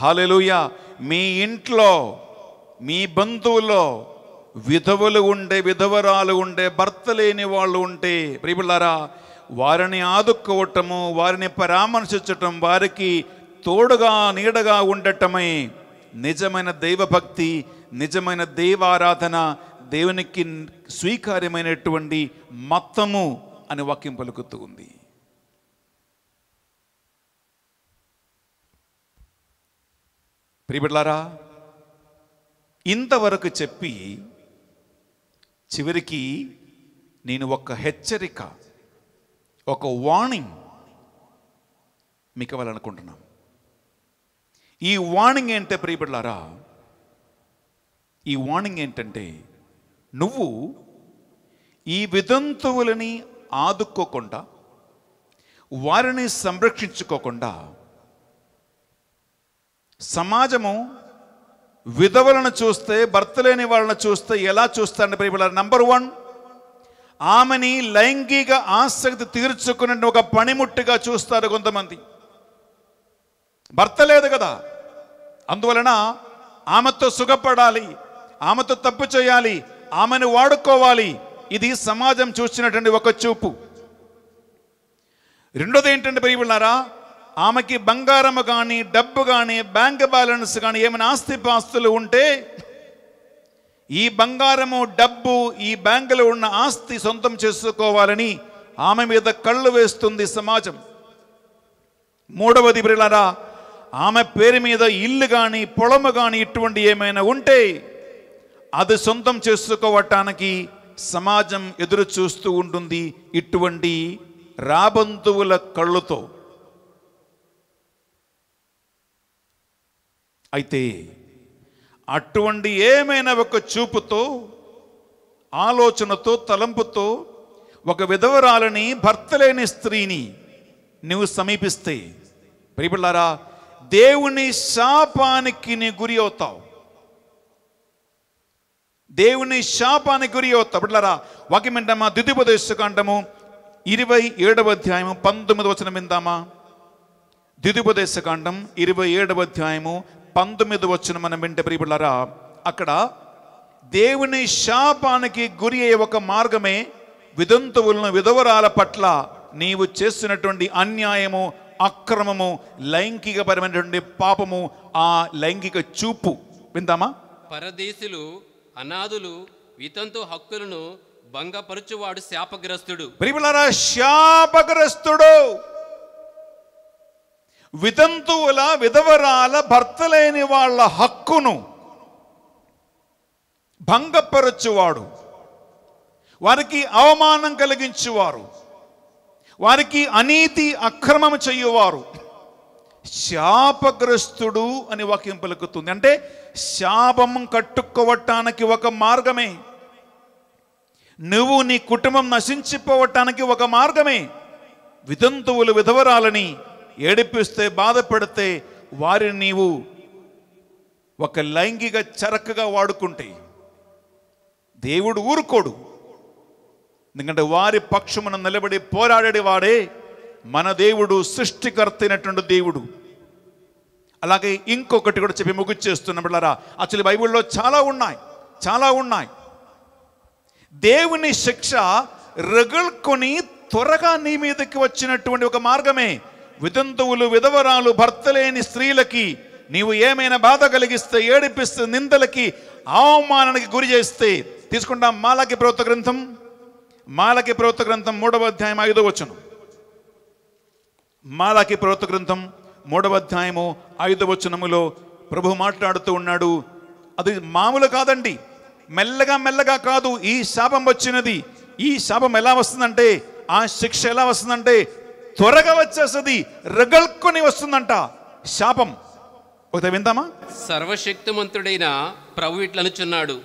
హాలెలూయా మీ ఇంట్లో మీ బంధువులో విధవులు ఉండే విధవరాలు ఉండే భర్త లేని వాళ్ళు ఉంటే ప్రియులారా వారిని ఆదుకోవటము వారిని పరామర్శించటం వారికి తోడుగా నీడగా ఉండటమే నిజమైన దైవభక్తి నిజమైన దైవారాధన దేవునికి స్వీకార్యమైనటువంటి మత్తము అని వాక్యం పలుకుతూ ఉంది ప్రియబిడ్లారా ఇంతవరకు చెప్పి చివరికి నేను ఒక హెచ్చరిక ఒక వార్నింగ్ మీకు ఇవ్వాలనుకుంటున్నాను ఈ వార్నింగ్ ఏంటంటే ప్రియబిడ్లారా ఈ వార్నింగ్ ఏంటంటే నువ్వు ఈ విదంతువులని ఆదుకోకుండా వారిని సంరక్షించుకోకుండా సమాజము విధవలను చూస్తే భర్త లేని వాళ్ళను చూస్తే ఎలా చూస్తారండి ప్రియపడ నంబర్ వన్ ఆమెని లైంగిక ఆసక్తి తీర్చుకునే ఒక పనిముట్టుగా చూస్తారు కొంతమంది భర్త లేదు కదా అందువలన ఆమెతో సుఖపడాలి ఆమెతో తప్పు చేయాలి ఆమెను వాడుకోవాలి ఇది సమాజం చూసినటువంటి ఒక చూపు రెండోది ఏంటంటే పెరిగిపోయినారా ఆమెకి బంగారము కానీ డబ్బు కానీ బ్యాంక్ బ్యాలెన్స్ కానీ ఏమైనా ఆస్తిపాస్తులు ఉంటే ఈ బంగారము డబ్బు ఈ బ్యాంకులో ఉన్న ఆస్తి సొంతం చేసుకోవాలని ఆమె మీద కళ్ళు వేస్తుంది సమాజం మూడవది బిరలరా ఆమె పేరు మీద ఇల్లు కానీ పొలము కానీ ఇటువంటి ఏమైనా ఉంటే అది సొంతం చేసుకోవటానికి సమాజం ఎదురు చూస్తూ ఉంటుంది ఇటువంటి రాబంతువుల కళ్ళుతో అయితే అటువంటి ఏమైనా ఒక చూపుతో ఆలోచనతో తలంపుతో ఒక విధవరాలని భర్త లేని స్త్రీని నువ్వు సమీపిస్తే ప్రియబిళ్ళారా దేవుని శాపానికి నీ గురి అవుతావు దేవుని శాపానికి గురి అవుతావు బిడ్డలారా వాక్యం వింటామా ద్వితీయోపదేశకాండము ఇరవై ఏడవ అధ్యాయము పంతొమ్మిది వచనం విందామా ద్వితీయోపదేశకాండం ఇరవై ఏడవ అధ్యాయము పంతొమ్మిది వచ్చిన మనం వింటే ప్రియపులారా అక్కడ దేవుని శాపానికి గురి అయ్యే ఒక మార్గమే విదంతువులను విధవరాల పట్ల నీవు చేస్తున్నటువంటి అన్యాయము అక్రమము లైంగికపరమైనటువంటి పాపము ఆ లైంగిక చూపు విందామా పరదేశులు అనాథులు వితంతు హక్కులను భంగపరచువాడు శాపగ్రస్తుడు ప్రిమిలరా శాపగ్రస్తుడు వితంతువుల విధవరాల భర్త లేని వాళ్ళ హక్కును భంగపరచువాడు వారికి అవమానం కలిగించువారు వారికి అనీతి అక్రమం చేయువారు శాపగ్రస్తుడు అని వాకింపలుకుతుంది అంటే శాపం కట్టుకోవటానికి ఒక మార్గమే నువ్వు నీ కుటుంబం నశించిపోవటానికి ఒక మార్గమే విధంతువులు విధవరాలని ఏడిపిస్తే బాధ పెడితే వారిని నీవు ఒక లైంగిక చరకగా వాడుకుంటే దేవుడు ఊరుకోడు ఎందుకంటే వారి పక్షమున నిలబడి పోరాడే వాడే మన దేవుడు సృష్టికర్త అయినటువంటి దేవుడు అలాగే ఇంకొకటి కూడా చెప్పి ముగ్గు చేస్తున్నాం అసలు బైబిల్లో చాలా ఉన్నాయి చాలా ఉన్నాయి దేవుని శిక్ష రగుల్కొని త్వరగా నీ మీదకి వచ్చినటువంటి ఒక మార్గమే వితంతువులు విధవరాలు భర్తలేని స్త్రీలకి నీవు ఏమైనా బాధ కలిగిస్తే ఏడిపిస్తే నిందలకి అవమానానికి గురి చేస్తే తీసుకుంటాం మాలకి ప్రవృత్త గ్రంథం మాలకి ప్రవృత్త గ్రంథం మూడవ అధ్యాయం ఐదో వచనం మాలకి ప్రవృత్త గ్రంథం మూడవ అధ్యాయము ఐదో వచనములో ప్రభు మాట్లాడుతూ ఉన్నాడు అది మామూలు కాదండి మెల్లగా మెల్లగా కాదు ఈ శాపం వచ్చినది ఈ శాపం ఎలా వస్తుందంటే ఆ శిక్ష ఎలా వస్తుందంటే త్వరగా వచ్చేస్తుంది రగల్కొని వస్తుందంట శాపం ఒకటే విందామా సర్వశక్తిమంతుడైన ప్రభు ఇట్లనుచున్నాడు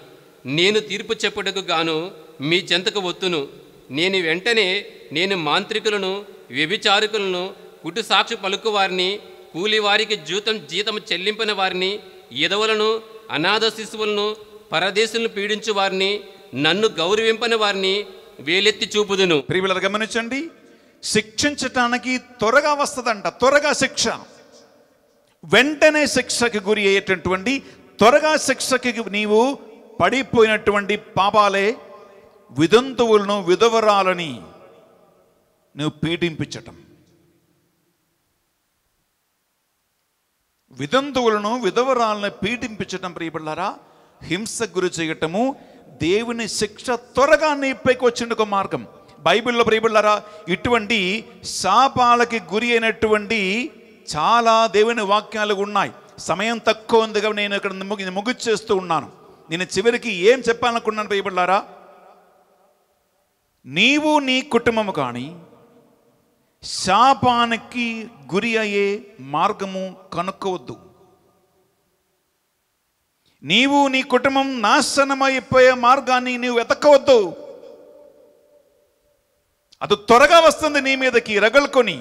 నేను తీర్పు చెప్పుటకు గాను మీ చెంతకు వత్తును నేను వెంటనే నేను మాంత్రికులను వ్యభిచారకులను కుటు సాక్షి పలుకు వారిని కూలివారికి జీతం జీతం చెల్లింపిన వారిని ఎదవలను అనాథ శిశువులను పరదేశులను పీడించు వారిని నన్ను గౌరవింపని వారిని వేలెత్తి చూపుదును ప్రియుల గమనించండి శిక్షించటానికి త్వరగా వస్తుందంట త్వరగా శిక్ష వెంటనే శిక్షకి గురి అయ్యేటటువంటి త్వరగా శిక్షకి నీవు పడిపోయినటువంటి పాపాలే విదంతువులను విధవరాలని నువ్వు పీడింపించటం విదంతువులను విధవరాలను పీడింపించటం ప్రియబళ్ళారా హింస గురి చేయటము దేవుని శిక్ష త్వరగా నీపైకి వచ్చిండుకో మార్గం బైబిల్లో ప్రియబుళ్ళారా ఇటువంటి శాపాలకి గురి అయినటువంటి చాలా దేవుని వాక్యాలు ఉన్నాయి సమయం తక్కువ ఉంది కాబట్టి నేను ఇక్కడ ముగి ముగిచ్చేస్తూ ఉన్నాను నేను చివరికి ఏం చెప్పాలనుకున్నాను ప్రియబుళ్ళారా నీవు నీ కుటుంబము కానీ శాపానికి గురి అయ్యే మార్గము కనుక్కోవద్దు నీవు నీ కుటుంబం నాశనమైపోయే మార్గాన్ని నీవు వెతకవద్దు అది త్వరగా వస్తుంది నీ మీదకి రగలుకొని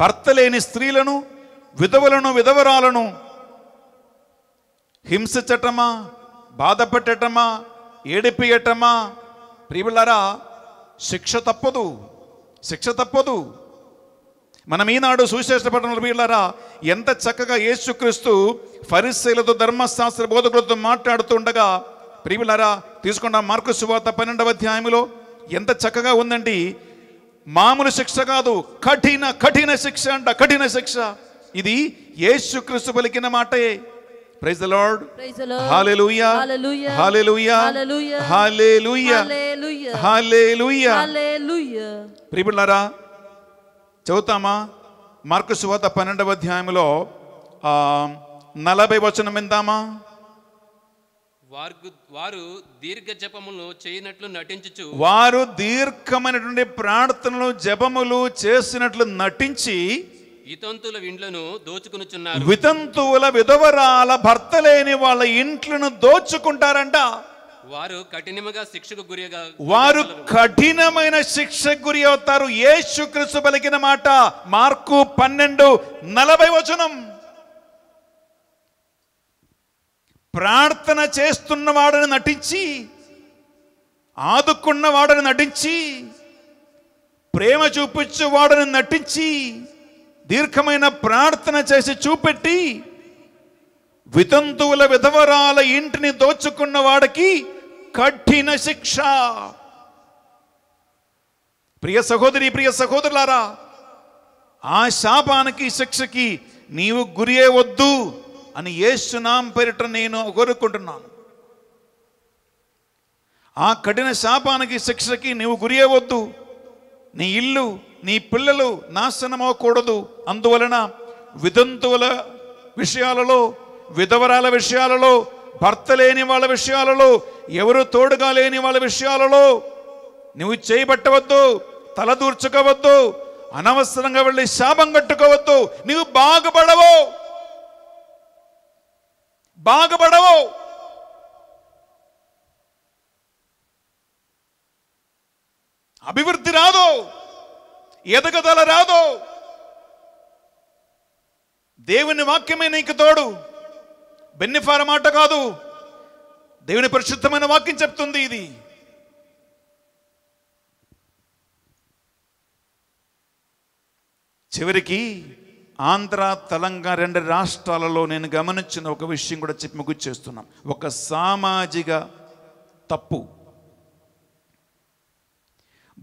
భర్త లేని స్త్రీలను విధవులను విధవరాలను హింసించటమా బాధపెట్టటమా ఏడిపియటమా ప్రియులరా శిక్ష తప్పదు శిక్ష తప్పదు మనం ఈనాడు సువిశేషపట్నంలో వీళ్ళరా ఎంత చక్కగా యేసుక్రీస్తు ఫరిశీలతో ధర్మశాస్త్ర బోధకులతో మాట్లాడుతూ ఉండగా ప్రియులరా తీసుకున్న మార్కు సువార్త పన్నెండవ అధ్యాయంలో ఎంత చక్కగా ఉందండి మామూలు శిక్ష కాదు కఠిన కఠిన శిక్ష అంట కఠిన శిక్ష ఇది యేసుక్రీస్తు పలికిన మాటే praise the lord hallelujah hallelujah hallelujah hallelujah ప్రియులారా చదువుతామా మార్కు సువాత పన్నెండవ అధ్యాయంలో నలభై వచనం విందామా వారు వారు దీర్ఘ జపములు చేయనట్లు నటించు వారు దీర్ఘమైనటువంటి ప్రార్థనలు జపములు చేసినట్లు నటించి వితంతుల ఇండ్లను దోచుకునుచున్నారు వితంతువుల విధవరాల భర్త లేని వాళ్ళ ఇంట్లను దోచుకుంటారంట వారు కఠినముగా శిక్షకు గురిగా వారు కఠినమైన శిక్ష గురి అవుతారు యేసుక్రీస్తు పలికిన మాట మార్కు పన్నెండు నలభై వచనం ప్రార్థన చేస్తున్నవాడని నటించి ఆదుకున్నవాడని నటించి ప్రేమ చూపించేవాడని నటించి దీర్ఘమైన ప్రార్థన చేసి చూపెట్టి వితంతువుల విధవరాల ఇంటిని దోచుకున్న వాడికి కఠిన శిక్ష ప్రియ సహోదరి ప్రియ సహోదరులారా ఆ శాపానికి శిక్షకి నీవు గురియే వద్దు అని ఏసునాం పేరిట నేను కోరుకుంటున్నాను ఆ కఠిన శాపానికి శిక్షకి నీవు గురి అవ్వద్దు నీ ఇల్లు నీ పిల్లలు నాశనం అవ్వకూడదు అందువలన విదంతువుల విషయాలలో విధవరాల విషయాలలో భర్త లేని వాళ్ళ విషయాలలో ఎవరు తోడుగా లేని వాళ్ళ విషయాలలో నువ్వు చేయబట్టవద్దు తలదూర్చుకోవద్దు అనవసరంగా వెళ్ళి శాపం కట్టుకోవద్దు నీవు బాగుపడవు బాగుపడవు అభివృద్ధి రాదు ఎదగదల రాదు దేవుని వాక్యమే నీకు తోడు బెన్నిఫార మాట కాదు దేవుని పరిశుద్ధమైన వాక్యం చెప్తుంది ఇది చివరికి ఆంధ్ర తెలంగాణ రెండు రాష్ట్రాలలో నేను గమనించిన ఒక విషయం కూడా చెప్పి ముగ్గు చేస్తున్నాం ఒక సామాజిక తప్పు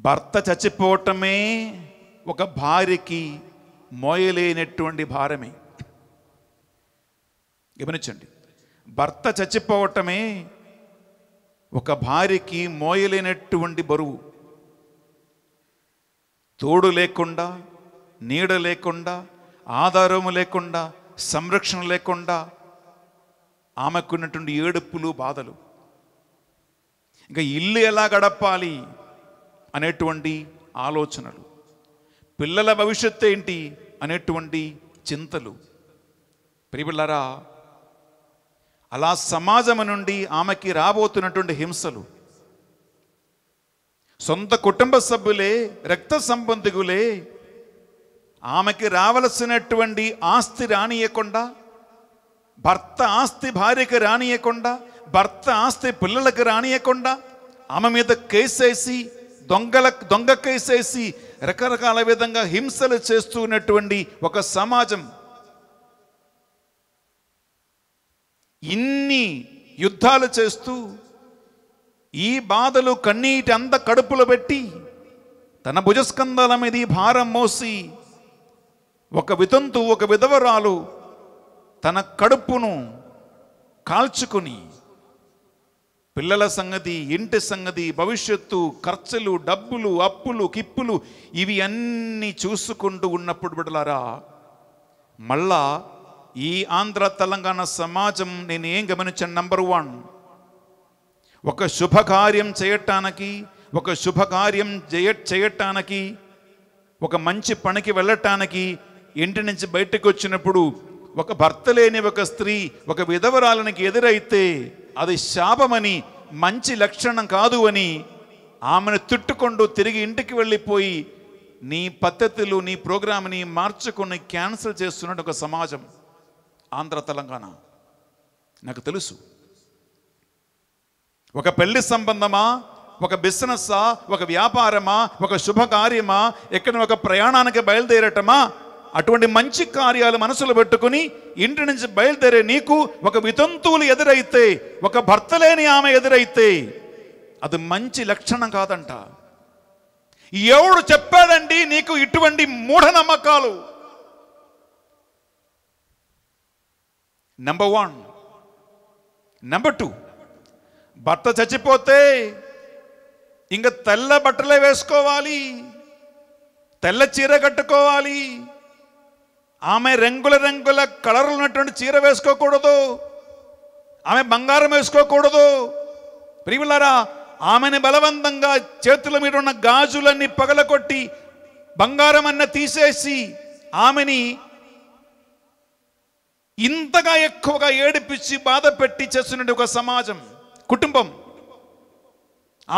భర్త చచ్చిపోవటమే ఒక భార్యకి మోయలేనటువంటి భారమే గమనించండి భర్త చచ్చిపోవటమే ఒక భార్యకి మోయలేనటువంటి బరువు తోడు లేకుండా నీడ లేకుండా ఆధారము లేకుండా సంరక్షణ లేకుండా ఆమెకున్నటువంటి ఏడుపులు బాధలు ఇంకా ఇల్లు ఎలా గడపాలి అనేటువంటి ఆలోచనలు పిల్లల భవిష్యత్తు ఏంటి అనేటువంటి చింతలు ప్రిపిల్లరా అలా సమాజం నుండి ఆమెకి రాబోతున్నటువంటి హింసలు సొంత కుటుంబ సభ్యులే రక్త సంబంధికులే ఆమెకి రావలసినటువంటి ఆస్తి రానియకుండా భర్త ఆస్తి భార్యకి రానియకుండా భర్త ఆస్తి పిల్లలకు రానియకుండా ఆమె మీద కేసేసి దొంగల దొంగ కేసేసి రకరకాల విధంగా హింసలు చేస్తున్నటువంటి ఒక సమాజం ఇన్ని యుద్ధాలు చేస్తూ ఈ బాధలు కన్నీటి అంత కడుపులు పెట్టి తన భుజస్కంధాల మీద ఈ భారం మోసి ఒక వితంతు ఒక విధవరాలు తన కడుపును కాల్చుకుని పిల్లల సంగతి ఇంటి సంగతి భవిష్యత్తు ఖర్చులు డబ్బులు అప్పులు కిప్పులు ఇవి అన్నీ చూసుకుంటూ ఉన్నప్పుడు బిడలారా మళ్ళా ఈ ఆంధ్ర తెలంగాణ సమాజం నేను ఏం గమనించాను నంబర్ వన్ ఒక శుభకార్యం చేయటానికి ఒక శుభకార్యం చేయ చేయటానికి ఒక మంచి పనికి వెళ్ళటానికి ఇంటి నుంచి బయటకు వచ్చినప్పుడు ఒక భర్త లేని ఒక స్త్రీ ఒక విధవరాలనికి ఎదురైతే అది శాపమని మంచి లక్షణం కాదు అని ఆమెను తిట్టుకుంటూ తిరిగి ఇంటికి వెళ్ళిపోయి నీ పద్ధతులు నీ ప్రోగ్రామ్ని మార్చుకుని క్యాన్సిల్ చేస్తున్నట్టు ఒక సమాజం ఆంధ్ర తెలంగాణ నాకు తెలుసు ఒక పెళ్లి సంబంధమా ఒక బిజినెస్సా ఒక వ్యాపారమా ఒక శుభకార్యమా ఎక్కడ ఒక ప్రయాణానికి బయలుదేరటమా అటువంటి మంచి కార్యాలు మనసులో పెట్టుకుని ఇంటి నుంచి బయలుదేరే నీకు ఒక వితంతువులు ఎదురైతే ఒక భర్త లేని ఆమె ఎదురైతే అది మంచి లక్షణం కాదంట ఎవడు చెప్పాడండి నీకు ఇటువంటి మూఢనమ్మకాలు నెంబర్ వన్ నెంబర్ టూ భర్త చచ్చిపోతే ఇంకా తెల్ల బట్టలే వేసుకోవాలి తెల్ల చీర కట్టుకోవాలి ఆమె రంగుల రంగుల కలర్లు ఉన్నటువంటి చీర వేసుకోకూడదు ఆమె బంగారం వేసుకోకూడదు ప్రియులారా ఆమెని బలవంతంగా చేతుల మీద ఉన్న గాజులన్నీ పగలకొట్టి బంగారం అన్న తీసేసి ఆమెని ఇంతగా ఎక్కువగా ఏడిపించి బాధ పెట్టి చేస్తున్నది ఒక సమాజం కుటుంబం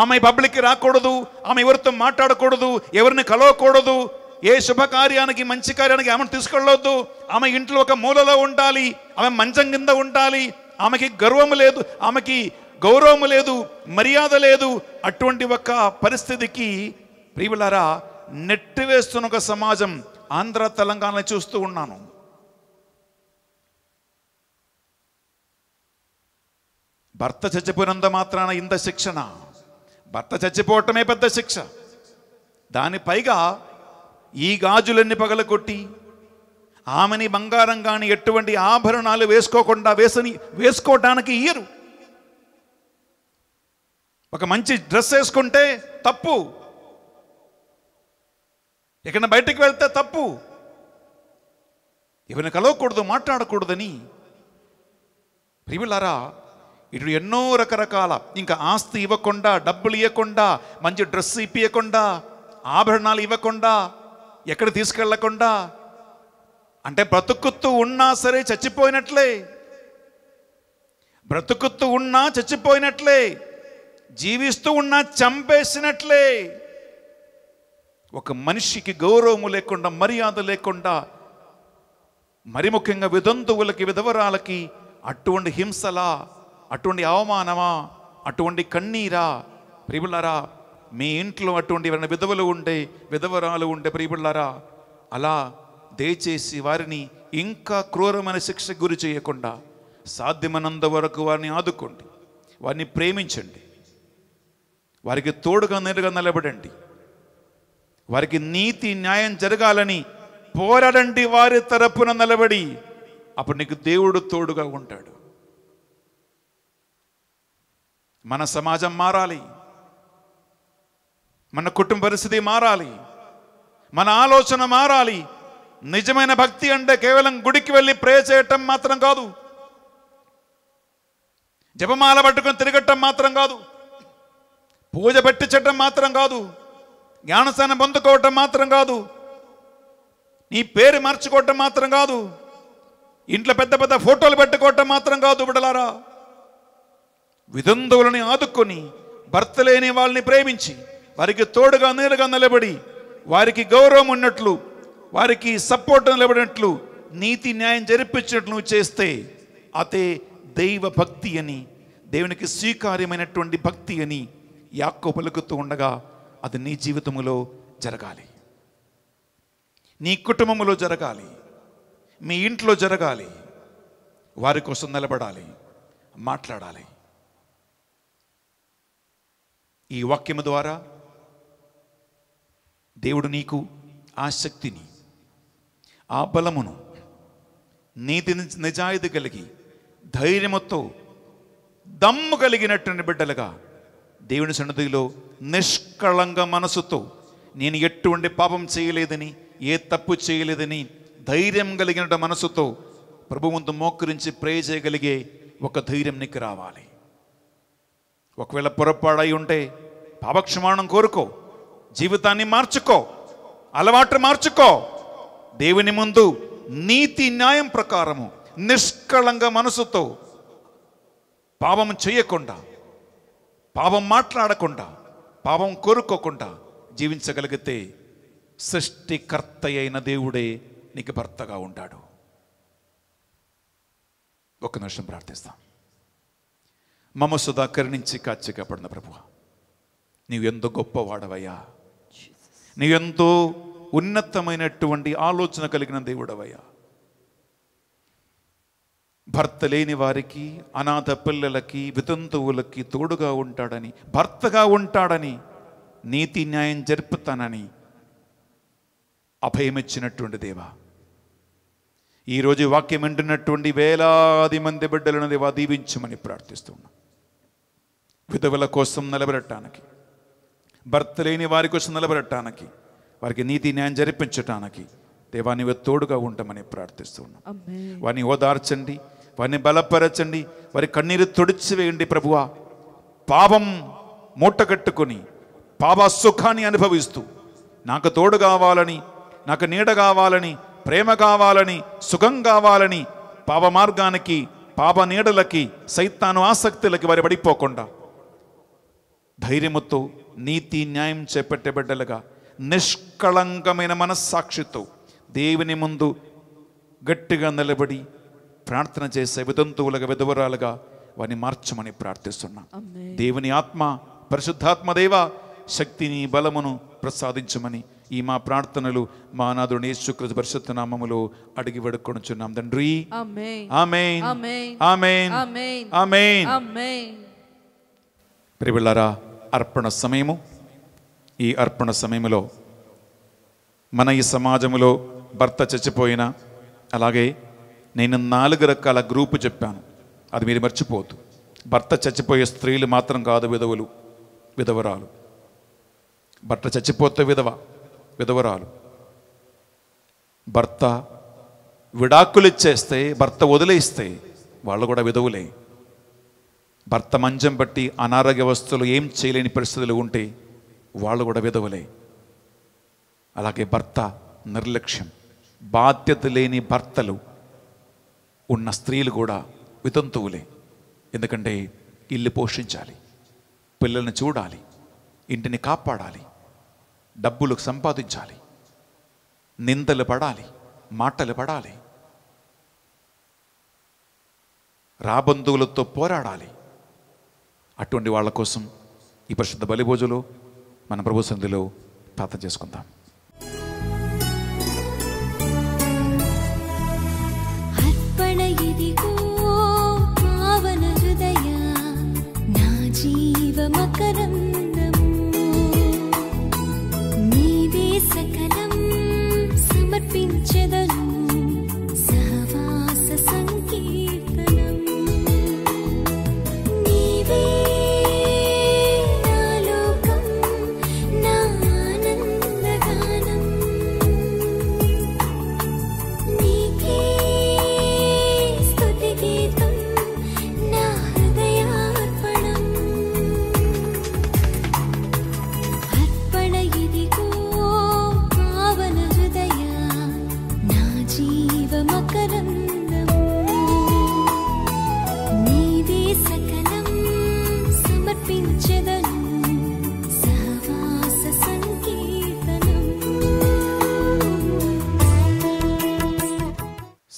ఆమె పబ్లిక్కి రాకూడదు ఆమె ఎవరితో మాట్లాడకూడదు ఎవరిని కలవకూడదు ఏ శుభకార్యానికి మంచి కార్యానికి ఆమెను తీసుకెళ్ళొద్దు ఆమె ఇంట్లో ఒక మూలలో ఉండాలి ఆమె మంచం కింద ఉండాలి ఆమెకి గర్వం లేదు ఆమెకి గౌరవం లేదు మర్యాద లేదు అటువంటి ఒక పరిస్థితికి ప్రియులారా నెట్టివేస్తున్న ఒక సమాజం ఆంధ్ర తెలంగాణ చూస్తూ ఉన్నాను భర్త చచ్చిపోయినంత మాత్రాన ఇంత శిక్షణ భర్త చచ్చిపోవటమే పెద్ద శిక్ష దాని పైగా ఈ గాజులన్నీ పగలగొట్టి ఆమెని బంగారం కానీ ఎటువంటి ఆభరణాలు వేసుకోకుండా వేసని వేసుకోవడానికి ఇయ్యరు ఒక మంచి డ్రెస్ వేసుకుంటే తప్పు ఎక్కడ బయటికి వెళ్తే తప్పు ఎవరిని కలవకూడదు మాట్లాడకూడదని ప్రియులారా ఇటు ఎన్నో రకరకాల ఇంకా ఆస్తి ఇవ్వకుండా డబ్బులు ఇవ్వకుండా మంచి డ్రెస్ ఇప్పియకుండా ఆభరణాలు ఇవ్వకుండా ఎక్కడ తీసుకెళ్లకుండా అంటే బ్రతుకుతూ ఉన్నా సరే చచ్చిపోయినట్లే బ్రతుకుతూ ఉన్నా చచ్చిపోయినట్లే జీవిస్తూ ఉన్నా చంపేసినట్లే ఒక మనిషికి గౌరవము లేకుండా మర్యాద లేకుండా మరి ముఖ్యంగా విదంతువులకి విధవరాలకి అటువంటి హింసలా అటువంటి అవమానమా అటువంటి కన్నీరా ప్రిబులరా మీ ఇంట్లో అటువంటి ఎవరైనా విధవలు ఉంటే విధవరాలు ఉంటే ప్రియపడారా అలా దయచేసి వారిని ఇంకా క్రూరమైన శిక్షకు గురి చేయకుండా సాధ్యమైనంత వరకు వారిని ఆదుకోండి వారిని ప్రేమించండి వారికి తోడుగా నేరుగా నిలబడండి వారికి నీతి న్యాయం జరగాలని పోరాడండి వారి తరపున నిలబడి అప్పుడు నీకు దేవుడు తోడుగా ఉంటాడు మన సమాజం మారాలి మన కుటుంబ పరిస్థితి మారాలి మన ఆలోచన మారాలి నిజమైన భక్తి అంటే కేవలం గుడికి వెళ్ళి ప్రే చేయటం మాత్రం కాదు జపమాల పట్టుకుని తిరగటం మాత్రం కాదు పూజ పెట్టించటం మాత్రం కాదు జ్ఞానస్థానం పొందుకోవటం మాత్రం కాదు నీ పేరు మార్చుకోవటం మాత్రం కాదు ఇంట్లో పెద్ద పెద్ద ఫోటోలు పెట్టుకోవటం మాత్రం కాదు బిడలారా విధంధువులని ఆదుకొని భర్త లేని వాళ్ళని ప్రేమించి వారికి తోడుగా నీరుగా నిలబడి వారికి గౌరవం ఉన్నట్లు వారికి సపోర్ట్ నిలబడినట్లు నీతి న్యాయం జరిపించినట్లు నువ్వు చేస్తే అతే దైవ భక్తి అని దేవునికి స్వీకార్యమైనటువంటి భక్తి అని యాక్కో పలుకుతూ ఉండగా అది నీ జీవితంలో జరగాలి నీ కుటుంబంలో జరగాలి మీ ఇంట్లో జరగాలి వారి కోసం నిలబడాలి మాట్లాడాలి ఈ వాక్యము ద్వారా దేవుడు నీకు శక్తిని ఆ బలమును నీతి నిజాయితీ కలిగి ధైర్యముతో దమ్ము కలిగినట్టుని బిడ్డలుగా దేవుని సన్నిధిలో నిష్కళంగ మనసుతో నేను ఎటువంటి పాపం చేయలేదని ఏ తప్పు చేయలేదని ధైర్యం కలిగిన మనసుతో ప్రభు ముందు మోకరించి ప్రే చేయగలిగే ఒక ధైర్యం నీకు రావాలి ఒకవేళ పొరపాడై ఉంటే పాపక్షమాణం కోరుకో జీవితాన్ని మార్చుకో అలవాటు మార్చుకో దేవుని ముందు నీతి న్యాయం ప్రకారము నిష్కళంగా మనసుతో పాపం చేయకుండా పాపం మాట్లాడకుండా పాపం కోరుకోకుండా జీవించగలిగితే సృష్టికర్త అయిన దేవుడే నీకు భర్తగా ఉంటాడు ఒక నిమిషం ప్రార్థిస్తాం మమ సుధా కరుణించి కాచి కాపాడిన ప్రభు నీవు గొప్ప గొప్పవాడవయ్యా నీ ఎంతో ఉన్నతమైనటువంటి ఆలోచన కలిగిన దేవుడవయ్యా భర్త లేని వారికి అనాథ పిల్లలకి వితంతువులకి తోడుగా ఉంటాడని భర్తగా ఉంటాడని నీతి న్యాయం జరుపుతానని అభయమిచ్చినటువంటి దేవా ఈరోజు వాక్యం వింటున్నటువంటి వేలాది మంది బిడ్డలను దేవా దీవించమని ప్రార్థిస్తున్నాం విధవుల కోసం నిలబెట్టడానికి భర్త లేని వారి కోసం నిలబడటానికి వారికి నీతి న్యాయం జరిపించటానికి దేవాన్ని తోడుగా ఉంటామని ప్రార్థిస్తున్నాం వారిని ఓదార్చండి వారిని బలపరచండి వారి కన్నీరు తుడిచివేయండి ప్రభువా పాపం కట్టుకొని పాప సుఖాన్ని అనుభవిస్తూ నాకు తోడు కావాలని నాకు నీడ కావాలని ప్రేమ కావాలని సుఖం కావాలని పాప మార్గానికి పాప నీడలకి సైతాను ఆసక్తులకి వారి పడిపోకుండా ధైర్యముతో నీతి న్యాయం చేపట్టే బిడ్డలుగా నిష్కళంకమైన మనస్సాక్షితో దేవుని ముందు గట్టిగా నిలబడి ప్రార్థన చేసే వితంతువులుగా విధవరాలుగా వారిని మార్చమని ప్రార్థిస్తున్నాం దేవుని ఆత్మ పరిశుద్ధాత్మ దేవ శక్తిని బలమును ప్రసాదించమని ఈ మా ప్రార్థనలు మా నాథుడు యేసుకృత పరిశుద్ధ నామములో అడిగి వడుకొనుచున్నాం తండ్రి ఆమెన్ ఆమెన్ ఆమెన్ ఆమెన్ ప్రివిళ్ళారా అర్పణ సమయము ఈ అర్పణ సమయంలో మన ఈ సమాజంలో భర్త చచ్చిపోయిన అలాగే నేను నాలుగు రకాల గ్రూపు చెప్పాను అది మీరు మర్చిపోవద్దు భర్త చచ్చిపోయే స్త్రీలు మాత్రం కాదు విధవులు విధవరాలు భర్త చచ్చిపోతే విధవ విధవరాలు భర్త విడాకులు ఇచ్చేస్తే భర్త వదిలేస్తే వాళ్ళు కూడా విధవులే భర్త మంచం బట్టి అనారోగ్య వస్తువులు ఏం చేయలేని పరిస్థితులు ఉంటే వాళ్ళు కూడా విధవలే అలాగే భర్త నిర్లక్ష్యం బాధ్యత లేని భర్తలు ఉన్న స్త్రీలు కూడా వితంతువులే ఎందుకంటే ఇల్లు పోషించాలి పిల్లల్ని చూడాలి ఇంటిని కాపాడాలి డబ్బులు సంపాదించాలి నిందలు పడాలి మాటలు పడాలి రాబంధువులతో పోరాడాలి అటువంటి వాళ్ళ కోసం ఈ పరిశుద్ధ బలిభోజులో మన ప్రభు సంధిలో ప్రార్థన చేసుకుందాం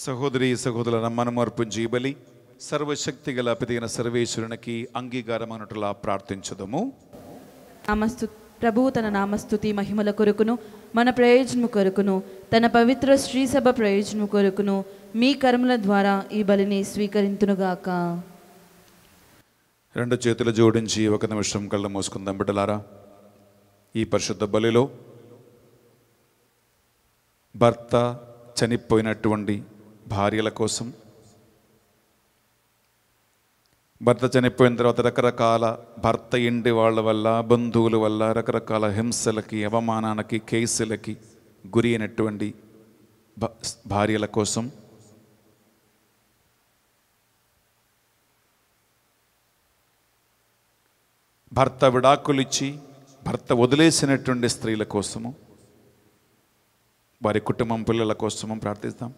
సహోదరి సహోదరుల మనము అర్పించి బలి సర్వశక్తి గల పెదిగిన సర్వేశ్వరునికి అంగీకారం అన్నట్లా ప్రార్థించదము నామస్తు ప్రభువు తన నామస్థుతి మహిమల కొరకును మన ప్రయోజనం కొరకును తన పవిత్ర శ్రీసభ ప్రయోజనం కొరకును మీ కర్మల ద్వారా ఈ బలిని స్వీకరింతునుగాక రెండు చేతులు జోడించి ఒక నిమిషం కళ్ళు మోసుకుందాం బిడ్డలారా ఈ పరిశుద్ధ బలిలో భర్త చనిపోయినటువంటి భార్యల కోసం భర్త చనిపోయిన తర్వాత రకరకాల భర్త ఇండి వాళ్ళ వల్ల బంధువుల వల్ల రకరకాల హింసలకి అవమానానికి కేసులకి గురి అయినటువంటి భార్యల కోసం భర్త విడాకులు ఇచ్చి భర్త వదిలేసినటువంటి స్త్రీల కోసము వారి కుటుంబం పిల్లల కోసము ప్రార్థిస్తాం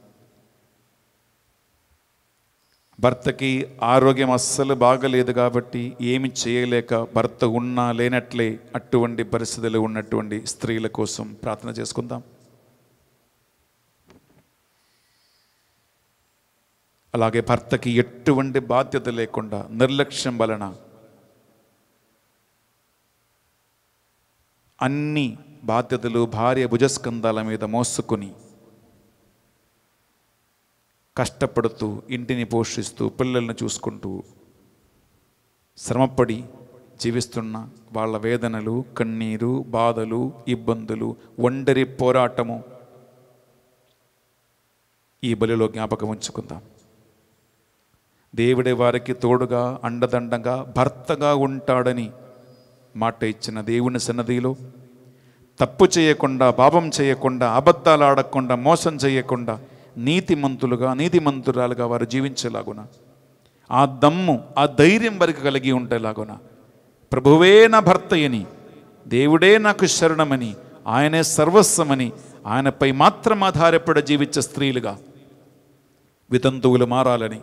భర్తకి ఆరోగ్యం అస్సలు బాగలేదు కాబట్టి ఏమి చేయలేక భర్త ఉన్నా లేనట్లే అటువంటి పరిస్థితులు ఉన్నటువంటి స్త్రీల కోసం ప్రార్థన చేసుకుందాం అలాగే భర్తకి ఎటువంటి బాధ్యత లేకుండా నిర్లక్ష్యం వలన అన్ని బాధ్యతలు భార్య భుజస్కంధాల మీద మోసుకుని కష్టపడుతూ ఇంటిని పోషిస్తూ పిల్లల్ని చూసుకుంటూ శ్రమపడి జీవిస్తున్న వాళ్ళ వేదనలు కన్నీరు బాధలు ఇబ్బందులు ఒండరి పోరాటము ఈ బలిలో జ్ఞాపకం ఉంచుకుందాం దేవుడే వారికి తోడుగా అండదండగా భర్తగా ఉంటాడని మాట ఇచ్చిన దేవుని సన్నదిలో తప్పు చేయకుండా పాపం చేయకుండా అబద్ధాలు ఆడకుండా మోసం చేయకుండా నీతిమంతులుగా నీతిమంతురాలుగా వారు జీవించేలాగున ఆ దమ్ము ఆ ధైర్యం వరకు కలిగి ఉండేలాగున ప్రభువే నా భర్తయని దేవుడే నాకు శరణమని ఆయనే సర్వస్వమని ఆయనపై మాత్రం ఆధారపడ జీవించే స్త్రీలుగా వితంతువులు మారాలని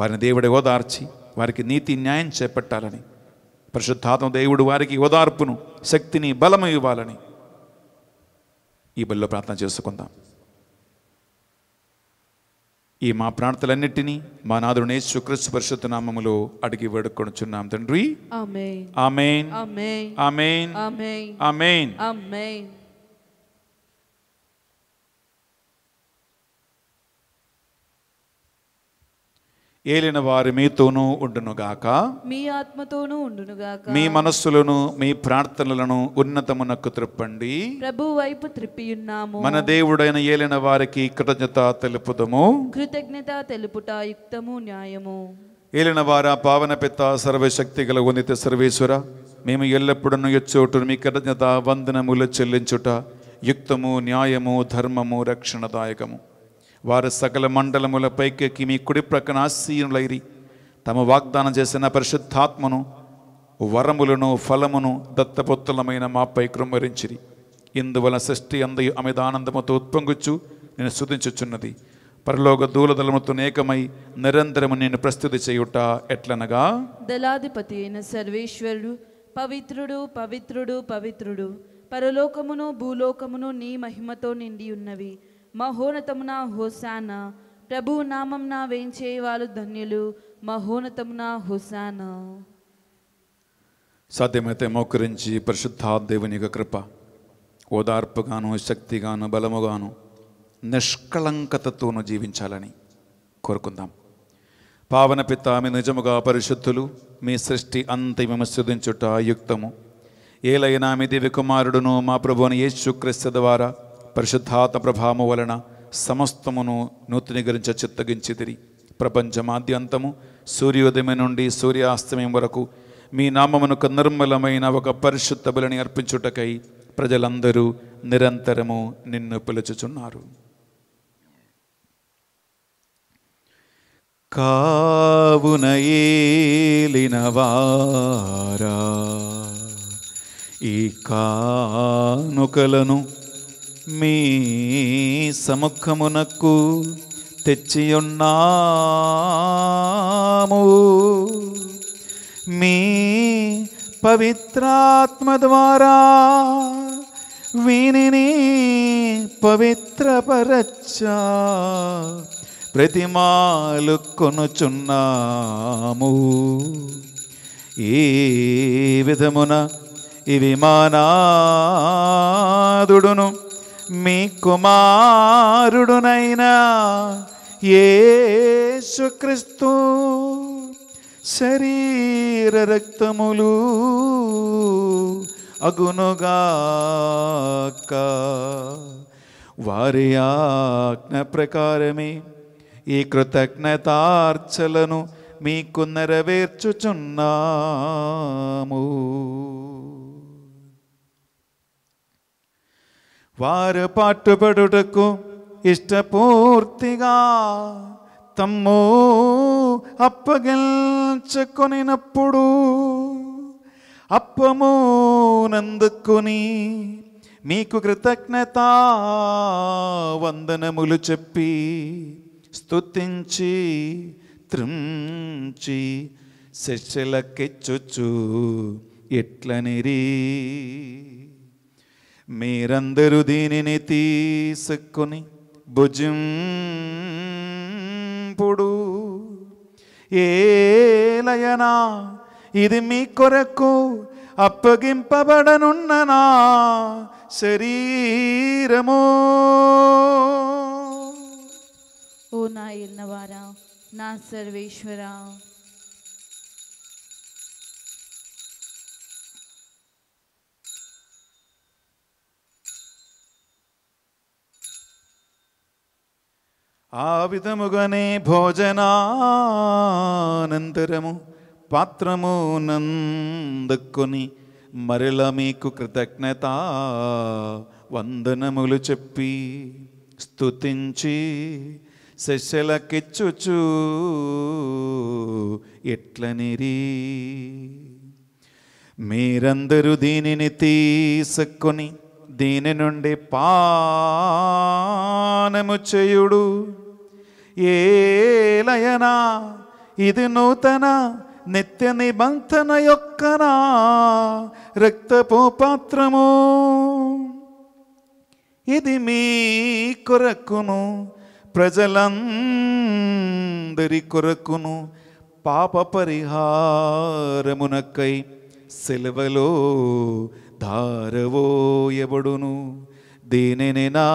వారిని దేవుడి ఓదార్చి వారికి నీతి న్యాయం చేపట్టాలని పరిశుద్ధాత్మ దేవుడు వారికి ఓదార్పును శక్తిని బలము ఇవ్వాలని ఈ బల్లో ప్రార్థన చేసుకుందాం ఈ మా ప్రార్థనలన్నిటినీ మా నాదుడు శుక్రస్సు పరిశుద్ధ నామములో అడిగి వేడుకొనుచున్నాం తండ్రి amen amen amen amen amen ఏలిన వారి మీతోనూ ఉండునుగాక మీ ఆత్మతోనూ ఉండునుగాక మీ మనస్సులను మీ ప్రార్థనలను ఉన్నతమునకు త్రిప్పండి ప్రభు వైపు త్రిప్పి ఉన్నాము మన దేవుడైన ఏలిన వారికి కృతజ్ఞత తెలుపుదము కృతజ్ఞత తెలుపుట యుక్తము న్యాయము ఏలిన వారా పావన పిత్త సర్వశక్తి గల ఉన్నత సర్వేశ్వర మేము ఎల్లప్పుడూ ఎచ్చోటు మీ కృతజ్ఞత వందనములు చెల్లించుట యుక్తము న్యాయము ధర్మము రక్షణదాయకము వారు సకల మండలముల పైకెక్కి మీ కుడి ప్రక్కన ఆశీనులైరి తమ వాగ్దానం చేసిన పరిశుద్ధాత్మను వరములను ఫలమును దత్తపుత్రులమైన మాపై కృమ్మరించిరి ఇందువలన సృష్టి అంద ఆనందముతో ఉత్పొంగుచ్చు నేను స్థుతించుచున్నది పరలోక దూలదలముతో నేకమై నిరంతరము నేను ప్రస్తుతి చేయుట ఎట్లనగా దళాధిపతి అయిన సర్వేశ్వరుడు పవిత్రుడు పవిత్రుడు పవిత్రుడు పరలోకమును భూలోకమును నీ మహిమతో నిండి ఉన్నవి మహోన్నతమున హుసాన ప్రభు నామం వేయించే వాళ్ళు ధన్యులు మహోన్నతమున హుసాన సాధ్యమైతే మోకరించి పరిశుద్ధ దేవుని యొక్క కృప ఓదార్పుగాను శక్తిగాను బలముగాను నిష్కళంకతతోనూ జీవించాలని కోరుకుందాం పావన పిత మీ నిజముగా పరిశుద్ధులు మీ సృష్టి అంతిమ శుధించుట యుక్తము ఏలైనా మీ దివ్య కుమారుడును మా ప్రభుని యేసుక్రీస్తు ద్వారా పరిశుద్ధాత ప్రభావము వలన సమస్తమును నూతనీకరించ చిత్తగించితిరి ప్రపంచమాద్యంతము సూర్యోదయం నుండి సూర్యాస్తమయం వరకు మీ నామమును నిర్మలమైన ఒక పరిశుద్ధ బలిని అర్పించుటకై ప్రజలందరూ నిరంతరము నిన్ను పిలుచుచున్నారు కావునయేలినవారా ఈ కానుకలను మీ సముఖమునకు తెచ్చియున్నాము మీ పవిత్రాత్మ ద్వారా వీనిని పవిత్రపరచ్చా ప్రతిమాలు కొనుచున్నాము ఈ విధమున ఇవి మానాదుడును మీ కుమారుడునైనా ఏసుక్రీస్తు శరీర రక్తములు అగునుగాక వారి ఆజ్ఞ ప్రకారమే ఈ కృతజ్ఞతార్చలను మీకు నెరవేర్చుచున్నాము వారు పాటుపడుటకు ఇష్టపూర్తిగా తమ్ము అప్పగించుకొనినప్పుడు నందుకుని మీకు కృతజ్ఞత వందనములు చెప్పి స్తుతించి త్రించి శిష్యులకిచ్చుచు ఎట్లనిరీ మీరందరూ దీనిని తీసుకొని పుడు ఏలయనా ఇది మీ కొరకు అప్పగింపబడనున్న నా శరీరము ఓ నా ఎన్నవారా నా సర్వేశ్వరా ఆ విధముగానే భోజనానంతరము పాత్రము నందుకొని మరల మీకు కృతజ్ఞత వందనములు చెప్పి స్తుతించి శశలకిచ్చుచు ఎట్లనిరి మీరందరూ దీనిని తీసుకొని దీని నుండి పానము చేయుడు ఏలయనా ఇది నూతన నిత్య నిబంధన యొక్కనా రక్తపు పాత్రము ఇది మీ కొరకును ప్రజలందరి కొరకును పాప పరిహారమునకై సెలవలో దారవోయబడును దీనిని నా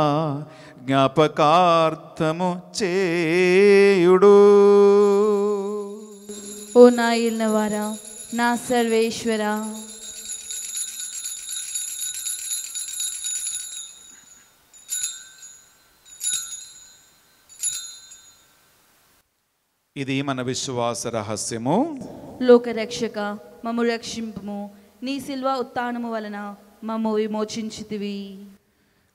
జ్ఞాపకార్థము చేయుడు ఓ నా ఇల్నవారా నా సర్వేశ్వర ఇది మన విశ్వాస రహస్యము లోకరక్షక మము రక్షింపము నీ శిల్వ ఉత్తానము వలన మమ్మ విమోచించితివి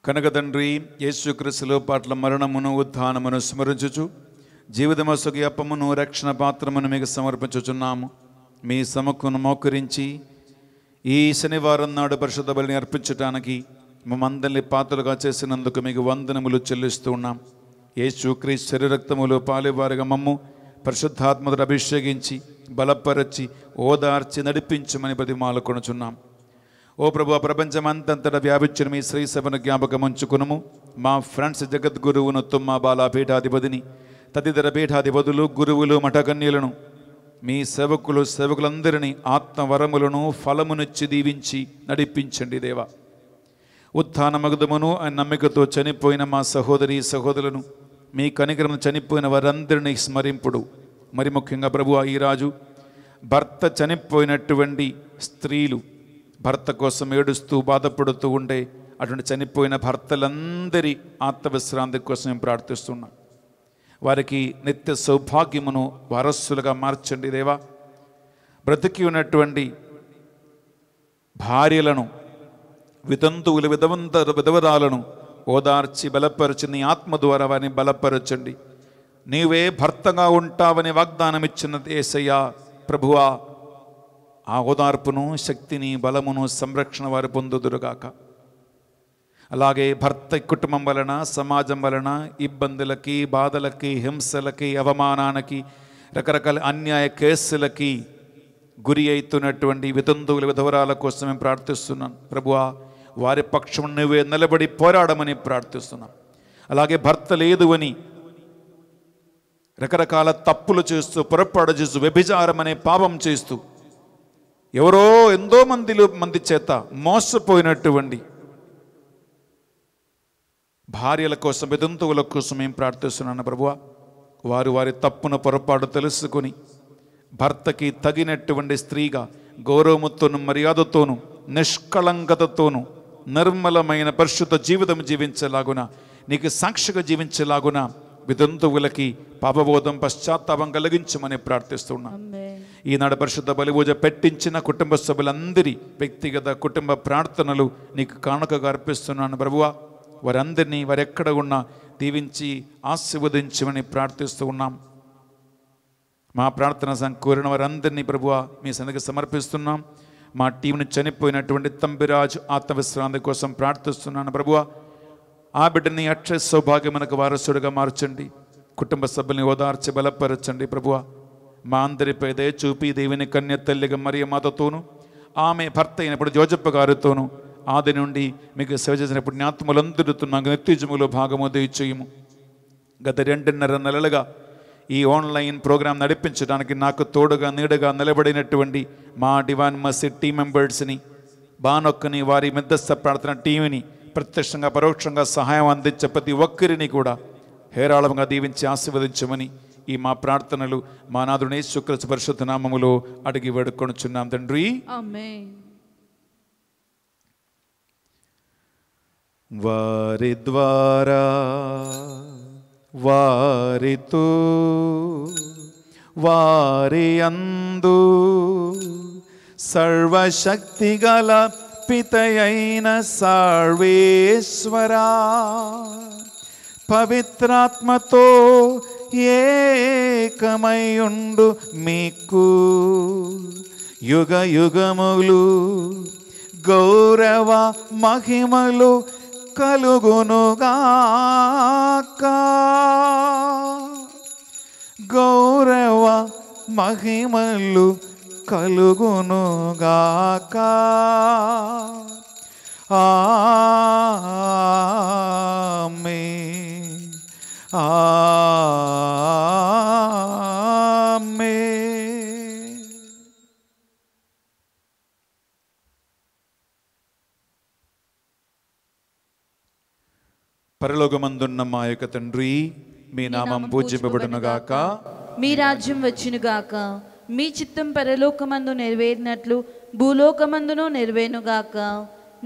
కనుక తండ్రి యేసుక్రీస్తులో పాట్ల మరణమును ఉత్థానమును స్మరించుచు జీవితము అప్పమును రక్షణ పాత్రమును మీకు సమర్పించుచున్నాము మీ సమకును మోకరించి ఈ శనివారం నాడు పరిశుద్ధ బలిని అర్పించటానికి మమ్మందరిని పాత్రలుగా చేసినందుకు మీకు వందనములు చెల్లిస్తూ ఉన్నాం యేసుక్రీస్తు శరీరక్తములు పాలివారిగా మమ్ము పరిశుద్ధాత్మతను అభిషేకించి బలపరచి ఓదార్చి నడిపించమని ప్రతిమాలు కొనుచున్నాం ఓ ప్రభు ప్రపంచమంతంతటా వ్యాపించిన మీ శ్రీ సభను జ్ఞాపకం ఉంచుకునుము మా ఫ్రెండ్స్ జగద్గురువును తుమ్మ బాల పీఠాధిపతిని తదితర పీఠాధిపతులు గురువులు మఠకన్యులను మీ సేవకులు సేవకులందరినీ ఆత్మవరములను ఫలమునిచ్చి దీవించి నడిపించండి దేవ ఉత్థాన ఉత్థానమగదమును ఆ నమ్మికతో చనిపోయిన మా సహోదరి సహోదరులను మీ కనికరం చనిపోయిన వారందరినీ స్మరింపుడు మరి ముఖ్యంగా ప్రభు ఈ రాజు భర్త చనిపోయినటువంటి స్త్రీలు భర్త కోసం ఏడుస్తూ బాధపడుతూ ఉండే అటువంటి చనిపోయిన భర్తలందరి ఆత్మవిశ్రాంతి కోసం మేము ప్రార్థిస్తున్నాం వారికి నిత్య సౌభాగ్యమును వారస్సులుగా మార్చండి దేవా బ్రతికి ఉన్నటువంటి భార్యలను వితంతువుల విధవంత విధవరాలను ఓదార్చి బలపరచి నీ ఆత్మ ద్వారా వారిని బలపరచండి నీవే భర్తగా ఉంటావని వాగ్దానం ఇచ్చిన దేశయ్యా ప్రభువా ఆ ఓదార్పును శక్తిని బలమును సంరక్షణ వారు పొందుదురుగాక అలాగే భర్త కుటుంబం వలన సమాజం వలన ఇబ్బందులకి బాధలకి హింసలకి అవమానానికి రకరకాల అన్యాయ కేసులకి గురి అవుతున్నటువంటి వితంతువుల విధవరాల కోసం మేము ప్రార్థిస్తున్నాం ప్రభువా వారి పక్షం నువ్వే నిలబడి పోరాడమని ప్రార్థిస్తున్నాం అలాగే భర్త లేదు అని రకరకాల తప్పులు చేస్తూ పొరపాటు చేస్తూ వ్యభిచారం అనే పాపం చేస్తూ ఎవరో ఎంతో మందిలో మంది చేత మోసపోయినటువంటి భార్యల కోసం విదంతువుల కోసం మేము ప్రార్థిస్తున్నాను ప్రభు వారు వారి తప్పున పొరపాటు తెలుసుకొని భర్తకి తగినటువంటి స్త్రీగా గౌరవముతోను మర్యాదతోను నిష్కళంకతతోనూ నిర్మలమైన పరిశుద్ధ జీవితం జీవించేలాగున నీకు సాక్షిగా జీవించేలాగున విదంతువులకి పాపబోధం పశ్చాత్తాపం కలిగించమని ప్రార్థిస్తున్నాను ఈనాడు పరిశుద్ధ బలిపూజ పెట్టించిన కుటుంబ సభ్యులందరి వ్యక్తిగత కుటుంబ ప్రార్థనలు నీకు కానుకగా అర్పిస్తున్నాను ప్రభువా వారందరినీ వారెక్కడ ఉన్నా దీవించి ఆశీర్వదించమని ప్రార్థిస్తూ ఉన్నాం మా ప్రార్థన సంకూరిన వారందరినీ ప్రభువ మీ సందకి సమర్పిస్తున్నాం మా టీంని చనిపోయినటువంటి తంబిరాజు ఆత్మవిశ్రాంతి కోసం ప్రార్థిస్తున్నాను ప్రభువ ఆ బిడ్డని అక్షయ సౌభాగ్యమునకు వారసుడిగా మార్చండి కుటుంబ సభ్యుల్ని ఓదార్చి బలపరచండి ప్రభువా మా అందరిపై చూపి దేవుని కన్య తల్లిగా మరియ మాతతోనూ ఆమె భర్త అయినప్పుడు జోజప్ప గారితోనూ ఆది నుండి మీకు సేవ చేసినప్పుడు జ్ఞాత్మలందరితో నాకు నిత్యజములో భాగము దయచేయము గత రెండున్నర నెలలుగా ఈ ఆన్లైన్ ప్రోగ్రాం నడిపించడానికి నాకు తోడుగా నీడగా నిలబడినటువంటి మా డివాన్ మసీద్ టీం మెంబర్స్ని బానొక్కని వారి మెద్దస్థ ప్రార్థన టీమిని ప్రత్యక్షంగా పరోక్షంగా సహాయం అందించే ప్రతి ఒక్కరిని కూడా హేరాళంగా దీవించి ఆశీర్వదించమని ఈ మా ప్రార్థనలు మా నాదుని శుక్ర పరిశుద్ధ నామములో అడిగి వేడుకొనుచున్నాం తండ్రి వారి ద్వారా వారితో వారి అందు గల పితయైన సర్వేశ్వరా పవిత్రాత్మతో ఏకమయుండు మీకు యుగ యుగములు గౌరవ మహిమలు కలుగునుగాక గౌరవ మహిమలు కలుగునుగాక ఆమె పరలోకమందున్న మా యొక్క తండ్రి మీ నామం పూజింపబడునుగాక మీ రాజ్యం వచ్చినగాక మీ చిత్తం పరలోకమందు నెరవేరినట్లు భూలోకమందును నెరవేనుగాక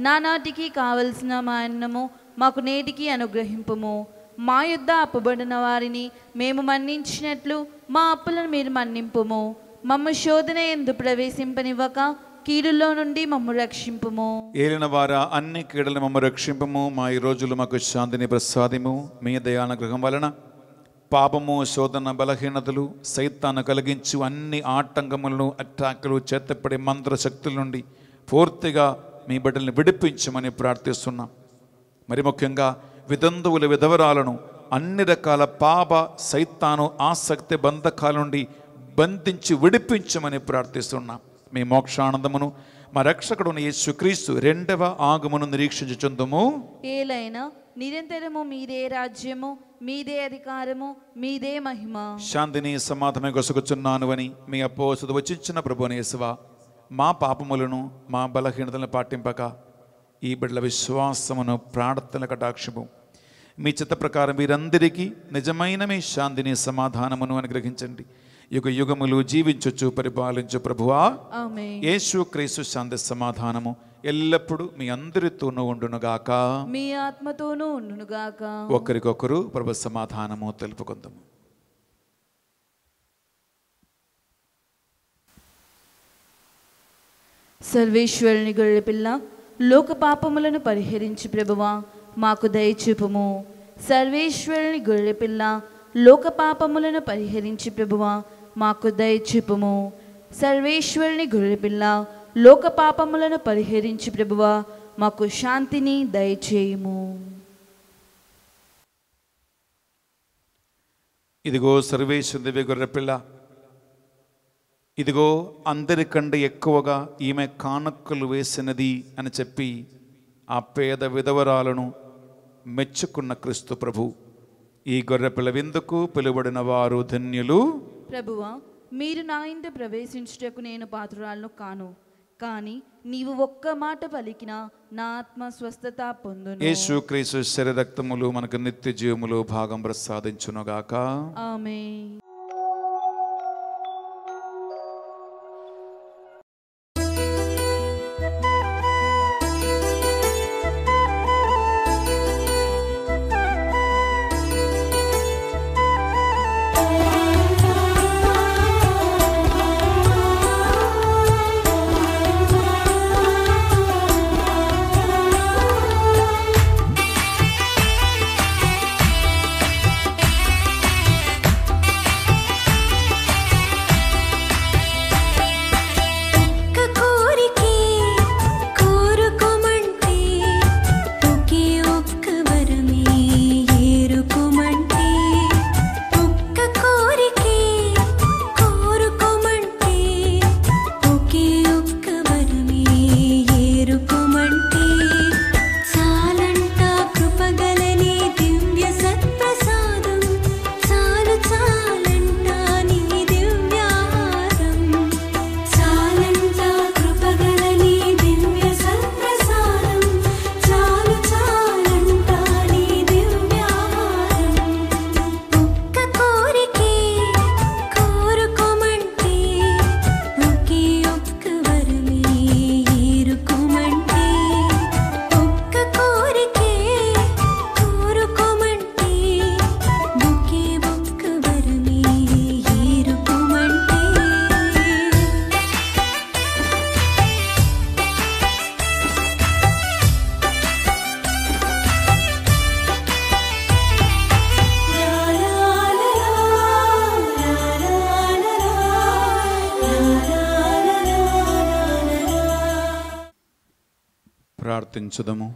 నానాటికి కావలసిన మా అన్నము మాకు నేటికి అనుగ్రహింపము మా యుద్ధ అప్పుబడిన వారిని మేము మన్నించినట్లు మా అప్పులను మీరు మన్నింపుము మమ్మ శోధన ఎందు ప్రవేశింపనివ్వక కీడులో నుండి మమ్మ రక్షింపుము ఏలిన వారా అన్ని కీడలను మమ్మ రక్షింపము మా ఈ రోజులు మాకు శాంతిని ప్రసాదిము మీ దయానుగ్రహం వలన పాపము శోధన బలహీనతలు సైతాన్ని కలిగించు అన్ని ఆటంకములను అట్రాక్లు చేతపడే మంత్రశక్తుల నుండి పూర్తిగా మీ బిడ్డల్ని విడిపించమని ప్రార్థిస్తున్నాం మరి ముఖ్యంగా వితంతువుల విధవరాలను అన్ని రకాల పాప సైతాను ఆసక్తి బంధకాల నుండి బంధించి విడిపించమని ప్రార్థిస్తున్నాం మీ మోక్షానందమును మా రక్షకుడున యేసుక్రీస్తు రెండవ ఆగమును నిరీక్షించుచుందుము ఏలైనా నిరంతరము మీదే రాజ్యము మీదే అధికారము మీదే మహిమ శాంతిని సమాధమే గొసుగుచున్నాను అని మీ అప్పో సుదవచించిన ప్రభునేసువ మా పాపములను మా బలహీనతలను పాటింపక ఈ బిడ్డల విశ్వాసమును ప్రార్థన కటాక్షము మీ చిత్త ప్రకారం మీరందరికీ నిజమైన మీ శాంతిని సమాధానమును అనుగ్రహించండి యుగ యుగములు జీవించొచ్చు పరిపాలించు ప్రభువా యేసు క్రీస్తు శాంతి సమాధానము ఎల్లప్పుడూ మీ అందరితోనూ ఉండునుగాక మీ ఆత్మతోనూ ఉండునుగాక ఒకరికొకరు ప్రభు సమాధానము తెలుపుకుందాము సర్వేశ్వరుని గొర్రె పిల్ల లోక పాపములను పరిహరించి ప్రభువా మాకు దయచూపము సర్వేశ్వరుని గొర్రెపిల్ల లోక పాపములను పరిహరించి ప్రభువా మాకు దయచూపము సర్వేశ్వరుని గొర్రెపిల్ల లోక పాపములను పరిహరించి ప్రభువా మాకు శాంతిని దయచేయము ఇదిగో సర్వేశ్వరుని గొర్రెపిల్ల ఇదిగో అందరికంటే ఎక్కువగా ఈమె కానుకలు వేసినది అని చెప్పి ఆ పేద విధవరాలను మెచ్చుకున్న క్రీస్తు ప్రభు ఈ గొర్రె పిలవిందుకు పిలువడిన వారు ధన్యులు ప్రభువా మీరు నా ఇంట ప్రవేశించుటకు నేను పాత్రురాలను కాను కానీ నీవు ఒక్క మాట పలికినా నా ఆత్మ స్వస్థత పొందును యేసు క్రీస్తు శరీరక్తములు మనకు నిత్య జీవములు భాగం ప్రసాదించునుగాక ఆమె ప్రార్థించుదము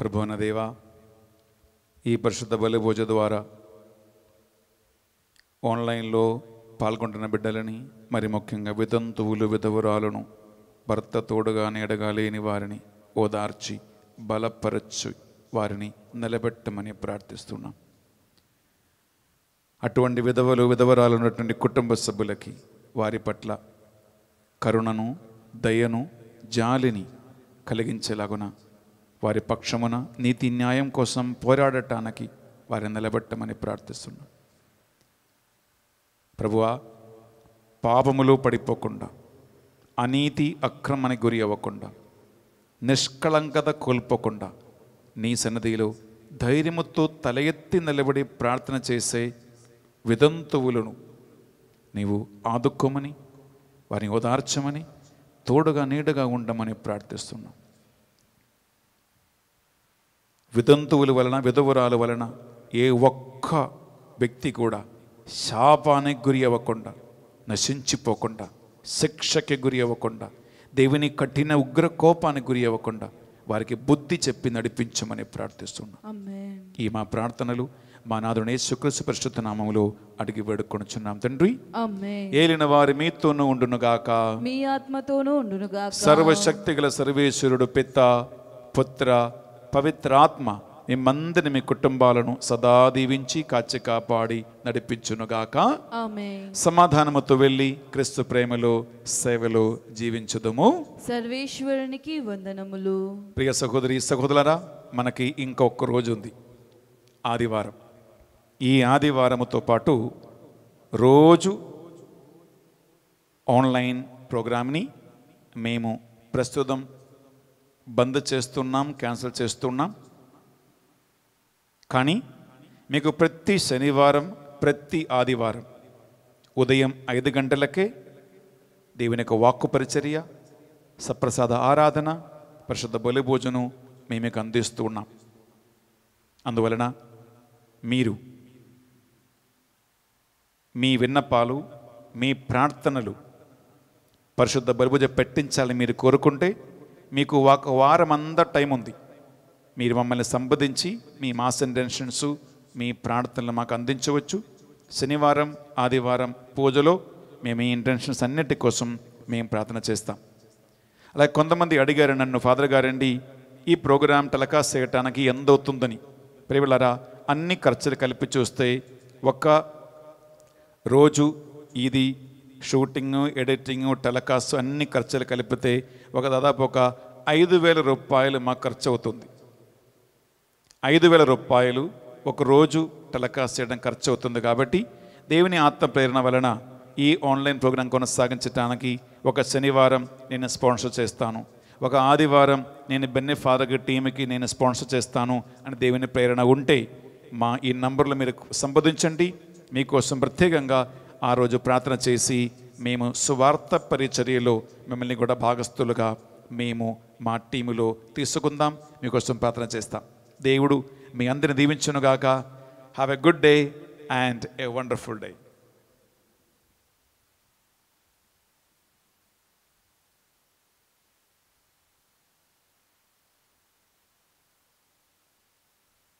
ప్రభువన దేవ ఈ పరిశుద్ధ బలిభోజ ద్వారా ఆన్లైన్లో పాల్గొంటున్న బిడ్డలని మరి ముఖ్యంగా వితంతువులు విధవురాలను భర్త తోడుగా నీడగా లేని వారిని ఓదార్చి బలపరచు వారిని నిలబెట్టమని ప్రార్థిస్తున్నాం అటువంటి విధవలు విధవరాలు ఉన్నటువంటి కుటుంబ సభ్యులకి వారి పట్ల కరుణను దయను జాలిని కలిగించేలాగున వారి పక్షమున నీతి న్యాయం కోసం పోరాడటానికి వారిని నిలబెట్టమని ప్రార్థిస్తున్నా ప్రభువా పాపములో పడిపోకుండా అనీతి అక్రమని గురి అవ్వకుండా నిష్కళంకత కోల్పోకుండా నీ సన్నదిలో ధైర్యముతో తల ఎత్తి నిలబడి ప్రార్థన చేసే విదంతువులను నీవు ఆదుకోమని వారిని ఓదార్చమని తోడుగా నీడగా ఉండమని ప్రార్థిస్తున్నాం వితంతువుల వలన విధవురాల వలన ఏ ఒక్క వ్యక్తి కూడా శాపానికి గురి అవ్వకుండా నశించిపోకుండా శిక్షకి గురి అవ్వకుండా దేవుని కఠిన ఉగ్ర కోపానికి గురి అవ్వకుండా వారికి బుద్ధి చెప్పి నడిపించమని ప్రార్థిస్తున్నాం ఈ మా ప్రార్థనలు మా నాదునే శుక్రశు పరిశుద్ధ నామంలో అడిగి వేడుకొనుచున్నాం తండ్రి ఏలిన వారి మీతోనూ ఉండునుగాక మీ ఆత్మతోనూ ఉండునుగాక సర్వశక్తి గల సర్వేశ్వరుడు పిత్త పుత్ర పవిత్రాత్మ మిమ్మందరిని మీ కుటుంబాలను సదా దీవించి కాచి కాపాడి నడిపించునుగాక సమాధానముతో వెళ్ళి క్రీస్తు ప్రేమలో సేవలో జీవించదుము సర్వేశ్వరునికి వందనములు ప్రియ సహోదరి సహోదరులరా మనకి ఇంకొక రోజు ఉంది ఆదివారం ఈ ఆదివారముతో పాటు రోజు ఆన్లైన్ ప్రోగ్రామ్ని మేము ప్రస్తుతం బంద్ చేస్తున్నాం క్యాన్సిల్ చేస్తున్నాం కానీ మీకు ప్రతి శనివారం ప్రతి ఆదివారం ఉదయం ఐదు గంటలకే దేవుని యొక్క వాక్కు పరిచర్య సప్రసాద ఆరాధన పరిశుద్ధ బలిభోజనం మేము మీకు అందిస్తూ ఉన్నాం అందువలన మీరు మీ విన్నపాలు మీ ప్రార్థనలు పరిశుద్ధ బలిభుజ పెట్టించాలని మీరు కోరుకుంటే మీకు ఒక వారం అంతా టైం ఉంది మీరు మమ్మల్ని సంప్రదించి మీ మాస్ ఇంటెన్షన్స్ మీ ప్రార్థనలు మాకు అందించవచ్చు శనివారం ఆదివారం పూజలో మేము ఈ ఇంటెన్షన్స్ అన్నిటి కోసం మేము ప్రార్థన చేస్తాం అలాగే కొంతమంది అడిగారు నన్ను ఫాదర్ గారండి ఈ ప్రోగ్రాం టెలికాస్ట్ చేయటానికి ఎంత అవుతుందని ప్రేమిలరా అన్ని ఖర్చులు కలిపి చూస్తే ఒక్క రోజు ఇది షూటింగ్ ఎడిటింగ్ టెలికాస్ట్ అన్ని ఖర్చులు కలిపితే ఒక దాదాపు ఒక ఐదు వేల రూపాయలు మాకు ఖర్చు అవుతుంది ఐదు వేల రూపాయలు ఒక రోజు టెలికాస్ట్ చేయడం ఖర్చు అవుతుంది కాబట్టి దేవుని ఆత్మ ప్రేరణ వలన ఈ ఆన్లైన్ ప్రోగ్రాం కొనసాగించడానికి ఒక శనివారం నేను స్పాన్సర్ చేస్తాను ఒక ఆదివారం నేను బెన్ని ఫాదర్కి టీంకి నేను స్పాన్సర్ చేస్తాను అని దేవుని ప్రేరణ ఉంటే మా ఈ నంబర్లు మీరు సంప్రదించండి మీకోసం ప్రత్యేకంగా ఆ రోజు ప్రార్థన చేసి మేము సువార్త పరిచర్యలో మిమ్మల్ని కూడా భాగస్థులుగా మేము మా టీములో తీసుకుందాం మీకోసం ప్రార్థన చేస్తాం దేవుడు మీ అందరిని దీవించునుగాక have a good day and a wonderful day